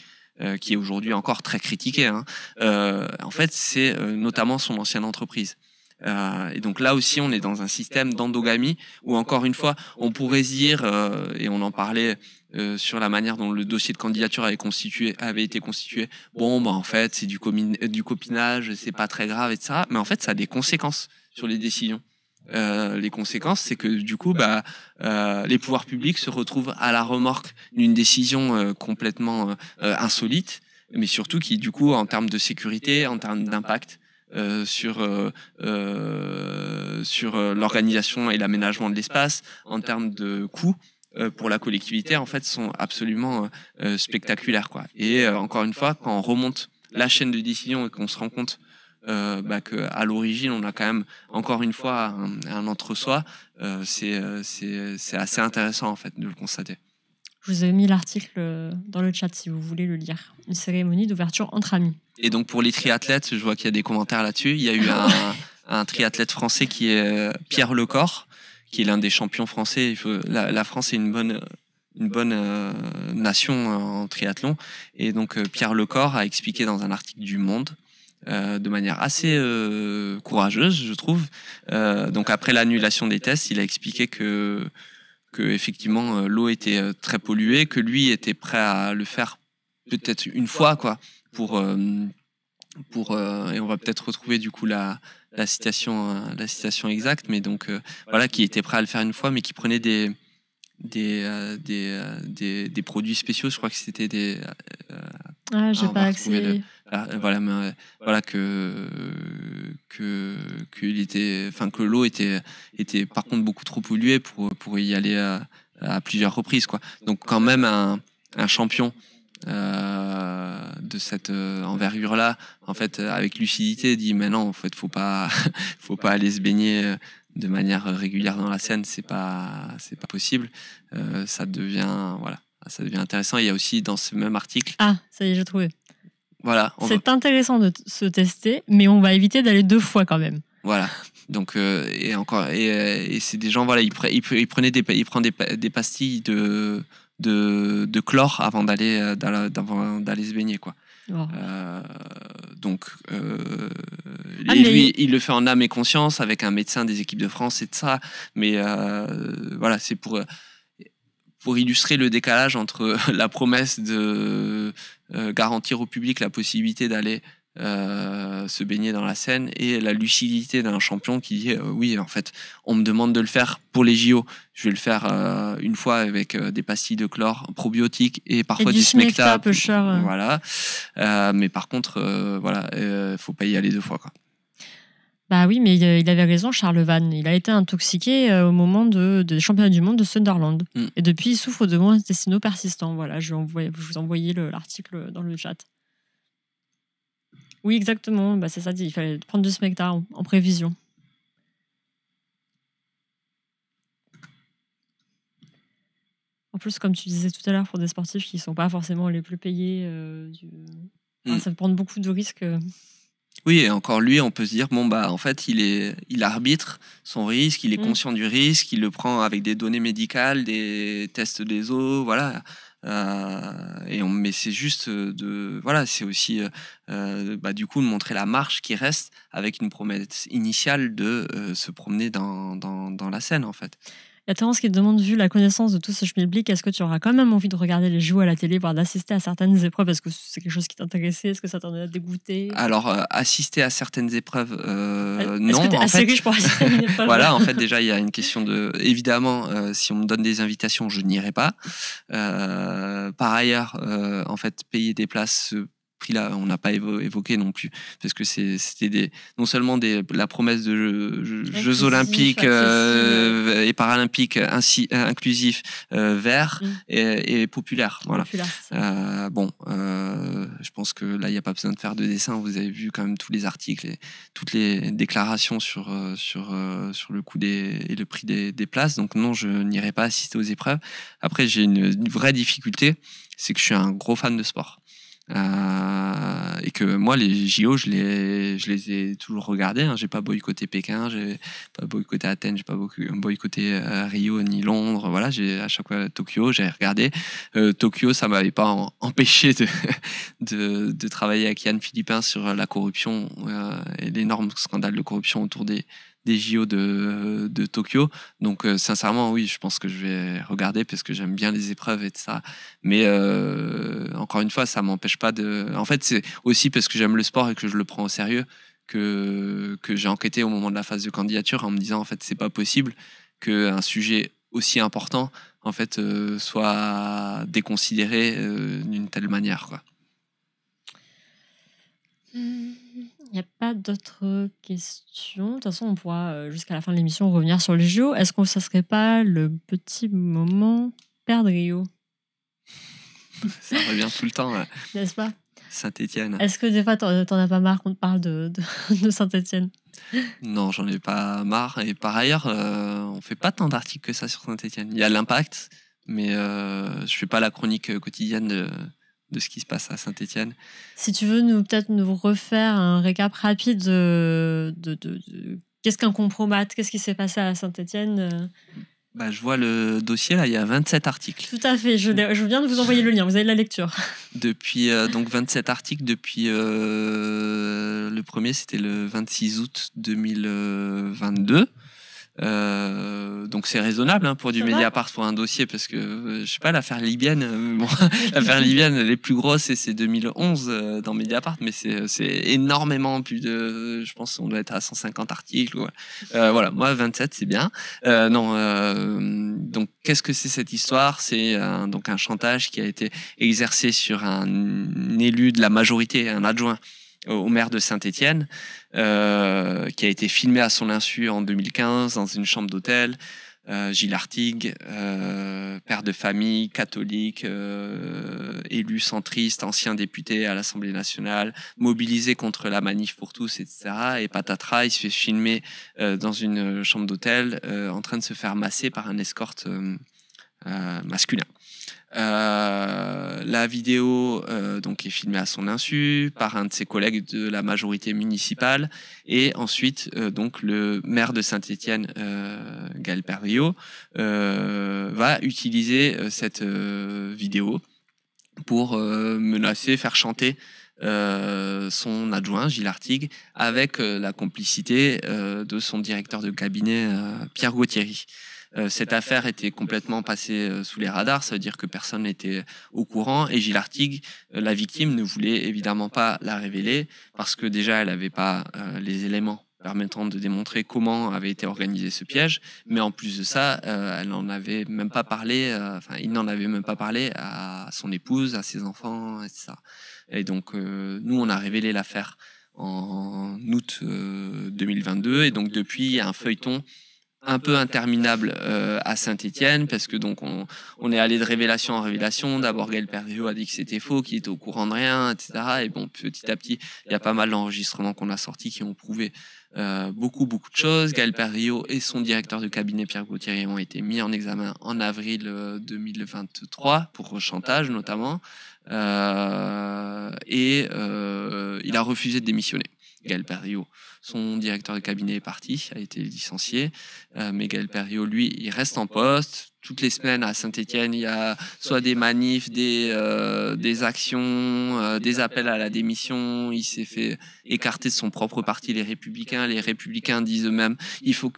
qui est aujourd'hui encore très critiquée, hein, en fait, c'est notamment son ancienne entreprise. Euh, et donc là aussi, on est dans un système d'endogamie où encore une fois, on pourrait se dire, euh, et on en parlait euh, sur la manière dont le dossier de candidature avait, constitué, avait été constitué. Bon, bah en fait, c'est du, du copinage, c'est pas très grave, etc. Mais en fait, ça a des conséquences sur les décisions. Euh, les conséquences, c'est que du coup, bah, les pouvoirs publics se retrouvent à la remorque d'une décision complètement insolite, mais surtout qui, du coup, en termes de sécurité, en termes d'impact, euh, sur, euh, euh sur euh, l'organisation et l'aménagement de l'espace, en termes de coûts pour la collectivité, en fait, sont absolument spectaculaires. Quoi. Et encore une fois, quand on remonte la chaîne de décision et qu'on se rend compte euh, bah, que à l'origine on a quand même encore une fois un, entre-soi, euh, c'est assez intéressant en fait de le constater. Je vous ai mis l'article euh, dans le chat si vous voulez le lire. Une cérémonie d'ouverture entre amis. Et donc pour les triathlètes, je vois qu'il y a des commentaires là-dessus. Il y a eu un, triathlète français qui est euh, Pierre Lecor, qui est l'un des champions français. La, France est une bonne une bonne euh, nation en triathlon. Et donc Pierre Lecor a expliqué dans un article du Monde de manière assez courageuse, je trouve. donc après l'annulation des tests, il a expliqué que que effectivement euh, l'eau était euh, très polluée, que lui était prêt à le faire peut-être une fois quoi pour euh, pour et on va peut-être retrouver du coup la la citation la citation exacte mais donc voilà qui était prêt à le faire une fois mais qui prenait des des, euh, euh, des, des, produits spéciaux. Je crois que c'était des. Euh, ah, j'ai pas accès. voilà, voilà que que était, enfin que l'eau était était par contre beaucoup trop polluée pour pour y aller à, plusieurs reprises quoi. Donc quand même un, un champion. de cette envergure là en fait avec lucidité dit mais non en fait faut pas faut pas aller se baigner de manière régulière dans la scène, c'est pas c'est pas possible. Euh, ça devient voilà, ça devient intéressant. Il y a aussi dans ce même article. Ah, ça y est, j'ai trouvé. Voilà. C'est intéressant de se tester, mais on va éviter d'aller deux fois quand même. Voilà. Donc euh, et encore euh, et, c'est des gens voilà, ils, prenaient des ils prennent des, des pastilles de de, de chlore avant d'aller d'aller se baigner quoi. Euh, donc, euh, ah, lui, il le fait en âme et conscience avec un médecin des équipes de France et de ça. Mais euh, voilà, c'est pour, pour illustrer le décalage entre la promesse de garantir au public la possibilité d'aller euh, se baigner dans la Seine et la lucidité d'un champion qui dit euh, oui en fait on me demande de le faire pour les JO je vais le faire euh, une fois avec des pastilles de chlore probiotiques et parfois du, smecta, voilà mais par contre voilà faut pas y aller deux fois quoi bah oui, mais il avait raison, Charles Van. Il a été intoxiqué au moment de, des championnats du monde de Sunderland. Mm. Et depuis, il souffre de moins intestinaux persistants. Voilà, je, vais je vous envoyer l'article dans le chat. Oui, exactement. Bah, c'est ça, il fallait prendre du smecta en, prévision. En plus, comme tu disais tout à l'heure, pour des sportifs qui ne sont pas forcément les plus payés, euh, hmm. ça peut prendre beaucoup de risques. Euh. Oui, et encore lui, on peut se dire, bon, bah, en fait, il, est, il arbitre son risque, il est hmm. conscient du risque, il le prend avec des données médicales, des tests des os, voilà. Euh, et on, mais c'est juste euh, de, voilà, c'est aussi euh, bah, du coup de montrer la marche qui reste avec une promesse initiale de se promener dans, dans la scène en fait. Il y a Terence qui te demande, vu la connaissance de tout ce schmilblick, est-ce que tu auras quand même envie de regarder les jeux à la télé, voire d'assister à certaines épreuves Est-ce que c'est quelque chose qui t'intéressait Est-ce que ça t'en a dégoûté Alors, euh, assister à certaines épreuves, euh, non. en assez fait... pour assister Voilà, en fait, déjà, il y a une question de. Évidemment, euh, si on me donne des invitations, je n'irai pas. par ailleurs, en fait, payer des places là on n'a pas évoqué non plus, parce que c'était non seulement la promesse de jeux, olympiques euh, et paralympiques ainsi, inclusifs, euh, verts mm. et, populaires. Euh, bon, je pense que là, il n'y a pas besoin de faire de dessin. Vous avez vu quand même tous les articles et toutes les déclarations sur, sur, le coût et le prix des, places. Donc non, je n'irai pas assister aux épreuves. Après, j'ai une vraie difficulté, c'est que je suis un gros fan de sport. Euh, et que moi, les JO, je les, je les ai toujours regardés. Hein. J'ai pas boycotté Pékin, j'ai pas boycotté Athènes, j'ai pas boycotté euh, Rio ni Londres. Voilà, j'ai à chaque fois Tokyo, j'ai regardé. Euh, Tokyo, ça m'avait pas empêché de, de, de, travailler avec Yann Philippin sur la corruption et l'énorme scandale de corruption autour des des JO de, de Tokyo. Donc, euh, sincèrement, oui, je pense que je vais regarder parce que j'aime bien les épreuves et tout ça. Mais euh, encore une fois, ça m'empêche pas de. En fait, c'est aussi parce que j'aime le sport et que je le prends au sérieux que, que j'ai enquêté au moment de la phase de candidature en me disant, en fait, c'est pas possible qu'un sujet aussi important en fait euh, soit déconsidéré d'une telle manière quoi. Mmh. Il n'y a pas d'autres questions. De toute façon, on pourra euh, jusqu'à la fin de l'émission revenir sur les JO. Est-ce qu'on ne serait pas le petit moment perdre Rio Ça revient tout le temps. N'est-ce pas Saint-Etienne. Est-ce que des fois, n'en euh, as pas marre qu'on te parle de, Saint-Etienne Non, j'en ai pas marre. Et par ailleurs, euh, on fait pas tant d'articles que ça sur Saint-Etienne. Il y a l'impact, mais je je fais pas la chronique quotidienne de, de ce qui se passe à Saint-Étienne. Si tu veux nous peut-être nous refaire un récap rapide de, qu'est-ce qu'un compromat, qu'est-ce qui s'est passé à Saint-Étienne. Euh? Bah, je vois le dossier, il y a 27 articles. Tout à fait, je, viens de vous envoyer le lien, vous avez la lecture. Depuis, euh, donc 27 articles depuis euh, le premier, c'était le 26 août 2022. Euh, donc c'est raisonnable hein, pour du Mediapart pour un dossier parce que euh, je sais pas l'affaire libyenne euh, bon, l'affaire libyenne les plus grosses et c'est 2011 dans Mediapart mais c'est énormément plus de je pense on doit être à 150 articles voilà moi 27 c'est bien non donc qu'est-ce que c'est cette histoire c'est donc un chantage qui a été exercé sur un élu de la majorité un adjoint au maire de Saint-Étienne euh, qui a été filmé à son insu en 2015 dans une chambre d'hôtel. Euh, Gilles Artigue, euh, père de famille, catholique, élu centriste, ancien député à l'Assemblée nationale, mobilisé contre la manif pour tous, etc. Et patatras, il se fait filmer dans une chambre d'hôtel en train de se faire masser par un escorte masculin. Euh, la vidéo euh, donc est filmée à son insu par un de ses collègues de la majorité municipale et ensuite euh, donc le maire de Saint-Étienne euh, Gaël va utiliser cette vidéo pour menacer, faire chanter son adjoint Gilles Artigue avec la complicité de son directeur de cabinet Pierre Gauthier. Euh, cette affaire était complètement passée euh, sous les radars, ça veut dire que personne n'était au courant. Et Gilles Artigue, euh, la victime, ne voulait évidemment pas la révéler parce que déjà, elle n'avait pas les éléments permettant de démontrer comment avait été organisé ce piège. Mais en plus de ça, elle n'en avait même pas parlé. il n'en avait même pas parlé à son épouse, à ses enfants, etc. Et donc, nous, on a révélé l'affaire en août 2022. Et donc, depuis, il y a un feuilleton un peu interminable euh, à Saint-Étienne parce que donc on, est allé de révélation en révélation. D'abord Gaël Perriot a dit que c'était faux, qu'il était au courant de rien, etc. Et bon, petit à petit, il y a pas mal d'enregistrements qu'on a sortis qui ont prouvé euh, beaucoup beaucoup de choses. Gaël Perriot et son directeur de cabinet Pierre Gauthier ont été mis en examen en avril 2023 euh, pour chantage notamment. et il a refusé de démissionner, Gaël Perriot. Son directeur de cabinet est parti, a été licencié. Euh, Miguel Perriot, lui, il reste en poste. Toutes les semaines à Saint-Etienne, il y a soit des manifs, des, euh, actions, euh, des appels à la démission. Il s'est fait écarter de son propre parti, les Républicains. Les Républicains disent eux-mêmes, il faut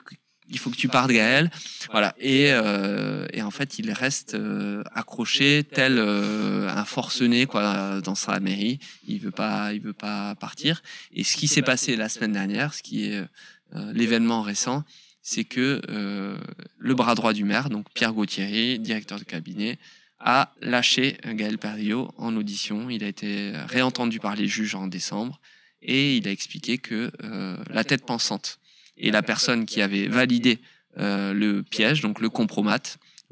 il faut que tu partes Gaël. Voilà. Euh, et, en fait, il reste euh, accroché tel euh, un forcené quoi dans sa mairie. Il veut pas, il veut pas partir. Et ce qui s'est passé la semaine dernière, ce qui est l'événement récent, c'est que le bras droit du maire, donc Pierre Gauthier, directeur de cabinet, a lâché Gaël Perriot en audition. Il a été réentendu par les juges en décembre et il a expliqué que la tête pensante et la personne qui avait validé euh, le piège, donc le compromat.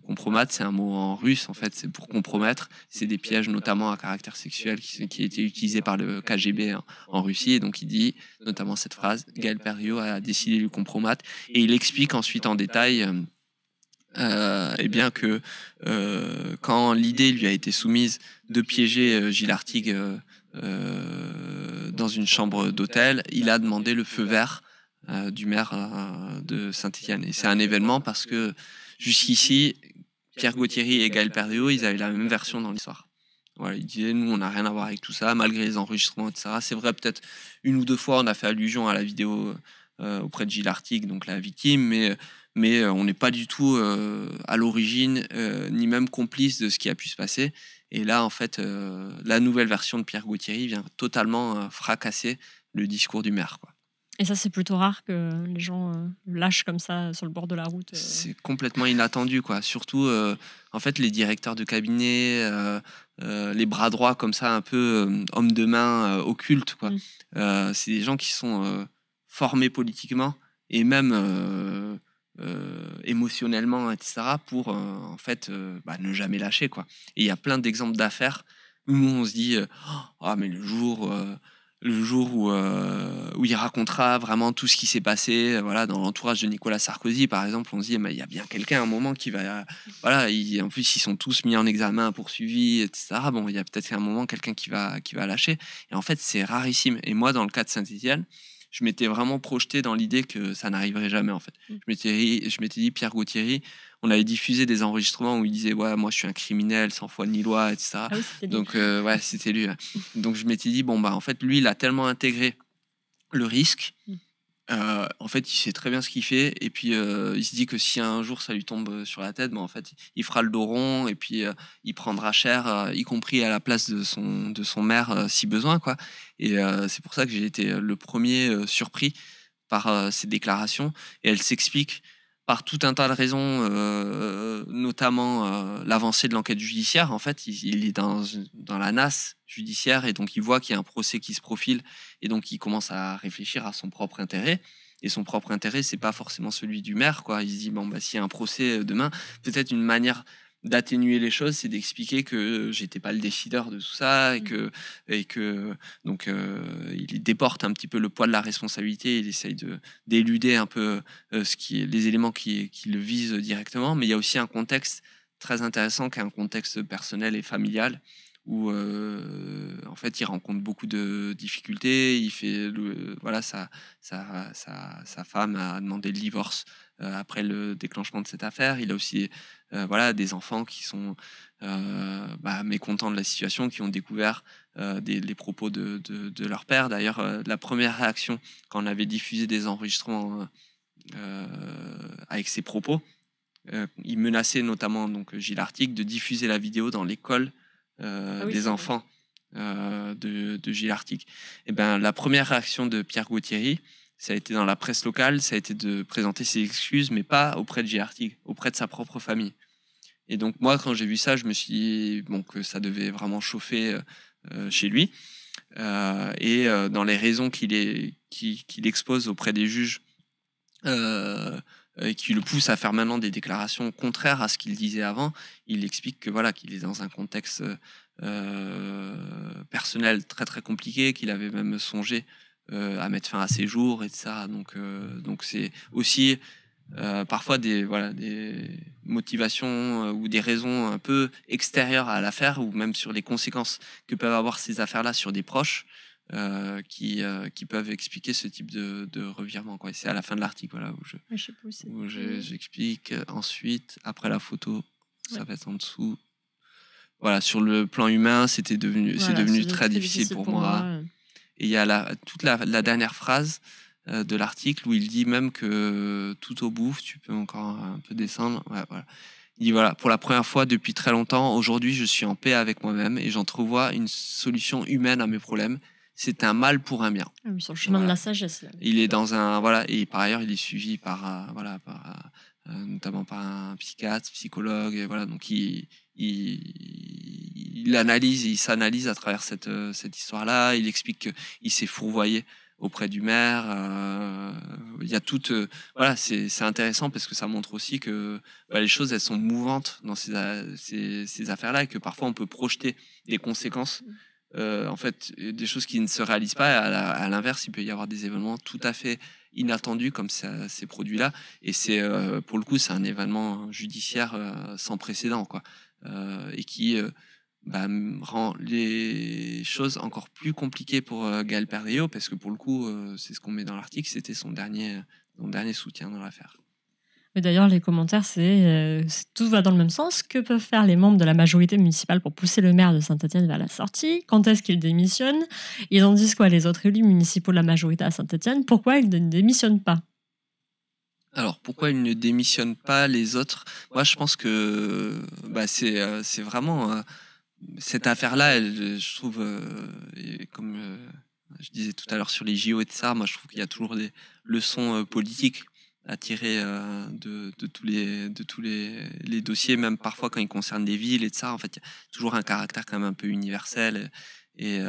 compromat, c'est un mot en russe, en fait, c'est pour compromettre. C'est des pièges notamment à caractère sexuel qui, qui étaient utilisés par le KGB en, Russie. Et donc il dit notamment cette phrase, Gaël Perriot a décidé du compromat. Et il explique ensuite en détail... Euh, euh, eh bien que euh, quand l'idée lui a été soumise de piéger euh, Gilles Artigue euh, euh, dans une chambre d'hôtel, il a demandé le feu vert euh, du maire euh, de Saint-Étienne. Et c'est un événement parce que jusqu'ici, Pierre Gauthier et Gaël Perdéau, ils avaient la même version dans l'histoire. Voilà, ils disaient, nous, on n'a rien à voir avec tout ça, malgré les enregistrements, etc. C'est vrai, peut-être une ou deux fois, on a fait allusion à la vidéo euh, auprès de Gilles Artig, donc la victime, mais, mais on n'est pas du tout à l'origine, ni même complice de ce qui a pu se passer. Et là, en fait, la nouvelle version de Pierre Gauthier vient totalement fracasser le discours du maire. Et ça, c'est plutôt rare que les gens euh, lâchent comme ça euh, sur le bord de la route. Euh. C'est complètement inattendu, quoi. Surtout, en fait, les directeurs de cabinet, les bras droits comme ça, un peu hommes de main occultes, quoi. Mm. c'est des gens qui sont formés politiquement et même émotionnellement, etc., pour en fait bah, ne jamais lâcher, quoi. Et il y a plein d'exemples d'affaires où on se dit, ah, mais le jour le jour où, euh, où il racontera vraiment tout ce qui s'est passé voilà dans l'entourage de Nicolas Sarkozy par exemple on se dit mais il y a bien quelqu'un un moment qui va voilà en plus ils sont tous mis en examen poursuivis etc bon il y a peut-être un moment quelqu'un qui va qui va lâcher et en fait c'est rarissime et moi dans le cas de Saint-Étienne je m'étais vraiment projeté dans l'idée que ça n'arriverait jamais en fait. Mm. Je m'étais, dit Pierre Gauthier, on avait diffusé des enregistrements où il disait ouais moi je suis un criminel sans foi ni loi etc. ça. Ah Donc euh, ouais c'était lui. Donc je m'étais dit bon bah en fait lui il a tellement intégré le risque mm. Euh, en fait, il sait très bien ce qu'il fait, et puis euh, il se dit que si un jour ça lui tombe euh, sur la tête, ben, en fait, il fera le dos rond, et puis il prendra cher, y compris à la place de son, de maire si besoin. Et c'est pour ça que j'ai été le premier surpris par ces déclarations, et elle s'explique par tout un tas de raisons, euh, notamment euh, l'avancée de l'enquête judiciaire. En fait, il, est dans, dans, la nas judiciaire et donc il voit qu'il y a un procès qui se profile et donc il commence à réfléchir à son propre intérêt. Et son propre intérêt, c'est pas forcément celui du maire, quoi. Il se dit bon, bah, s'il y a un procès euh, demain, peut-être une manière d'atténuer les choses, c'est d'expliquer que j'étais pas le décideur de tout ça et mmh. que et que donc euh, il déporte un petit peu le poids de la responsabilité, il essaye de d'éluder un peu euh, ce qui les éléments qui, qui le visent directement, mais il y a aussi un contexte très intéressant qui est un contexte personnel et familial où euh, en fait il rencontre beaucoup de difficultés, il fait voilà sa, sa, sa femme a demandé le divorce après le déclenchement de cette affaire. Il a aussi euh, voilà, des enfants qui sont euh, bah, mécontents de la situation, qui ont découvert euh, les propos de, leur père. D'ailleurs, la première réaction quand on avait diffusé des enregistrements avec ces propos, il menaçait notamment donc Gilles Artic de diffuser la vidéo dans l'école ah des enfants de, Gilles Artic. Et eh ben la première réaction de Pierre Gauthier, ça a été dans la presse locale, ça a été de présenter ses excuses, mais pas auprès de Gilles Artic, auprès de sa propre famille. Et donc moi, quand j'ai vu ça, je me suis dit bon, que ça devait vraiment chauffer euh, euh, chez lui. Euh, et dans les raisons qu'il expose auprès des juges, et qui le pousse à faire maintenant des déclarations contraires à ce qu'il disait avant, il explique que voilà qu'il est dans un contexte personnel très très compliqué, qu'il avait même songé à mettre fin à ses jours et ça. Donc donc c'est aussi euh, parfois des, voilà, des motivations euh, ou des raisons un peu extérieures à l'affaire ou même sur les conséquences que peuvent avoir ces affaires-là sur des proches. Euh, qui, qui peuvent expliquer ce type de, revirement. Quoi. c'est à la fin de l'article voilà, où, je, je, j'explique. Ensuite, après la photo, ça va être en dessous. Voilà, sur le plan humain, c'était devenu, c'est devenu très, difficile, pour, moi. Et il y a la, toute la dernière phrase euh, de l'article où il dit même que tout au bout, tu peux encore un peu descendre. Il dit voilà, pour la première fois depuis très longtemps, aujourd'hui, je suis en paix avec moi-même et j'entrevois une solution humaine à mes problèmes. C'est un mal pour un bien. Il est dans un voilà et par ailleurs, il est suivi par euh, voilà par euh, notamment par un psychiatre, psychologue et voilà donc il il, il il s'analyse à travers cette, cette histoire-là. Il explique qu'il s'est fourvoyé auprès du maire. Euh, il y a toute, euh, voilà, c'est intéressant parce que ça montre aussi que bah, les choses elles sont mouvantes dans ces, ces, affaires-là et que parfois on peut projeter des conséquences. Euh, en fait, des choses qui ne se réalisent pas. À l'inverse, il peut y avoir des événements tout à fait inattendus comme ces produits-là. Et c'est, pour le coup, c'est un événement judiciaire sans précédent, quoi, et qui bah, rend les choses encore plus compliquées pour Galperio euh, Gaël parce que pour le coup, euh, c'est ce qu'on met dans l'article, c'était son dernier, son dernier soutien dans l'affaire. Mais d'ailleurs, les commentaires, euh, c'est tout va dans le même sens. Que peuvent faire les membres de la majorité municipale pour pousser le maire de Saint-Etienne vers la sortie Quand est-ce qu'il démissionne Ils en disent quoi les autres élus municipaux de la majorité à Saint-Etienne Pourquoi ils ne démissionnent pas alors pourquoi ils ne démissionnent pas les autres Moi je pense que bah, c'est vraiment cette affaire-là, je trouve, euh, comme euh, je disais tout à l'heure sur les JO et tout ça, moi je trouve qu'il y a toujours des leçons euh, politiques à tirer de, de, tous les de tous les, les, dossiers, même parfois quand ils concernent des villes et de ça. En fait, il y a toujours un caractère quand même un peu universel et,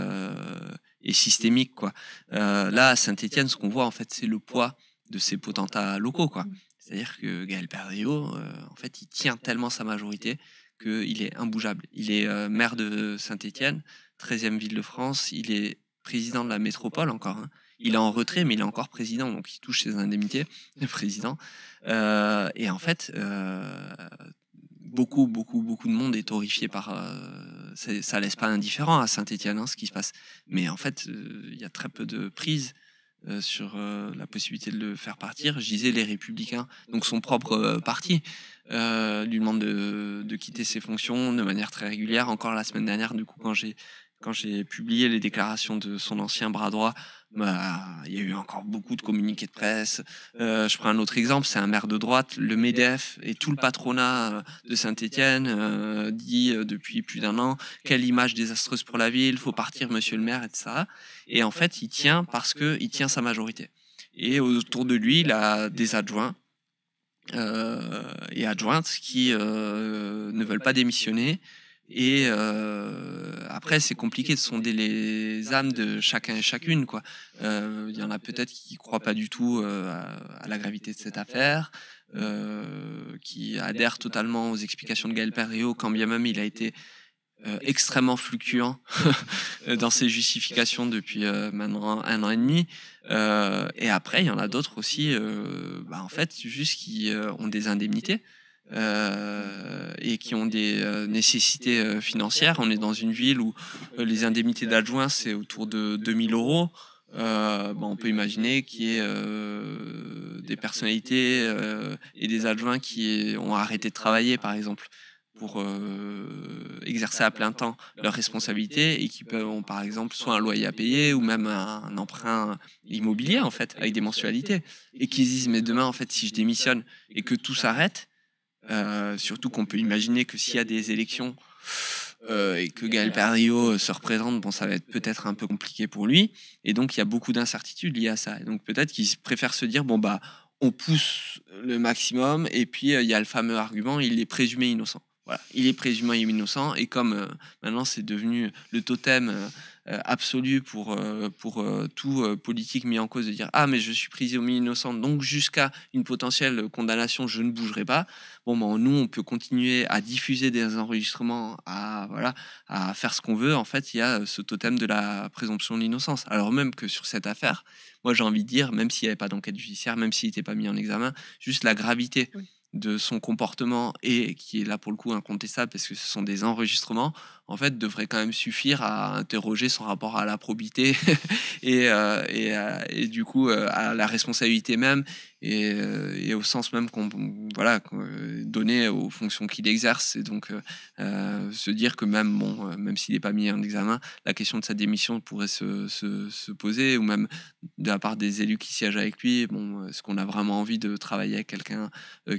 et systémique quoi. là, à Saint-Étienne, ce qu'on voit en fait, c'est le poids de ces potentats locaux quoi. Mmh. C'est-à-dire que Gaël Perriot, en fait, il tient tellement sa majorité qu'il est imbougeable. Il est euh, maire de Saint-Étienne, 13e ville de France, il est président de la métropole encore. Hein. Il est en retrait, mais il est encore président, donc il touche ses indemnités de président. Euh, et en fait, euh, beaucoup, beaucoup, beaucoup de monde est horrifié par. ça laisse pas indifférent à Saint-Étienne hein, ce qui se passe. Mais en fait, il y a très peu de prises euh, sur euh, la possibilité de le faire partir. Je disais les Républicains, donc son propre euh, parti, lui demande de, quitter ses fonctions de manière très régulière. Encore la semaine dernière, du coup, quand j'ai quand j'ai publié les déclarations de son ancien bras droit, bah, il y a eu encore beaucoup de communiqués de presse. Euh, je prends un autre exemple, c'est un maire de droite, le MEDEF et tout le patronat euh, de Saint-Étienne euh, dit depuis plus d'un an quelle image désastreuse pour la ville, il faut partir monsieur le maire, etc. Et en fait, il tient parce que il tient sa majorité. Et autour de lui, il a des adjoints et adjointes qui ne veulent pas démissionner et euh, après, c'est compliqué de sonder les âmes de chacun et chacune. Euh, il y en a peut-être qui ne croient pas du tout euh, à, la gravité de cette affaire, qui adhèrent totalement aux explications de Gaël Perriot, quand bien même il a été extrêmement fluctuant dans ses justifications depuis maintenant un an et demi. et après, il y en a d'autres aussi, bah, en fait, juste qui ont des indemnités. Euh, et qui ont des euh, nécessités euh, financières. On est dans une ville où les indemnités d'adjoints, c'est autour de 2000 euros. Bah, on peut imaginer qu'il y ait des personnalités et des adjoints qui ont arrêté de travailler, par exemple, pour exercer à plein temps leurs responsabilités et qui peuvent, ont, par exemple, soit un loyer à payer ou même un, un emprunt immobilier, en fait, avec des mensualités. Et qui se disent, mais demain, en fait, si je démissionne et que tout s'arrête, euh, surtout qu'on peut imaginer que s'il y a des élections euh, et que Gaël euh, se représente, bon, ça va être peut-être un peu compliqué pour lui. Et donc, il y a beaucoup d'incertitudes liées à ça. donc, peut-être qu'il préfère se dire, bon, bah, on pousse le maximum. Et puis, il y a le fameux argument, il est présumé innocent. il est présumé innocent. Et comme maintenant, c'est devenu le totem euh, absolue pour, euh, pour euh, tout politique mis en cause de dire Ah, mais je suis prisonnier innocent, donc jusqu'à une potentielle condamnation, je ne bougerai pas. Bon, ben, nous, on peut continuer à diffuser des enregistrements, à, voilà, à faire ce qu'on veut. En fait, il y a ce totem de la présomption de l'innocence. Alors même que sur cette affaire, moi, j'ai envie de dire, même s'il n'y avait pas d'enquête judiciaire, même s'il n'était pas mis en examen, juste la gravité. de son comportement et qui est là pour le coup incontestable parce que ce sont des enregistrements en fait, devrait quand même suffire à interroger son rapport à la probité et, euh, euh, et, du coup euh, à la responsabilité même et, au sens même qu'on voilà donner donné aux fonctions qu'il exerce et donc se dire que même bon, même s'il n'est pas mis en examen, la question de sa démission pourrait se, se, poser ou même de la part des élus qui siègent avec lui, bon, est-ce qu'on a vraiment envie de travailler avec quelqu'un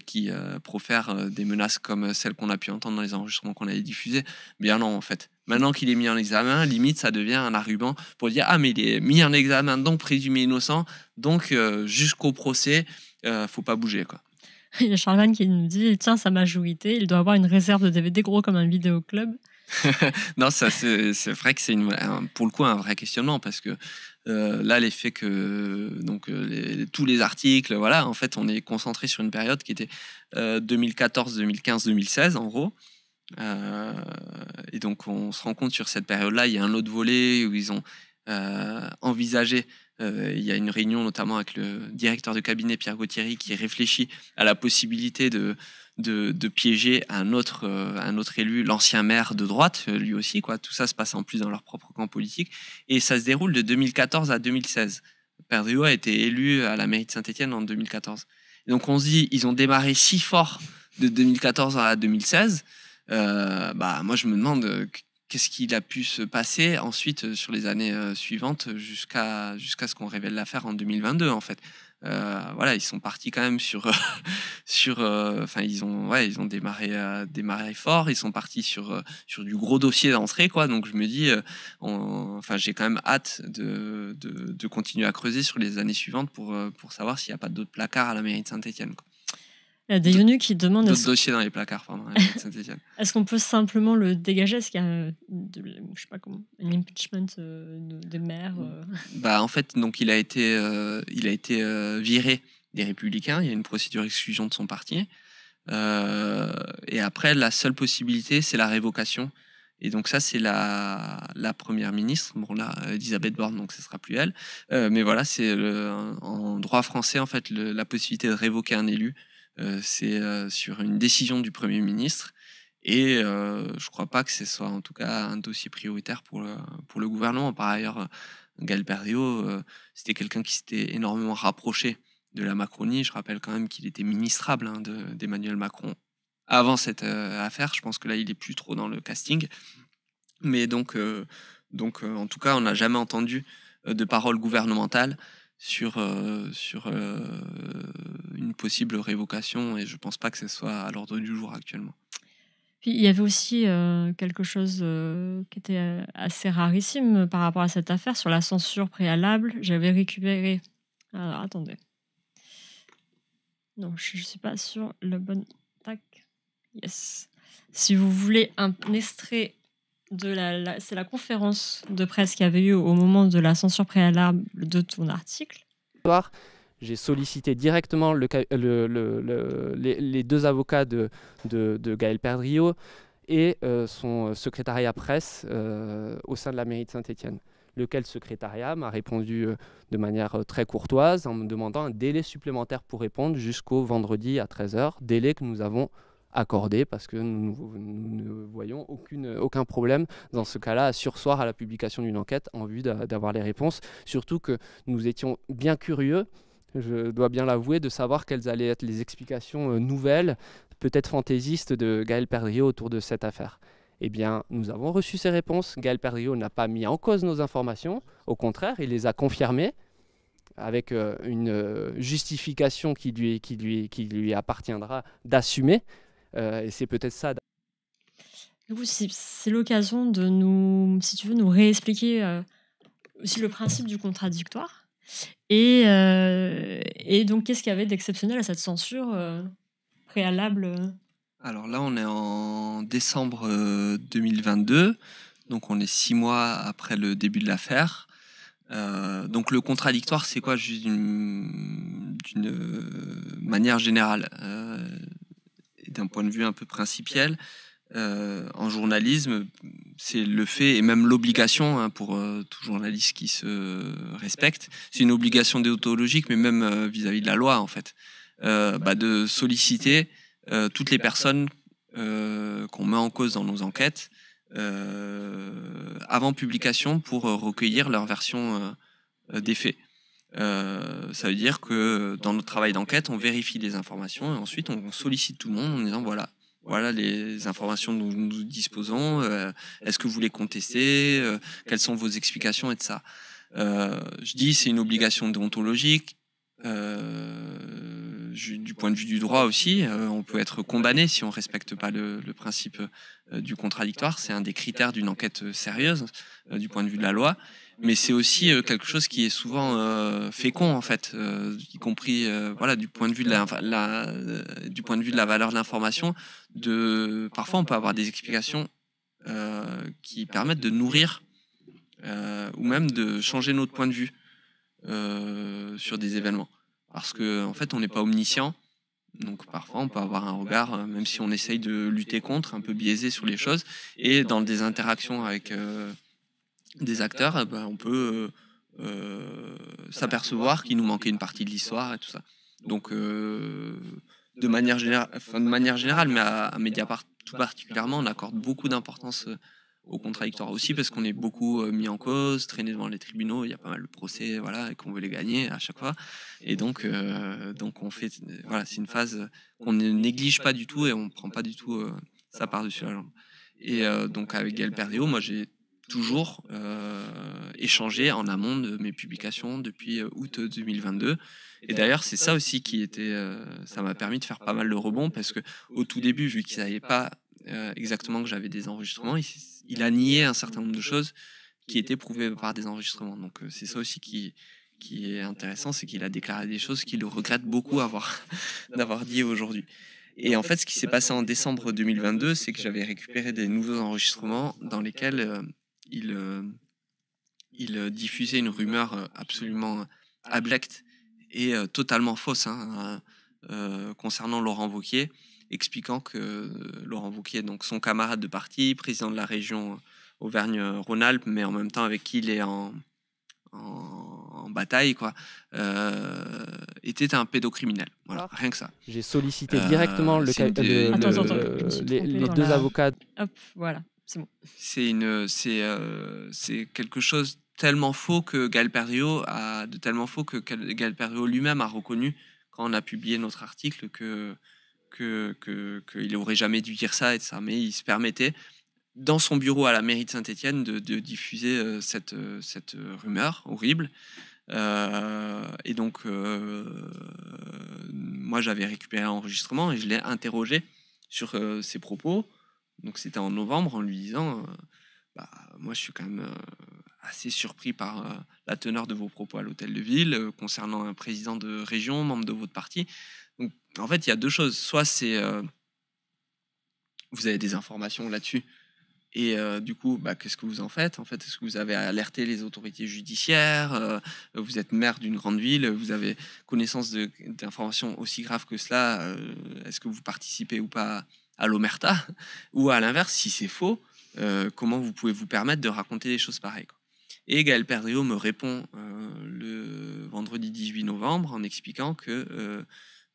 qui profère des menaces comme celles qu'on a pu entendre dans les enregistrements qu'on a diffusés Bien non en fait. Maintenant qu'il est mis en examen, limite, ça devient un argument pour dire Ah, mais il est mis en examen, donc présumé innocent, donc euh, jusqu'au procès, ne euh, faut pas bouger. quoi. Il y a Charlemagne qui nous dit Tiens, sa majorité, il doit avoir une réserve de DVD gros comme un vidéoclub. non, ça, c'est, vrai que c'est une, pour le coup un vrai questionnement parce que euh, là, les faits que donc tous les articles, voilà, en fait, on est concentré sur une période qui était 2014, 2015, 2016 en gros. Euh, et donc, on se rend compte sur cette période-là, il y a un autre volet où ils ont euh, envisagé. Euh, il y a une réunion notamment avec le directeur de cabinet Pierre Gauthier qui réfléchit à la possibilité de, de, piéger un autre, un autre élu, l'ancien maire de droite, lui aussi. Quoi. Tout ça se passe en plus dans leur propre camp politique. Et ça se déroule de 2014 à 2016. Perdriot a été élu à la mairie de Saint-Etienne en 2014. donc on se dit, ils ont démarré si fort de 2014 à 2016. Euh, bah, moi, je me demande euh, qu'est-ce qu'il a pu se passer ensuite euh, sur les années suivantes jusqu'à jusqu'à ce qu'on révèle l'affaire en 2022, en fait. voilà, ils sont partis quand même sur, sur, enfin ils ont, ouais, ils ont démarré, démarré fort. Ils sont partis sur, sur du gros dossier d'entrée, quoi. Donc je me dis, enfin j'ai quand même hâte de, de, de, continuer à creuser sur les années suivantes pour, pour savoir s'il n'y a pas d'autres placards à la mairie de Saint-Étienne. Il y a des Yonu qui demandent. D'autres dossiers dans les placards, pardon, Est-ce qu'on peut simplement le dégager Est-ce qu'il y a euh, je sais pas comment, un impeachment euh, de, des maires euh? bah, En fait, donc, il a été, il a été viré des Républicains. Il y a une procédure d'exclusion de son parti. et après, la seule possibilité, c'est la révocation. Et donc ça, c'est la, première ministre, bon là, Elisabeth Borne, donc ce sera plus elle. mais voilà, c'est en droit français en fait la possibilité de révoquer un élu euh, c'est euh, sur une décision du Premier ministre. Et euh, je ne crois pas que ce soit en tout cas un dossier prioritaire pour le, gouvernement. Par ailleurs, Gaël c'était quelqu'un qui s'était énormément rapproché de la Macronie. Je rappelle quand même qu'il était ministrable hein, d'Emmanuel Macron avant cette affaire. Je pense que là, il est plus trop dans le casting. Mais donc, en tout cas, on n'a jamais entendu de parole gouvernementale sur, euh, sur euh, une possible révocation et je ne pense pas que ce soit à l'ordre du jour actuellement. Puis, il y avait aussi euh, quelque chose qui était assez rarissime par rapport à cette affaire sur la censure préalable. J'avais récupéré. Alors, attendez. Non, je ne suis pas sur le bonne. tac. Yes. Si vous voulez un extrait de c'est la conférence de presse qu'il y avait eu au moment de la censure préalable de ton article. J'ai sollicité directement les, deux avocats de, Gaël Perdriau et euh, son euh, secrétariat presse euh, au sein de la mairie de Saint-Étienne. Lequel secrétariat m'a répondu de manière très courtoise en me demandant un délai supplémentaire pour répondre jusqu'au vendredi à 13h, délai que nous avons accordé parce que nous, ne voyons aucune, aucun problème dans ce cas-là à sursoir à la publication d'une enquête en vue d'avoir les réponses, surtout que nous étions bien curieux je dois bien l'avouer, de savoir quelles allaient être les explications euh, nouvelles, peut-être fantaisistes, de Gaël Perdio autour de cette affaire. Eh bien, nous avons reçu ces réponses. Gaël Perdio n'a pas mis en cause nos informations, au contraire, il les a confirmées avec euh, une euh, justification qui lui, qui lui, qui lui appartiendra d'assumer, euh, et c'est peut-être ça. c'est l'occasion de nous, si tu veux, nous réexpliquer euh, aussi le principe du contradictoire. Et, euh, et donc, qu'est-ce qu'il y avait d'exceptionnel à cette censure préalable Alors là, on est en décembre 2022, donc on est six mois après le début de l'affaire. donc le contradictoire, c'est quoi d'une manière générale d'un point de vue un peu principiel, euh, en journalisme, c'est le fait et même l'obligation hein, pour euh, tout journaliste qui se respecte. C'est une obligation déontologique, mais même euh, vis-à-vis de la loi, en fait, bah, de solliciter toutes les personnes qu'on met en cause dans nos enquêtes avant publication pour recueillir leur version des faits. Euh, ça veut dire que dans notre travail d'enquête, on vérifie les informations et ensuite on sollicite tout le monde en disant voilà, voilà les informations dont nous disposons, euh, est-ce que vous les contestez, euh, quelles sont vos explications et de ça. Euh, je dis c'est une obligation déontologique, euh, du point de vue du droit aussi, euh, on peut être condamné si on ne respecte pas le, principe euh, du contradictoire. C'est un des critères d'une enquête sérieuse du point de vue de la loi. Mais c'est aussi quelque chose qui est souvent fécond en fait, y compris voilà du point de vue de la, du point de vue de la valeur de l'information. De parfois on peut avoir des explications qui permettent de nourrir ou même de changer notre point de vue sur des événements parce qu'en en fait, on n'est pas omniscient. Donc parfois, on peut avoir un regard, euh, même si on essaye de lutter contre, un peu biaisé sur les choses. Et dans des interactions avec euh, des acteurs, eh ben, on peut euh, s'apercevoir qu'il nous manquait une partie de l'histoire et tout ça. Donc, de, manière générale, enfin, de manière générale, mais à, à Mediapart tout particulièrement, on accorde beaucoup d'importance au contradictoire aussi parce qu'on est beaucoup euh, mis en cause, traîné devant les tribunaux, il y a pas mal de procès, voilà, et qu'on veut les gagner à chaque fois. Et donc, euh, donc on fait, voilà, c'est une phase qu'on ne néglige pas du tout et on prend pas du tout sa euh, ça par-dessus la jambe. Et donc avec Gaël Perdéo, moi j'ai toujours échangé en amont de mes publications depuis août 2022. Et d'ailleurs, c'est ça aussi qui était, ça m'a permis de faire pas mal de rebonds parce que au tout début, vu qu'ils savaient pas exactement que j'avais des enregistrements, ils il a nié un certain nombre de choses qui étaient prouvées par des enregistrements. Donc euh, c'est ça aussi qui, est intéressant, c'est qu'il a déclaré des choses qu'il regrette beaucoup d'avoir dit aujourd'hui. Et en fait, ce qui s'est passé en décembre 2022, c'est que j'avais récupéré des nouveaux enregistrements dans lesquels euh, il, euh, il diffusait une rumeur absolument abjecte et totalement fausse hein, concernant Laurent Vauquier expliquant que euh, Laurent Wauquiez, donc son camarade de parti, président de la région euh, Auvergne-Rhône-Alpes, mais en même temps avec qui il est en, bataille, quoi, euh, était un pédocriminel. Voilà, rien que ça. J'ai sollicité directement le, les, deux avocats. Hop, voilà, c'est bon. C'est une, c'est, c'est quelque chose tellement faux que Galperio a de tellement faux que Galperio lui-même a reconnu quand on a publié notre article que qu'il que, aurait jamais dû dire ça, et ça, mais il se permettait, dans son bureau à la mairie de saint etienne de, diffuser euh, cette, euh, cette euh, rumeur horrible. et donc, moi, j'avais récupéré l'enregistrement et je l'ai interrogé sur ses propos. Donc, c'était en novembre, en lui disant bah, Moi, je suis quand même assez surpris par la teneur de vos propos à l'hôtel de ville concernant un président de région, membre de votre parti. Mm, en fait, il y a deux choses. Soit c'est euh, vous avez des informations là-dessus, et euh, du coup, bah, qu'est-ce que vous en faites En fait, est-ce que vous avez alerté les autorités judiciaires euh, Vous êtes maire d'une grande ville, vous avez connaissance d'informations aussi graves que cela. est-ce que vous participez ou pas à l'omerta Ou à l'inverse, si c'est faux, comment vous pouvez vous permettre de raconter des choses pareilles Et Gaël me répond le vendredi 18 novembre en expliquant que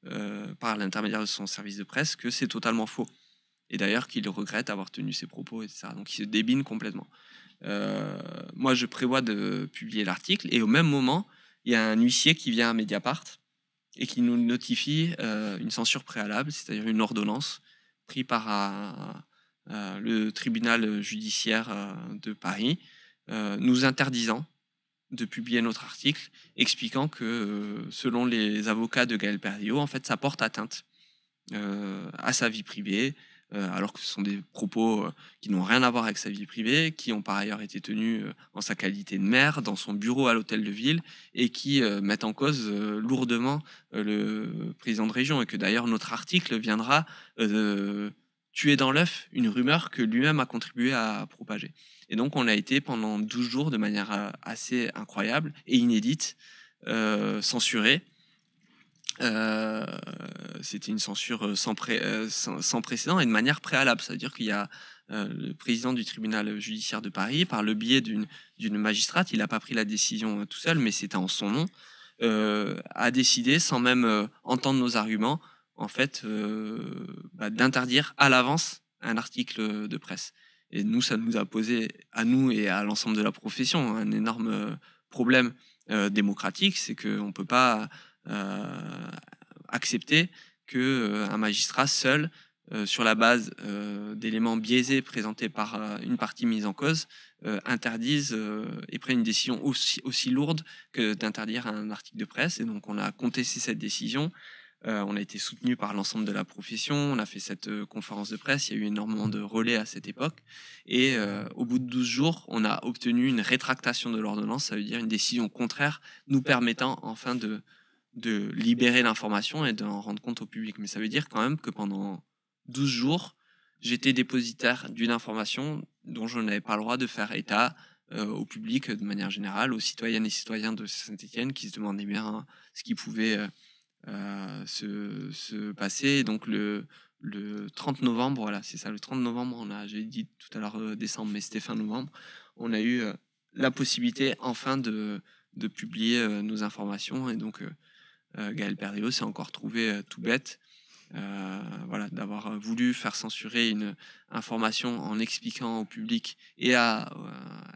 euh, par l'intermédiaire de son service de presse que c'est totalement faux. Et d'ailleurs qu'il regrette avoir tenu ses propos, etc. Donc il se débine complètement. Euh, moi, je prévois de publier l'article et au même moment, il y a un huissier qui vient à Mediapart et qui nous notifie euh, une censure préalable, c'est-à-dire une ordonnance prise par le tribunal judiciaire de Paris, nous interdisant de publier notre article expliquant que, euh, selon les avocats de Gaël Perriot, en fait, ça porte atteinte euh, à sa vie privée, euh, alors que ce sont des propos qui n'ont rien à voir avec sa vie privée, qui ont par ailleurs été tenus en sa qualité de maire, dans son bureau à l'hôtel de ville, et qui mettent en cause lourdement le président de région, et que d'ailleurs notre article viendra tuer dans l'œuf une rumeur que lui-même a contribué à propager. Et donc, on a été pendant 12 jours de manière euh, assez incroyable et inédite, euh, euh C'était une censure euh, sans, précédent et de manière préalable. C'est-à-dire qu'il y a le président du tribunal judiciaire de Paris, par le biais d'une magistrate, il n'a pas pris la décision tout seul, mais c'était en son nom, a décidé, sans même entendre nos arguments, en fait, bah, d'interdire à l'avance un article de presse. Et nous, ça nous a posé à nous et à l'ensemble de la profession un énorme euh, problème euh, démocratique, c'est qu'on ne peut pas euh, accepter qu'un magistrat seul, sur la base d'éléments biaisés présentés par une partie mise en cause, interdise et prenne une décision aussi lourde que d'interdire un article de presse. Et donc on a contesté cette décision euh, on a été soutenu par l'ensemble de la profession, on a fait cette euh, conférence de presse, il y a eu énormément de relais à cette époque. Et euh, au bout de 12 jours, on a obtenu une rétractation de l'ordonnance, ça veut dire une décision contraire, nous permettant enfin de, de libérer l'information et d'en rendre compte au public. Mais ça veut dire quand même que pendant 12 jours, j'étais dépositaire d'une information dont je n'avais pas le droit de faire état au public de manière générale, aux citoyennes et citoyens de Saint-Etienne qui se demandaient bien ce qu'ils pouvaient euh, se, passer. donc le, 30 novembre, voilà, c'est ça, le 30 novembre, on a, j'ai dit tout à l'heure euh, décembre, mais c'était fin novembre, on a eu euh, la possibilité enfin de, de publier nos informations. Et donc, Gaël Perriot s'est encore trouvé tout bête voilà, d'avoir voulu faire censurer une information en expliquant au public et à,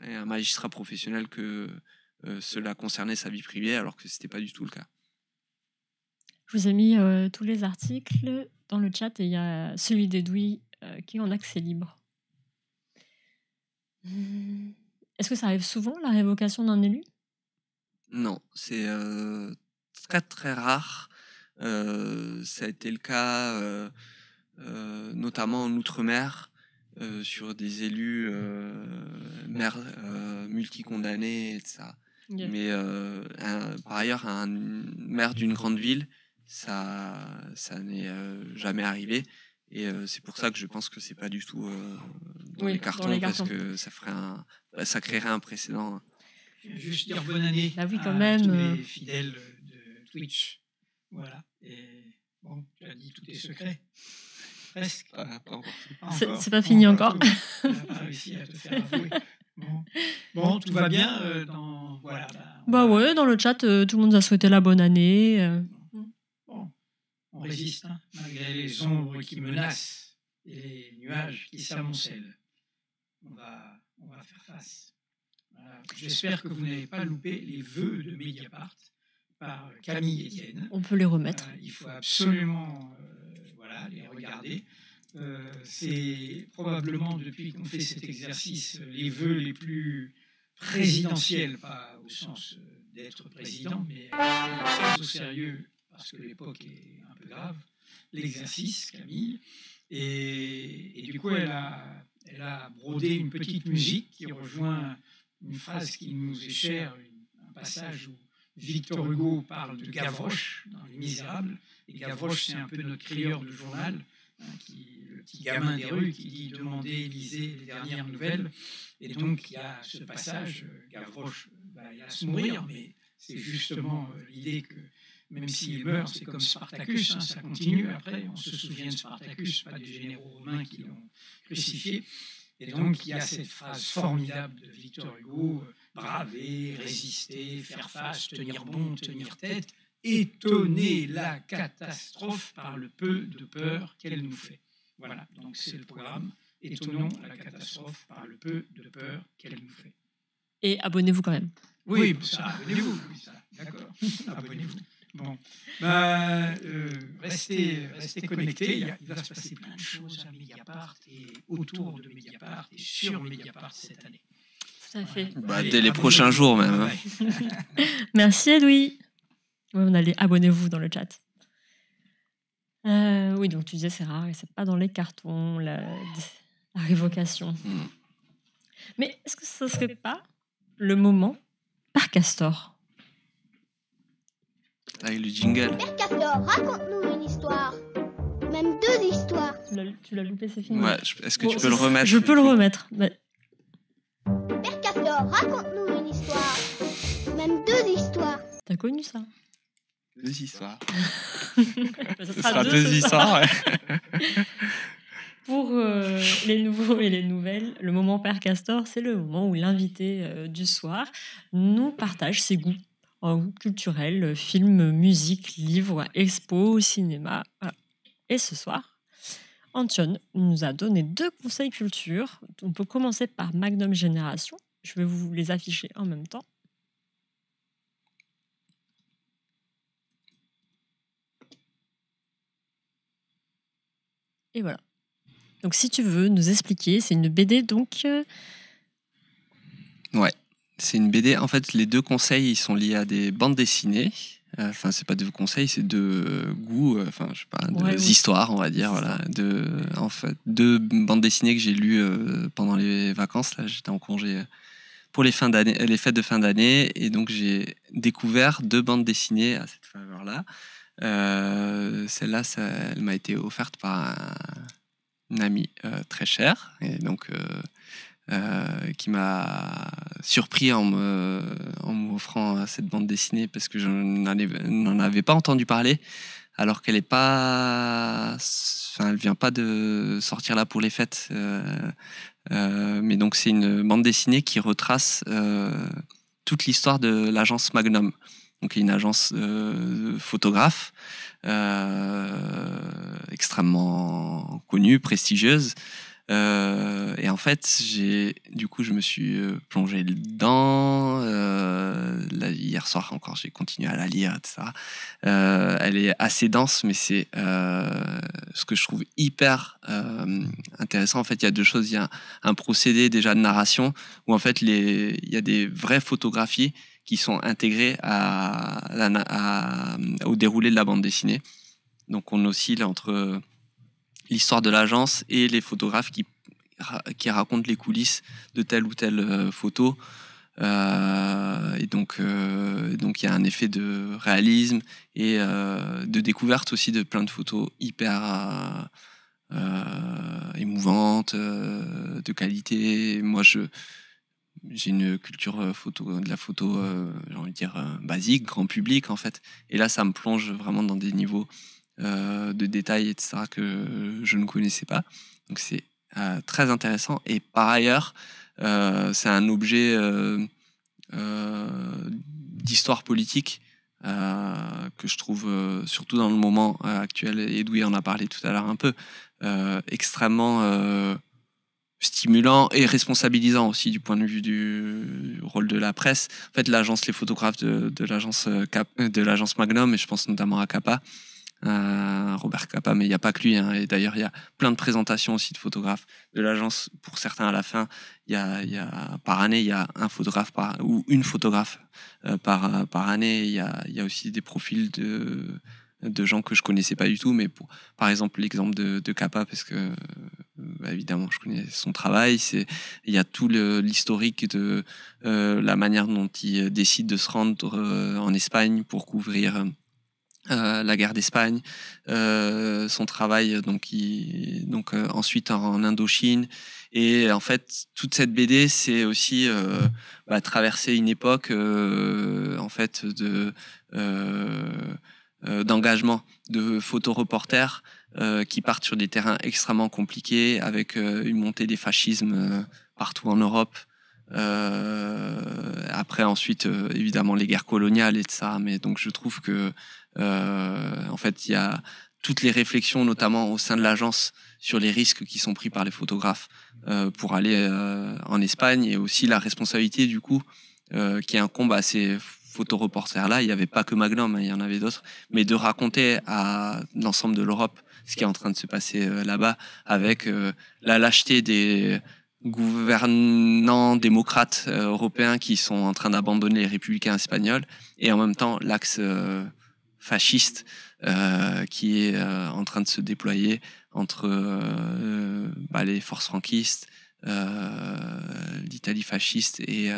et à un magistrat professionnel que cela concernait sa vie privée, alors que ce n'était pas du tout le cas. Je vous ai mis euh, tous les articles dans le chat et il y a celui d'Edoui euh, qui est en accès libre. Hmm. Est-ce que ça arrive souvent, la révocation d'un élu Non, c'est très euh, très rare. ça a été le cas notamment en Outre-mer. sur des élus maires multicondamnés et ça. Mais par ailleurs, un maire d'une grande ville ça, ça n'est euh, jamais arrivé. Et euh, c'est pour ça que je pense que c'est pas du tout euh, dans, les cartons, parce que ça, ferait un, bah, ça créerait un précédent. Juste dire bonne année bah à tous les fidèles de Twitch. Voilà. Et bon, tu as dit tous tes secrets Presque. Ah, c'est pas fini encore. à Bon. tout va bien dans... Voilà, bah, bah ouais, dans le chat, tout le monde a souhaité la bonne année on résiste, hein, malgré les ombres qui menacent et les nuages qui s'amoncellent. On va, on va faire face. J'espère que vous n'avez pas loupé les vœux de Mediapart par Camille Etienne. On peut les remettre. Euh, il faut absolument euh, voilà, les regarder. Euh, c'est probablement depuis qu'on fait cet exercice les vœux les plus présidentiels, pas au sens d'être président, mais au sens au sérieux parce que l'époque est un peu grave, l'exercice, Camille. Et, du coup, elle a, a brodé une petite musique qui rejoint une phrase qui nous est chère, un passage où Victor Hugo parle de Gavroche dans Les Misérables. Et Gavroche, c'est un peu notre crieur de journal, hein, le petit gamin des rues qui dit Demandez, lisez les dernières nouvelles. Et donc, il y a ce passage euh, Gavroche va se mourir, mais c'est justement euh, l'idée que même s'il meurt, c'est comme Spartacus, hein, hein, ça continue après, on se souvient de Spartacus, pas des généraux romains qui l'ont crucifié. Et donc il y a cette phrase formidable de Victor Hugo, euh, braver, résister, faire face, tenir bon, tenir tête, étonner la catastrophe par le peu de peur qu'elle nous fait. Voilà, donc c'est le programme, étonnons la catastrophe par le peu de peur qu'elle nous fait. Et abonnez-vous quand même. Oui, ça, abonnez-vous. D'accord, abonnez-vous. Bon, bah, euh, euh, restez, connectés. Il, va se passer plein de choses à Mediapart et autour de Mediapart et sur Mediapart cette année. Tout à fait. Bah, dès les prochains jours même. Hein. Merci Louis. on allait abonnez-vous dans le chat. Euh, oui, donc tu disais c'est rare et c'est pas dans les cartons la, la révocation. Hmm. Mais est-ce que ce serait pas le moment par Castor ah, le jingle. Père Castor, raconte-nous une histoire. Même deux histoires. Tu l'as loupé, c'est fini. Est-ce que tu peux le remettre Je peux le remettre. Père Castor, raconte-nous une histoire. Même deux histoires. T'as connu ça Deux histoires. ça sera, ce sera deux, histoires. Pour euh, les nouveaux et les nouvelles, le moment Père Castor, c'est le moment où l'invité euh, du soir nous partage ses goûts culturel, euh, film, musique, livres, expo, cinéma. Et ce soir, Antion nous a donné deux conseils culture. On peut commencer par Magnum Génération. Je vais vous les afficher en même temps. Et voilà. Donc si tu veux nous expliquer, c'est une BD donc. Euh, ouais. C'est une BD. En fait, les deux conseils, ils sont liés à des bandes dessinées. Euh, enfin, c'est pas deux conseils, c'est deux goûts. Euh, enfin, je sais pas, deux histoires, on va dire. Voilà, deux, en fait, deux bandes dessinées que j'ai lues euh, pendant les vacances. Là, j'étais en congé pour les, fins d'année, les fêtes de fin d'année. Et donc, j'ai découvert deux bandes dessinées à cette faveur-là. Celle-là, elle m'a été offerte par un, ami très cher. Et donc, euh, qui m'a surpris en me en m'offrant euh, cette bande dessinée parce que je n'en avais pas entendu parler alors qu'elle est pas enfin elle vient pas de sortir là pour les fêtes euh, mais donc c'est une bande dessinée qui retrace toute l'histoire de l'agence Magnum donc une agence photographe extrêmement connue, prestigieuse, euh, et en fait, j'ai, du coup, je me suis euh, plongé dedans. Euh, hier soir encore, j'ai continué à la lire, etc. elle est assez dense, mais c'est ce que je trouve hyper intéressant. En fait, il y a deux choses. Il y a un procédé déjà de narration où en fait, les, il y a des vraies photographies qui sont intégrées à, au déroulé de la bande dessinée. Donc on oscille entre l'histoire de l'agence et les photographes qui, qui racontent les coulisses de telle ou telle euh, photo. Euh, et donc, euh, donc il y a un effet de réalisme et de découverte aussi de plein de photos hyper émouvantes, de qualité. Moi, je j'ai une culture photo de la photo, j'ai envie de dire basique, grand public en fait. Et là, ça me plonge vraiment dans des niveaux euh, de détails, etc., que je ne connaissais pas. Donc c'est euh, très intéressant. Et par ailleurs, euh, c'est un objet d'histoire politique que je trouve, surtout dans le moment actuel, et Edoui en a parlé tout à l'heure un peu, extrêmement stimulant et responsabilisant aussi du point de vue du rôle de la presse. En fait, l'agence, les photographes de, l'agence de l'agence Magnum, et je pense notamment à Capa euh, Robert Capa, mais il n'y a pas que lui. Hein. Et d'ailleurs, il y a plein de présentations aussi de photographes de l'agence. Pour certains, à la fin, y y a, par année, il y a un photographe ou une photographe euh, par, par année. Il y a, aussi des profils de, gens que je connaissais pas du tout. Mais par exemple, l'exemple de, Capa, parce que euh, bah, évidemment, je connais son travail. il y a tout l'historique de la manière dont il décide de se rendre en Espagne pour couvrir euh, la guerre d'Espagne, euh, son travail euh, donc, donc ensuite en, Indochine et en fait toute cette BD c'est aussi bah, traverser une époque en fait de d'engagement de photoreporters qui partent sur des terrains extrêmement compliqués avec une montée des fascismes partout en Europe. après ensuite évidemment les guerres coloniales et de ça mais donc je trouve que euh, en fait, il y a toutes les réflexions, notamment au sein de l'agence, sur les risques qui sont pris par les photographes euh, pour aller euh, en Espagne et aussi la responsabilité du coup euh, qui incombe à ces photoreporters là. Il n'y avait pas que Magnum, hein, il y en avait d'autres, mais de raconter à l'ensemble de l'Europe ce qui est en train de se passer euh, là-bas avec la lâcheté des gouvernants démocrates européens qui sont en train d'abandonner les républicains espagnols et en même temps l'axe fasciste euh, qui est euh, en train de se déployer entre euh, bah, les forces franquistes, l'Italie fasciste et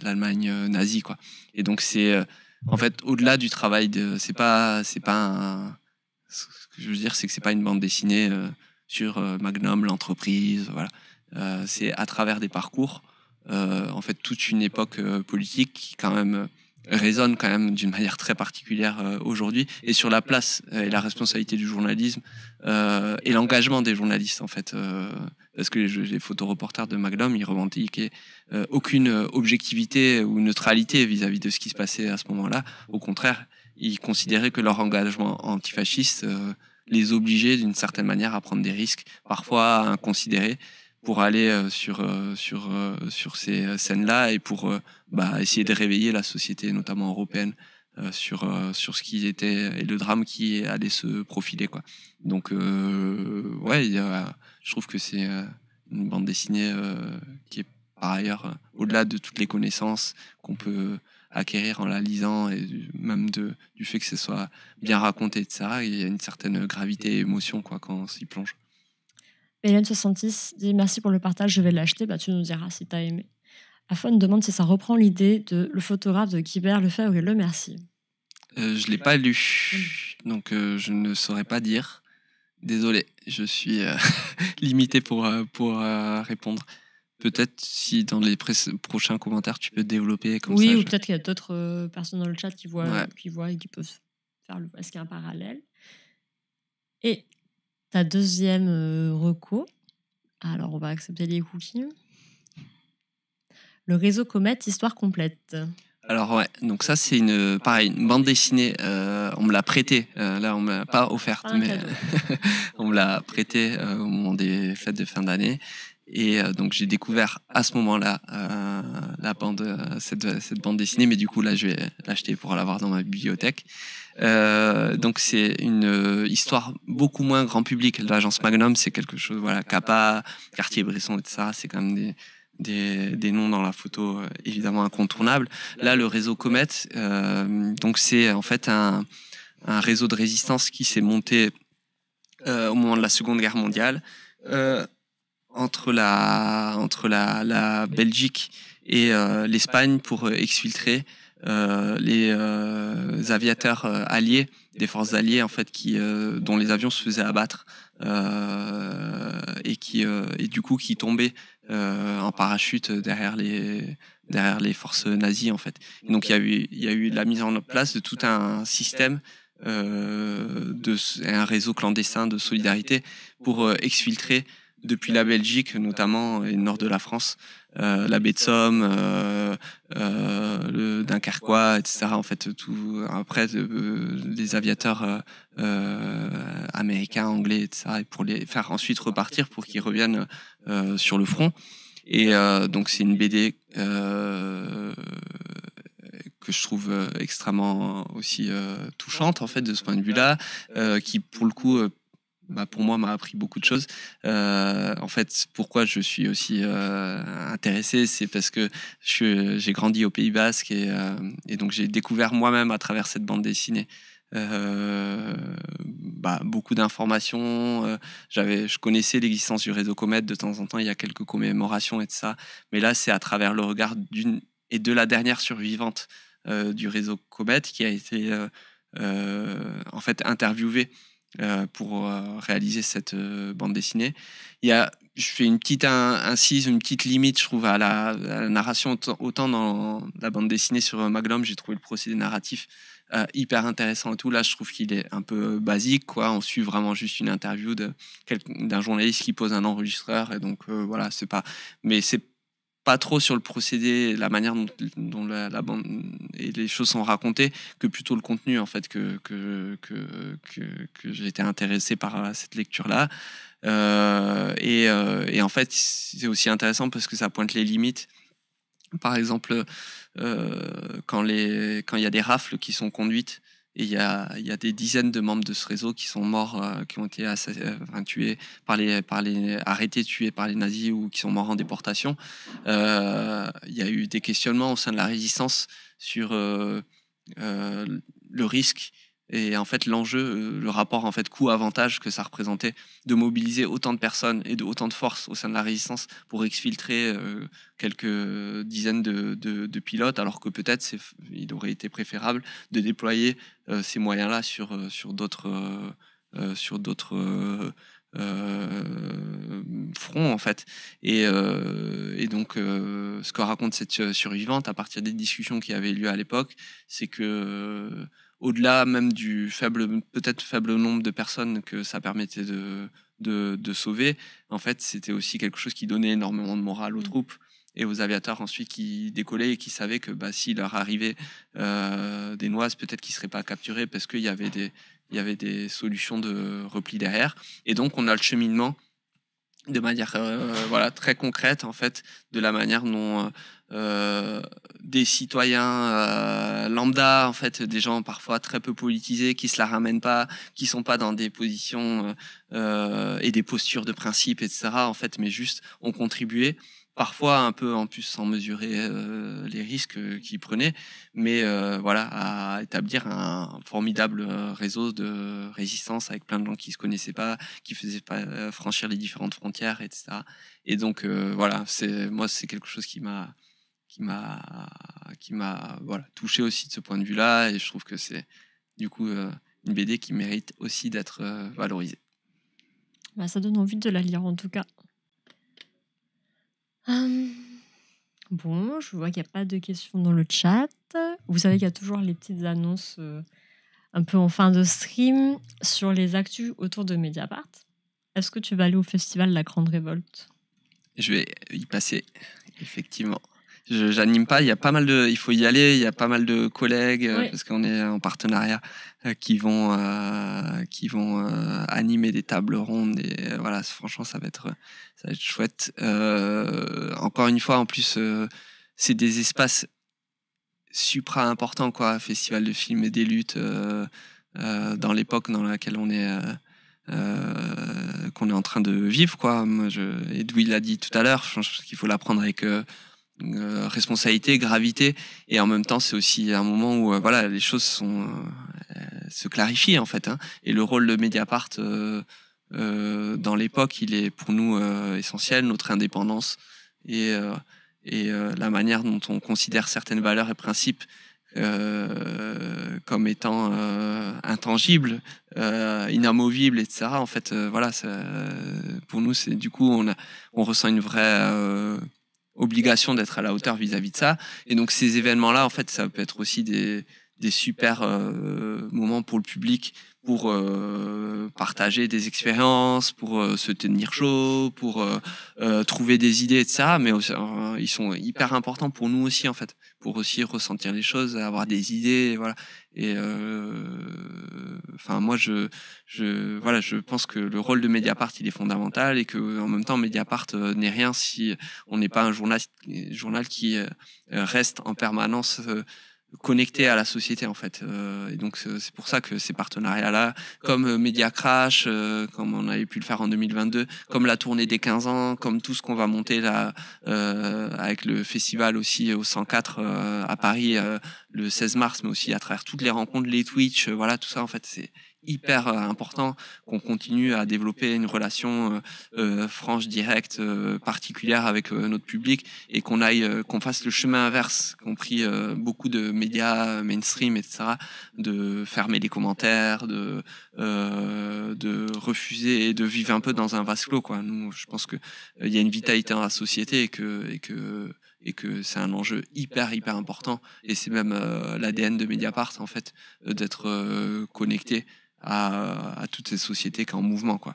l'Allemagne nazie quoi. Et donc c'est en fait au-delà du travail de c'est pas c'est pas ce que je veux dire c'est que c'est pas une bande dessinée sur Magnum l'entreprise voilà. c'est à travers des parcours en fait toute une époque politique qui quand même résonne quand même d'une manière très particulière euh, aujourd'hui et sur la place euh, et la responsabilité du journalisme euh, et l'engagement des journalistes en fait euh, parce que les, les photoreporters de Magnum ils revendiquaient aucune objectivité ou neutralité vis-à-vis -vis de ce qui se passait à ce moment-là au contraire ils considéraient que leur engagement antifasciste les obligeait d'une certaine manière à prendre des risques parfois inconsidérés pour aller euh, sur, euh, sur, euh, sur ces scènes-là et pour bah, essayer de réveiller la société, notamment européenne, sur, sur ce qui était et le drame qui allait se profiler. Quoi. Donc, ouais, je trouve que c'est une bande dessinée qui est par ailleurs, au-delà de toutes les connaissances qu'on peut acquérir en la lisant et même de, du fait que ce soit bien raconté, etc., il y a une certaine gravité et émotion quoi, quand on s'y plonge. Hélène66 dit Merci pour le partage, je vais l'acheter. Bah, tu nous diras si tu as aimé. Afon demande si ça reprend l'idée de le photographe de Guibert Lefebvre et Le Merci. Euh, je ne l'ai pas lu, donc euh, je ne saurais pas dire. Désolé, je suis euh, limité pour, pour répondre. Peut-être si dans les prochains commentaires tu peux développer oui, ou peut-être qu'il y a d'autres personnes dans le chat qui voient, qui voient et qui peuvent faire le, est-ce qu'il y a un parallèle. Et ta deuxième euh, recours, alors on va accepter les cookies. Le réseau Comet, histoire complète. Alors ouais, donc ça c'est une pareil une bande dessinée. Euh, on me l'a prêtée. Euh, là on me l'a pas offerte, mais on me l'a prêtée au moment des fêtes de fin d'année. Et donc j'ai découvert à ce moment-là la bande cette, cette bande dessinée. Mais du coup là je vais l'acheter pour l'avoir dans ma bibliothèque. Euh, donc c'est une euh, histoire beaucoup moins grand public. L'agence Magnum, c'est quelque chose, voilà, Capa, Cartier-Bresson, etc. C'est quand même des, des, noms dans la photo euh, évidemment incontournables. Là, le réseau Comet, donc c'est en fait un, réseau de résistance qui s'est monté au moment de la Seconde Guerre mondiale entre la entre la Belgique et l'Espagne pour exfiltrer euh, les euh, aviateurs euh, alliés, des forces alliées en fait, qui, dont les avions se faisaient abattre et qui et du coup qui tombaient en parachute derrière les derrière les forces nazies en fait. donc il y a eu il y a eu la mise en place de tout un système euh, de un réseau clandestin de solidarité pour exfiltrer depuis la Belgique notamment et le nord de la France euh, la baie de Somme, euh, euh, le Dunkerquois, etc. En fait, tout après les aviateurs américains, anglais, etc. Et pour les faire ensuite repartir pour qu'ils reviennent sur le front. Et donc c'est une BD que je trouve extrêmement aussi touchante en fait de ce point de vue-là, qui pour le coup bah, pour moi, m'a appris beaucoup de choses. Euh, en fait, pourquoi je suis aussi euh, intéressé, c'est parce que j'ai grandi au Pays Basque euh, et, donc j'ai découvert moi-même à travers cette bande dessinée. Bah, beaucoup d'informations. J'avais, je connaissais l'existence du réseau Comet de temps en temps. Il y a quelques commémorations et de ça, mais là, c'est à travers le regard d'une et de la dernière survivante du réseau Comet qui a été en fait interviewée euh, pour euh, réaliser cette euh, bande dessinée. Il y a, je fais une petite incise, une petite limite, je trouve, à la, narration. Autant dans la bande dessinée sur Maglum, j'ai trouvé le procédé narratif hyper intéressant et tout. Là, je trouve qu'il est un peu basique, quoi. On suit vraiment juste une interview d'un journaliste qui pose un enregistreur, et donc voilà, c'est pas. Mais c'est pas trop sur le procédé, la manière dont, la, bande et les choses sont racontées, que plutôt le contenu en fait que que, que, intéressé par euh, cette lecture là. Euh, et, euh, et, en fait, c'est aussi intéressant parce que ça pointe les limites. Par exemple, euh, quand il quand y a des rafles qui sont conduites et il y a, des dizaines de membres de ce réseau qui sont morts, euh, qui ont été euh, tués par les, par les, arrêtés, tués par les nazis ou qui sont morts en déportation. Euh, il y a eu des questionnements au sein de la résistance sur le risque et en fait l'enjeu, euh, le rapport en fait coût-avantage que ça représentait de mobiliser autant de personnes et de autant de forces au sein de la résistance pour exfiltrer euh, quelques dizaines de, pilotes, alors que peut-être il aurait été préférable de déployer euh, ces moyens-là sur sur d'autres fronts, sur d'autres en fait. Et, donc, ce que raconte cette survivante à partir des discussions qui avaient lieu à l'époque, c'est que au-delà même du faible, peut-être faible nombre de personnes que ça permettait de, de, sauver, en fait, c'était aussi quelque chose qui donnait énormément de morale aux mm. troupes et aux aviateurs ensuite qui décollaient et qui savaient que bah, s'il leur arrivait euh, des noises, peut-être qu'ils ne seraient pas capturés parce qu'il y avait des y avait des solutions de repli derrière. Et donc, on a le cheminement de manière euh, voilà très concrète en fait de la manière non... Euh, des citoyens euh, lambda, en fait, des gens parfois très peu politisés, qui se la ramènent pas, qui sont pas dans des positions euh, euh et des postures de principe, etc. En fait, mais juste ont contribué, parfois un peu en plus sans mesurer les risques qu'ils prenaient, mais voilà, à établir un formidable réseau de résistance avec plein de gens qui se connaissaient pas, qui faisaient pas franchir les différentes frontières, etc. Et donc voilà, c'est moi c'est quelque chose qui m'a qui m'a qui m'a voilà touché aussi de ce point de vue-là et je trouve que c'est du coup euh, une BD qui mérite aussi d'être euh, valorisée. Bah, ça donne envie de la lire en tout cas. Hum. bon, je vois qu'il n'y a pas de questions dans le chat. Vous savez qu'il y a toujours les petites annonces euh, un peu en fin de stream sur les actus autour de Mediapart. Est-ce que tu vas aller au festival La Grande Révolte Je vais y passer, effectivement j'anime pas. Il y a pas mal de, il faut y aller. Il y a pas mal de collègues euh, parce qu'on est en partenariat euh, qui vont euh, qui vont animer des tables rondes et voilà. Franchement, ça va être ça va être chouette. encore une fois, en plus, c'est des espaces supra importants quoi. Festival de films et des luttes dans l'époque dans laquelle on est. qu'on est en train de vivre quoi l'a dit tout à l'heure je pense qu'il faut l'apprendre avec avec euh, responsabilité, gravité, et en même temps c'est aussi un moment où euh, voilà les choses euh, se clarifient en fait, hein. et le rôle de Mediapart dans l'époque il est pour nous essentiel, notre indépendance et et la manière dont on considère certaines valeurs et principes comme étant intangibles, inamovibles, etc. En fait, voilà, pour nous, c'est du coup, on, on ressent une vraie obligation d'être à la hauteur vis-à-vis de ça. Et donc ces événements-là, en fait, ça peut être aussi des, des super euh, moments pour le public, pour euh, partager des expériences, pour euh, se tenir chaud, pour trouver des idées, ça Mais ils sont hyper importants pour nous aussi, en fait, pour aussi ressentir les choses, avoir des idées, voilà. Et euh, enfin, moi, je, voilà, je pense que le rôle de Mediapart, il est fondamental et que, en même temps, Mediapart euh, n'est rien si on n'est pas un journal qui euh, reste en permanence connecté à la société en fait euh, et donc c'est pour ça que ces partenariats là comme euh, Media Crash euh, comme on avait pu le faire en 2022 comme la tournée des 15 ans comme tout ce qu'on va monter là avec le festival aussi au 104 à Paris le 16 mars mais aussi à travers toutes les rencontres les Twitch voilà tout ça en fait c'est hyper euh, important qu'on continue à développer une relation euh, euh, franche, directe, particulière avec notre public et qu'on aille, qu'on fasse le chemin inverse, compris beaucoup de médias mainstream, etc., de fermer les commentaires, de de refuser et de vivre un peu dans un vase clos, quoi. Nous, je pense que il y a une vitalité dans la société et que et que et que c'est un enjeu hyper hyper important et c'est même l'ADN de Mediapart en fait d'être connecté à, toutes ces sociétés qui sont en mouvement. Quoi.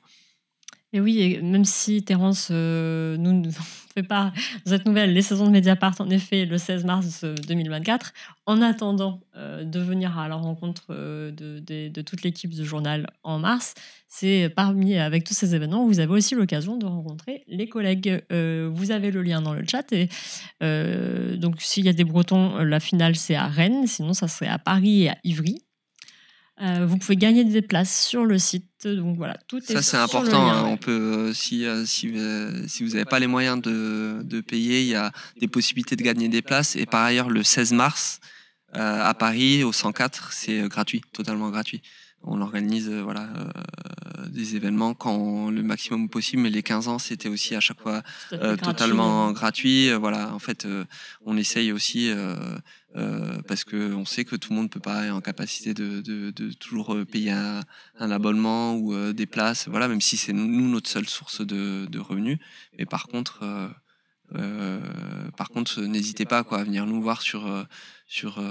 Et oui, même si Terence euh, ne nous fait pas cette nouvelle, les saisons de Mediapart, en effet, le 16 mars 2024, euh, en attendant euh, de venir à la rencontre de, de, toute l'équipe du journal en mars, c'est parmi, avec tous ces événements, vous avez aussi l'occasion de rencontrer les collègues. vous avez le lien dans le chat. Et donc, s'il y a des Bretons, la finale, c'est à Rennes. Sinon, ça serait à Paris et à Ivry. Euh, vous pouvez gagner des places sur le site. Donc voilà, tout Ça, Ça, c'est important. Hein. on peut, euh, si, euh, si, vous n'avez pas les moyens de, de payer, il y a des possibilités de gagner des places. Et par ailleurs, le 16 mars, à Paris, au 104, c'est gratuit, totalement gratuit. On organise voilà, des événements quand le maximum possible, mais les 15 ans, c'était aussi à chaque fois totalement gratuit. gratuit. Voilà, en fait, on essaye aussi. Euh, parce qu'on sait que tout le monde peut pas être en capacité de, de, de toujours euh, payer un, un abonnement ou euh, des places, voilà, même si c'est nous notre seule source de, de revenus. Mais par contre, euh, par contre, n'hésitez pas quoi, à venir nous voir sur, sur,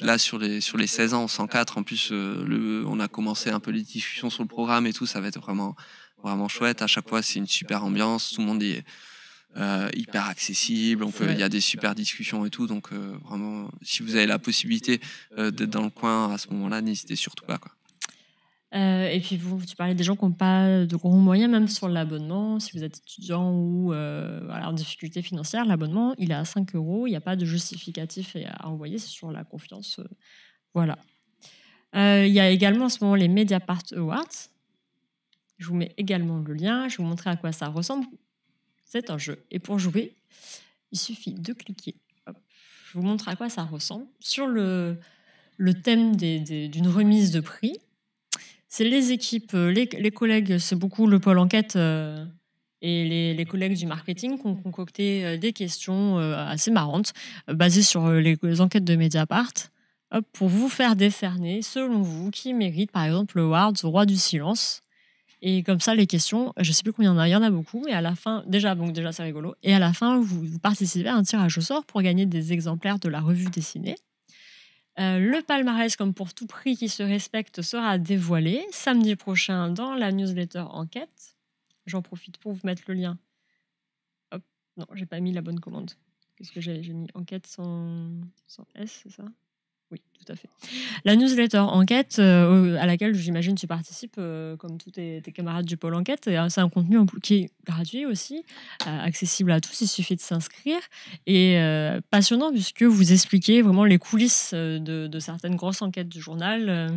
là sur les, sur les 16 ans, 104. En plus, le, on a commencé un peu les discussions sur le programme et tout, ça va être vraiment, vraiment chouette. À chaque fois, c'est une super ambiance, tout le monde est euh, hyper accessible. On il y a des super discussions et tout. Donc euh, vraiment, si vous avez la possibilité euh, d'être dans le coin à ce moment-là, n'hésitez surtout pas. et puis vous, tu parlais des gens qui n'ont pas de gros moyens, même sur l'abonnement. Si vous êtes étudiant ou en difficulté financière, l'abonnement il est à 5 euros. Il n'y a pas de justificatif à envoyer. C'est sur la confiance. voilà. Il y a également en ce moment les Mediapart Awards. Je vous mets également le lien. Je vais vous montrer à quoi ça ressemble. C'est un jeu. Et pour jouer, il suffit de cliquer. Je vous montre à quoi ça ressemble. Sur le, thème d'une remise de prix, c'est les équipes, euh, les, collègues, c'est beaucoup le pôle enquête euh, et les, collègues du marketing qui ont concocté euh, des questions assez marrantes basées sur les, enquêtes de Mediapart. pour vous faire décerner, selon vous, qui mérite par exemple le Ward, roi du silence et comme ça, les questions, je ne sais plus combien il y en a, il y en a beaucoup. Et à la fin, déjà, donc déjà, c'est rigolo. Et à la fin, vous, participez à un tirage au sort pour gagner des exemplaires de la revue dessinée. Euh, le palmarès, comme pour tout prix qui se respecte, sera dévoilé samedi prochain dans la newsletter Enquête. J'en profite pour vous mettre le lien. Hop, non, j'ai pas mis la bonne commande. Qu'est-ce que j'ai J'ai mis Enquête sans S, c'est ça oui, tout à fait. La newsletter enquête, euh, euh, à laquelle j'imagine tu participes, euh, comme tous tes, camarades du pôle enquête, c'est un contenu qui est gratuit aussi, accessible à tous, il suffit de s'inscrire, et passionnant puisque vous expliquez vraiment les coulisses de, certaines grosses enquêtes du journal.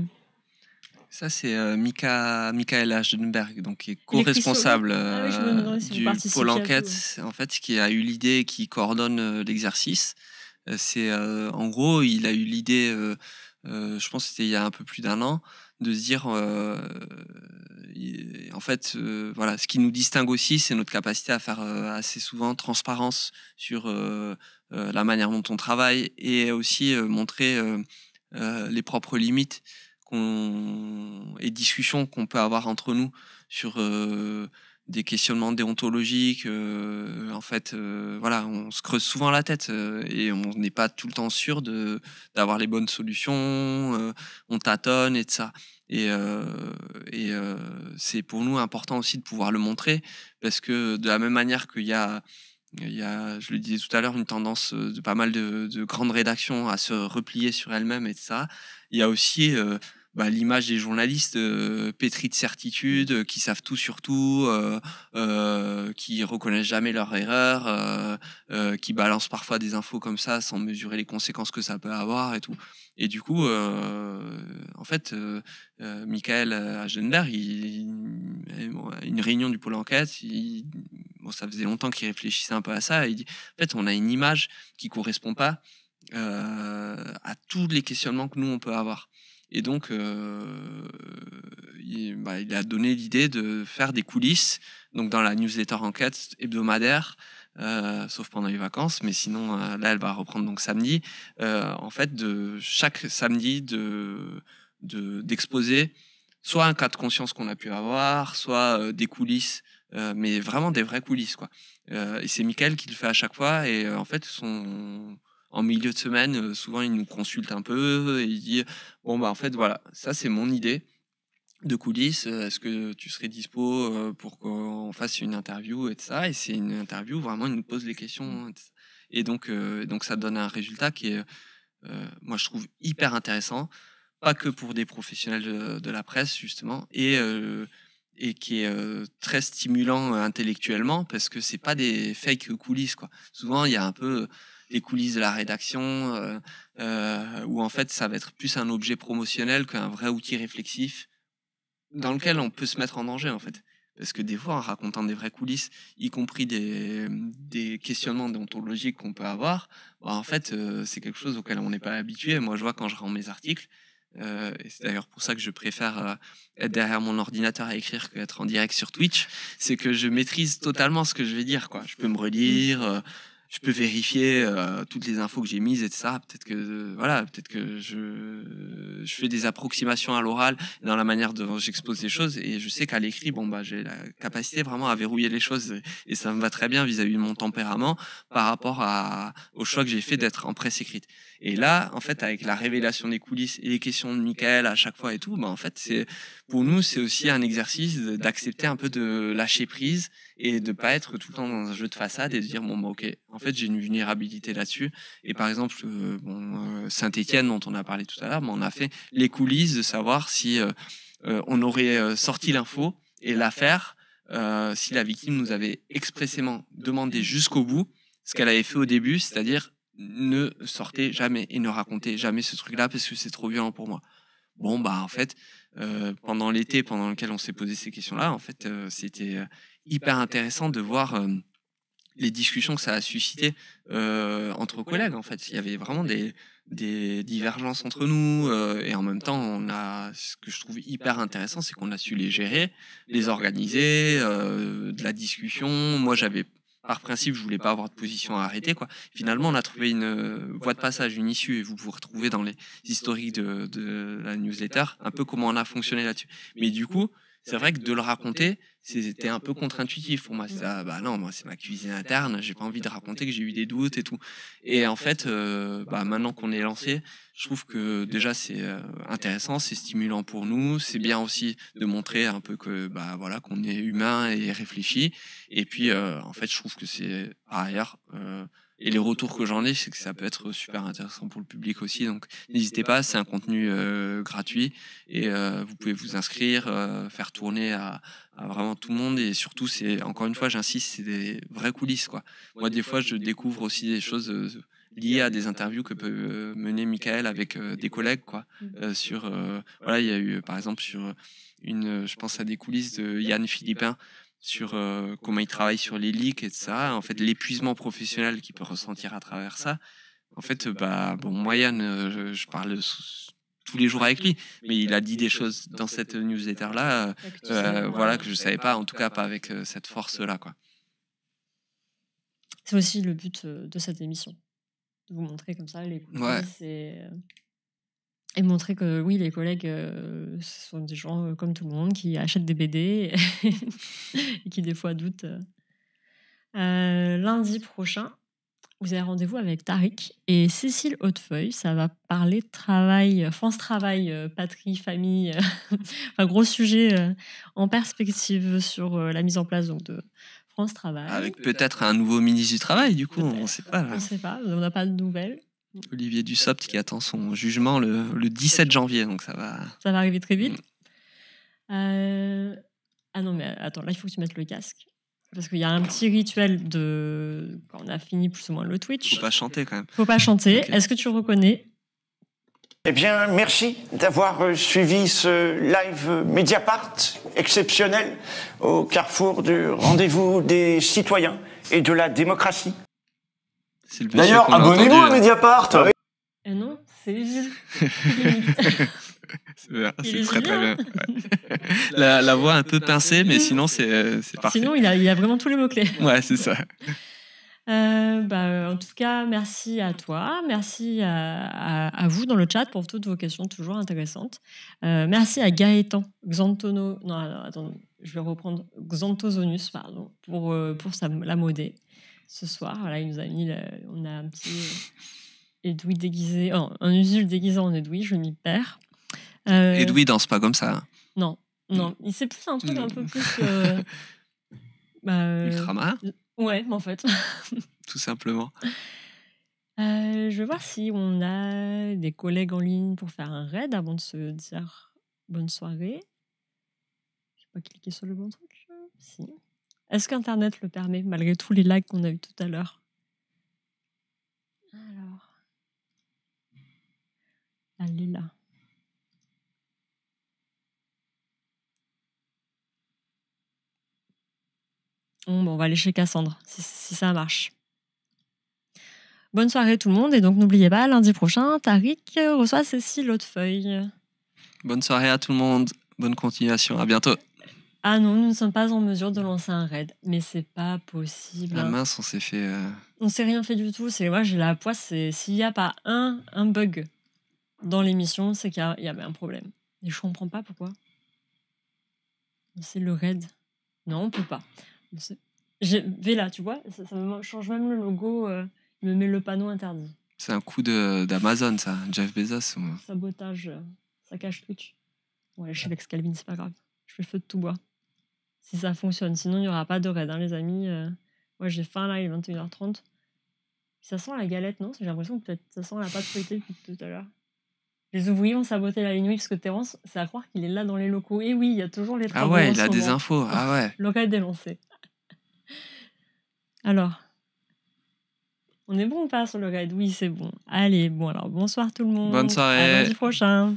Ça, c'est Mika, Michael donc, qui est co-responsable ah du pôle enquête, en fait, qui a eu l'idée et qui coordonne l'exercice. C'est en gros, il a eu l'idée, je pense que c'était il y a un peu plus d'un an, de se dire, en fait, voilà, ce qui nous distingue aussi, c'est notre capacité à faire assez souvent transparence sur la manière dont on travaille et aussi montrer les propres limites et discussions qu'on peut avoir entre nous sur des questionnements déontologiques. Euh, en fait, euh, voilà, on se creuse souvent la tête euh, et on n'est pas tout le temps sûr d'avoir les bonnes solutions. on tâtonne et de ça. Et, c'est pour nous important aussi de pouvoir le montrer parce que de la même manière qu'il y a je le disais tout à l'heure, une tendance de pas mal de, de grandes rédactions à se replier sur elles-mêmes et de ça. Il y a aussi bah, l'image des journalistes euh, pétris de certitude, euh, qui savent tout sur tout, euh, euh qui reconnaissent jamais leurs erreurs, euh, qui balancent parfois des infos comme ça sans mesurer les conséquences que ça peut avoir et tout. Et du coup, en fait, Michael à il, il, une réunion du pôle enquête, il, bon, ça faisait longtemps qu'il réfléchissait un peu à ça. il dit, en fait, on a une image qui correspond pas à tous les questionnements que nous on peut avoir. Et donc, euh, il, bah, il, a donné l'idée de faire des coulisses, donc dans la newsletter enquête hebdomadaire, euh, sauf pendant les vacances, mais sinon, euh, là, elle va reprendre donc samedi, euh, en fait, de chaque samedi, de d'exposer soit un cas de conscience qu'on a pu avoir, soit euh, des coulisses, mais vraiment des vraies coulisses, quoi. et c'est Michael qui le fait à chaque fois, et en fait, son en milieu de semaine, euh, souvent il nous consulte un peu et euh, il dit bon bah en fait voilà, ça c'est mon idée de coulisses, euh, est-ce que tu serais dispo pour qu'on fasse une interview et de ça Et c'est une interview, vraiment, il nous pose les questions. Mmh. Et donc, donc ça donne un résultat qui est, moi, je trouve hyper intéressant, pas que pour des professionnels de, la presse, justement, et, et qui est très stimulant intellectuellement, parce que c'est pas des fake coulisses, quoi. Souvent, il y a un peu les coulisses de la rédaction, euh, euh, où en fait ça va être plus un objet promotionnel qu'un vrai outil réflexif dans lequel on peut se mettre en danger en fait. Parce que des fois, en racontant des vraies coulisses, y compris des, des questionnements déontologiques qu'on peut avoir, bah, en fait, euh, c'est quelque chose auquel on n'est pas habitué. Moi, je vois quand je rends mes articles, et c'est d'ailleurs pour ça que je préfère être derrière mon ordinateur à écrire qu'être en direct sur Twitch, c'est que je maîtrise totalement ce que je vais dire. Quoi. Je peux me relire, je peux vérifier euh, toutes les infos que j'ai mises et de ça. Peut-être que voilà, peut-être que je, je fais des approximations à l'oral dans la manière dont j'expose les choses et je sais qu'à l'écrit, bon bah j'ai la capacité vraiment à verrouiller les choses et, ça me va très bien vis-à-vis de mon tempérament par rapport à, au choix que j'ai fait d'être en presse écrite. Et là, en fait, avec la révélation des coulisses et les questions de Michael à chaque fois et tout, bah en fait c'est pour nous, c'est aussi un exercice d'accepter un peu de lâcher prise et de pas être tout le temps dans un jeu de façade et de dire bon bah, ok, en fait j'ai une vulnérabilité là-dessus. Et par exemple, euh, euh, Saint-Étienne dont on a parlé tout à l'heure, bah, on a fait les coulisses de savoir si euh, on aurait sorti l'info et l'affaire si la victime nous avait expressément demandé jusqu'au bout ce qu'elle avait fait au début, c'est-à-dire ne sortez jamais et ne racontez jamais ce truc-là parce que c'est trop violent pour moi. Bon bah en fait euh, pendant l'été pendant lequel on s'est posé ces questions-là, en fait, euh, c'était euh, hyper intéressant de voir les discussions que ça a suscité euh, entre collègues en fait il y avait vraiment des, des divergences entre nous et en même temps on a ce que je trouve hyper intéressant c'est qu'on a su les gérer les organiser euh, de la discussion moi j'avais par principe, je voulais pas avoir de position à arrêter. Quoi. Finalement, on a trouvé une euh, voie de passage, une issue, et vous vous retrouvez dans les historiques de, de la newsletter, un peu comment on a fonctionné là-dessus. Mais du coup, c'est vrai que de le raconter, c'était un peu contre-intuitif pour moi. C'est ah bah non, moi c'est ma cuisine interne, j'ai pas envie de raconter que j'ai eu des doutes et tout. Et en fait, euh, bah, maintenant qu'on est lancé, je trouve que déjà c'est euh, intéressant, c'est stimulant pour nous, c'est bien aussi de montrer un peu que bah voilà qu'on est humain et réfléchi. Et puis euh, en fait, je trouve que c'est par ailleurs et les retours que j'en ai, c'est que ça peut être super intéressant pour le public aussi. Donc n'hésitez pas, c'est un contenu euh, gratuit et euh, vous pouvez vous inscrire, euh, faire tourner à, vraiment tout le monde. Et surtout, c'est encore une fois, j'insiste, c'est des vraies coulisses. quoi. Moi, des fois, je découvre aussi des choses liées à des interviews que peut mener Michael avec des collègues quoi mmh. sur voilà il y a eu par exemple sur une je pense à des coulisses de Yann Philippin sur euh, comment il travaille sur les leaks et ça, en fait l'épuisement professionnel qu'il peut ressentir à travers ça. En fait, bah bon, Moyen, euh, je, parle tous les jours avec lui, mais il a dit des choses dans cette newsletter là, euh, voilà que je ne savais pas, en tout cas pas avec cette force là C'est aussi le but de cette émission, de vous montrer comme ça les coulisses et montrer que oui, les collègues, euh, ce sont des gens euh, comme tout le monde qui achètent des BD et, qui des fois doutent. Euh. lundi prochain, vous avez rendez-vous avec Tariq et Cécile Hautefeuille. Ça va parler travail, France Travail, patrie, famille. Un gros sujet en perspective sur la mise en place donc, de France Travail. Avec peut-être un nouveau ministre du Travail, du coup, on ne sait pas. On ne sait pas, on n'a pas de nouvelles. Olivier Dussopt qui attend son jugement le, 17 janvier, donc ça va. Ça va arriver très vite. Mm. Euh, ah non, mais attends, là, il faut que tu mettes le casque. Parce qu'il y a un petit rituel de. Quand on a fini plus ou moins le Twitch. Faut pas chanter quand même. Faut pas chanter. Est-ce que tu reconnais Eh bien, merci d'avoir euh, suivi ce live Mediapart exceptionnel au carrefour du rendez-vous des citoyens et de la démocratie. D'ailleurs, abonnez-vous à hein. Mediapart ah eh Non, c'est Jules. c'est très très bien. La, voix un peu pincée, mais sinon euh, c'est parfait. Sinon, il a, il a vraiment tous les mots-clés. Ouais, c'est ça. Euh, bah, euh, en tout cas, merci à toi, merci à, vous dans le chat pour toutes vos questions toujours intéressantes. merci à Gaëtan Xantono, non, non je vais reprendre Xantozonus, pardon, pour, pour sa, la modée ce soir. Là, il nous a mis, on a un petit euh, Edoui déguisé, oh, un usule déguisé en Edoui, je m'y perds. Euh, Edoui danse pas comme ça. Hein. Non, non, mm. il c'est plus un truc mm. un peu plus. Bah, euh, bah, Ouais, en fait. Tout simplement. Euh, je vais voir si on a des collègues en ligne pour faire un raid avant de se dire bonne soirée. Je vais pas cliquer sur le bon truc. Si. Est-ce qu'Internet le permet, malgré tous les lags qu'on a eu tout à l'heure Alors. là. Bon, on va aller chez Cassandre, si, ça marche. Bonne soirée tout le monde, et donc n'oubliez pas, lundi prochain, Tariq reçoit Cécile Hautefeuille. Bonne soirée à tout le monde, bonne continuation, à bientôt. Ah non, nous ne sommes pas en mesure de lancer un raid, mais c'est pas possible. La ah mince, on s'est fait. Euh, on s'est rien fait du tout. C'est moi, j'ai la poisse. s'il n'y a pas un, un bug dans l'émission, c'est qu'il y, avait un problème. Et je comprends pas pourquoi. C'est le raid. Non, on peut pas. là tu vois, ça, change même le logo. Euh, il me met le panneau interdit. C'est un coup d'Amazon, ça. Jeff Bezos. Sabotage. Ça euh, cache Twitch. Ouais, suis avec c'est pas grave. Je fais feu de tout bois si ça fonctionne. Sinon, il n'y aura pas de raid, hein, les amis. Euh. moi, j'ai faim là, il est 21h30. Ça sent la galette, non J'ai l'impression que peut-être ça sent la pâte feuilletée depuis tout à l'heure. Les ouvriers ont saboté la ligne oui, parce que Terence, c'est à croire qu'il est là dans les locaux. Et oui, il y a toujours les travaux. Ah ouais, il a des infos. Ah ouais. local est Alors, on est bon ou pas sur le raid Oui, c'est bon. Allez, bon alors, bonsoir tout le monde. Bonne soirée. À lundi prochain.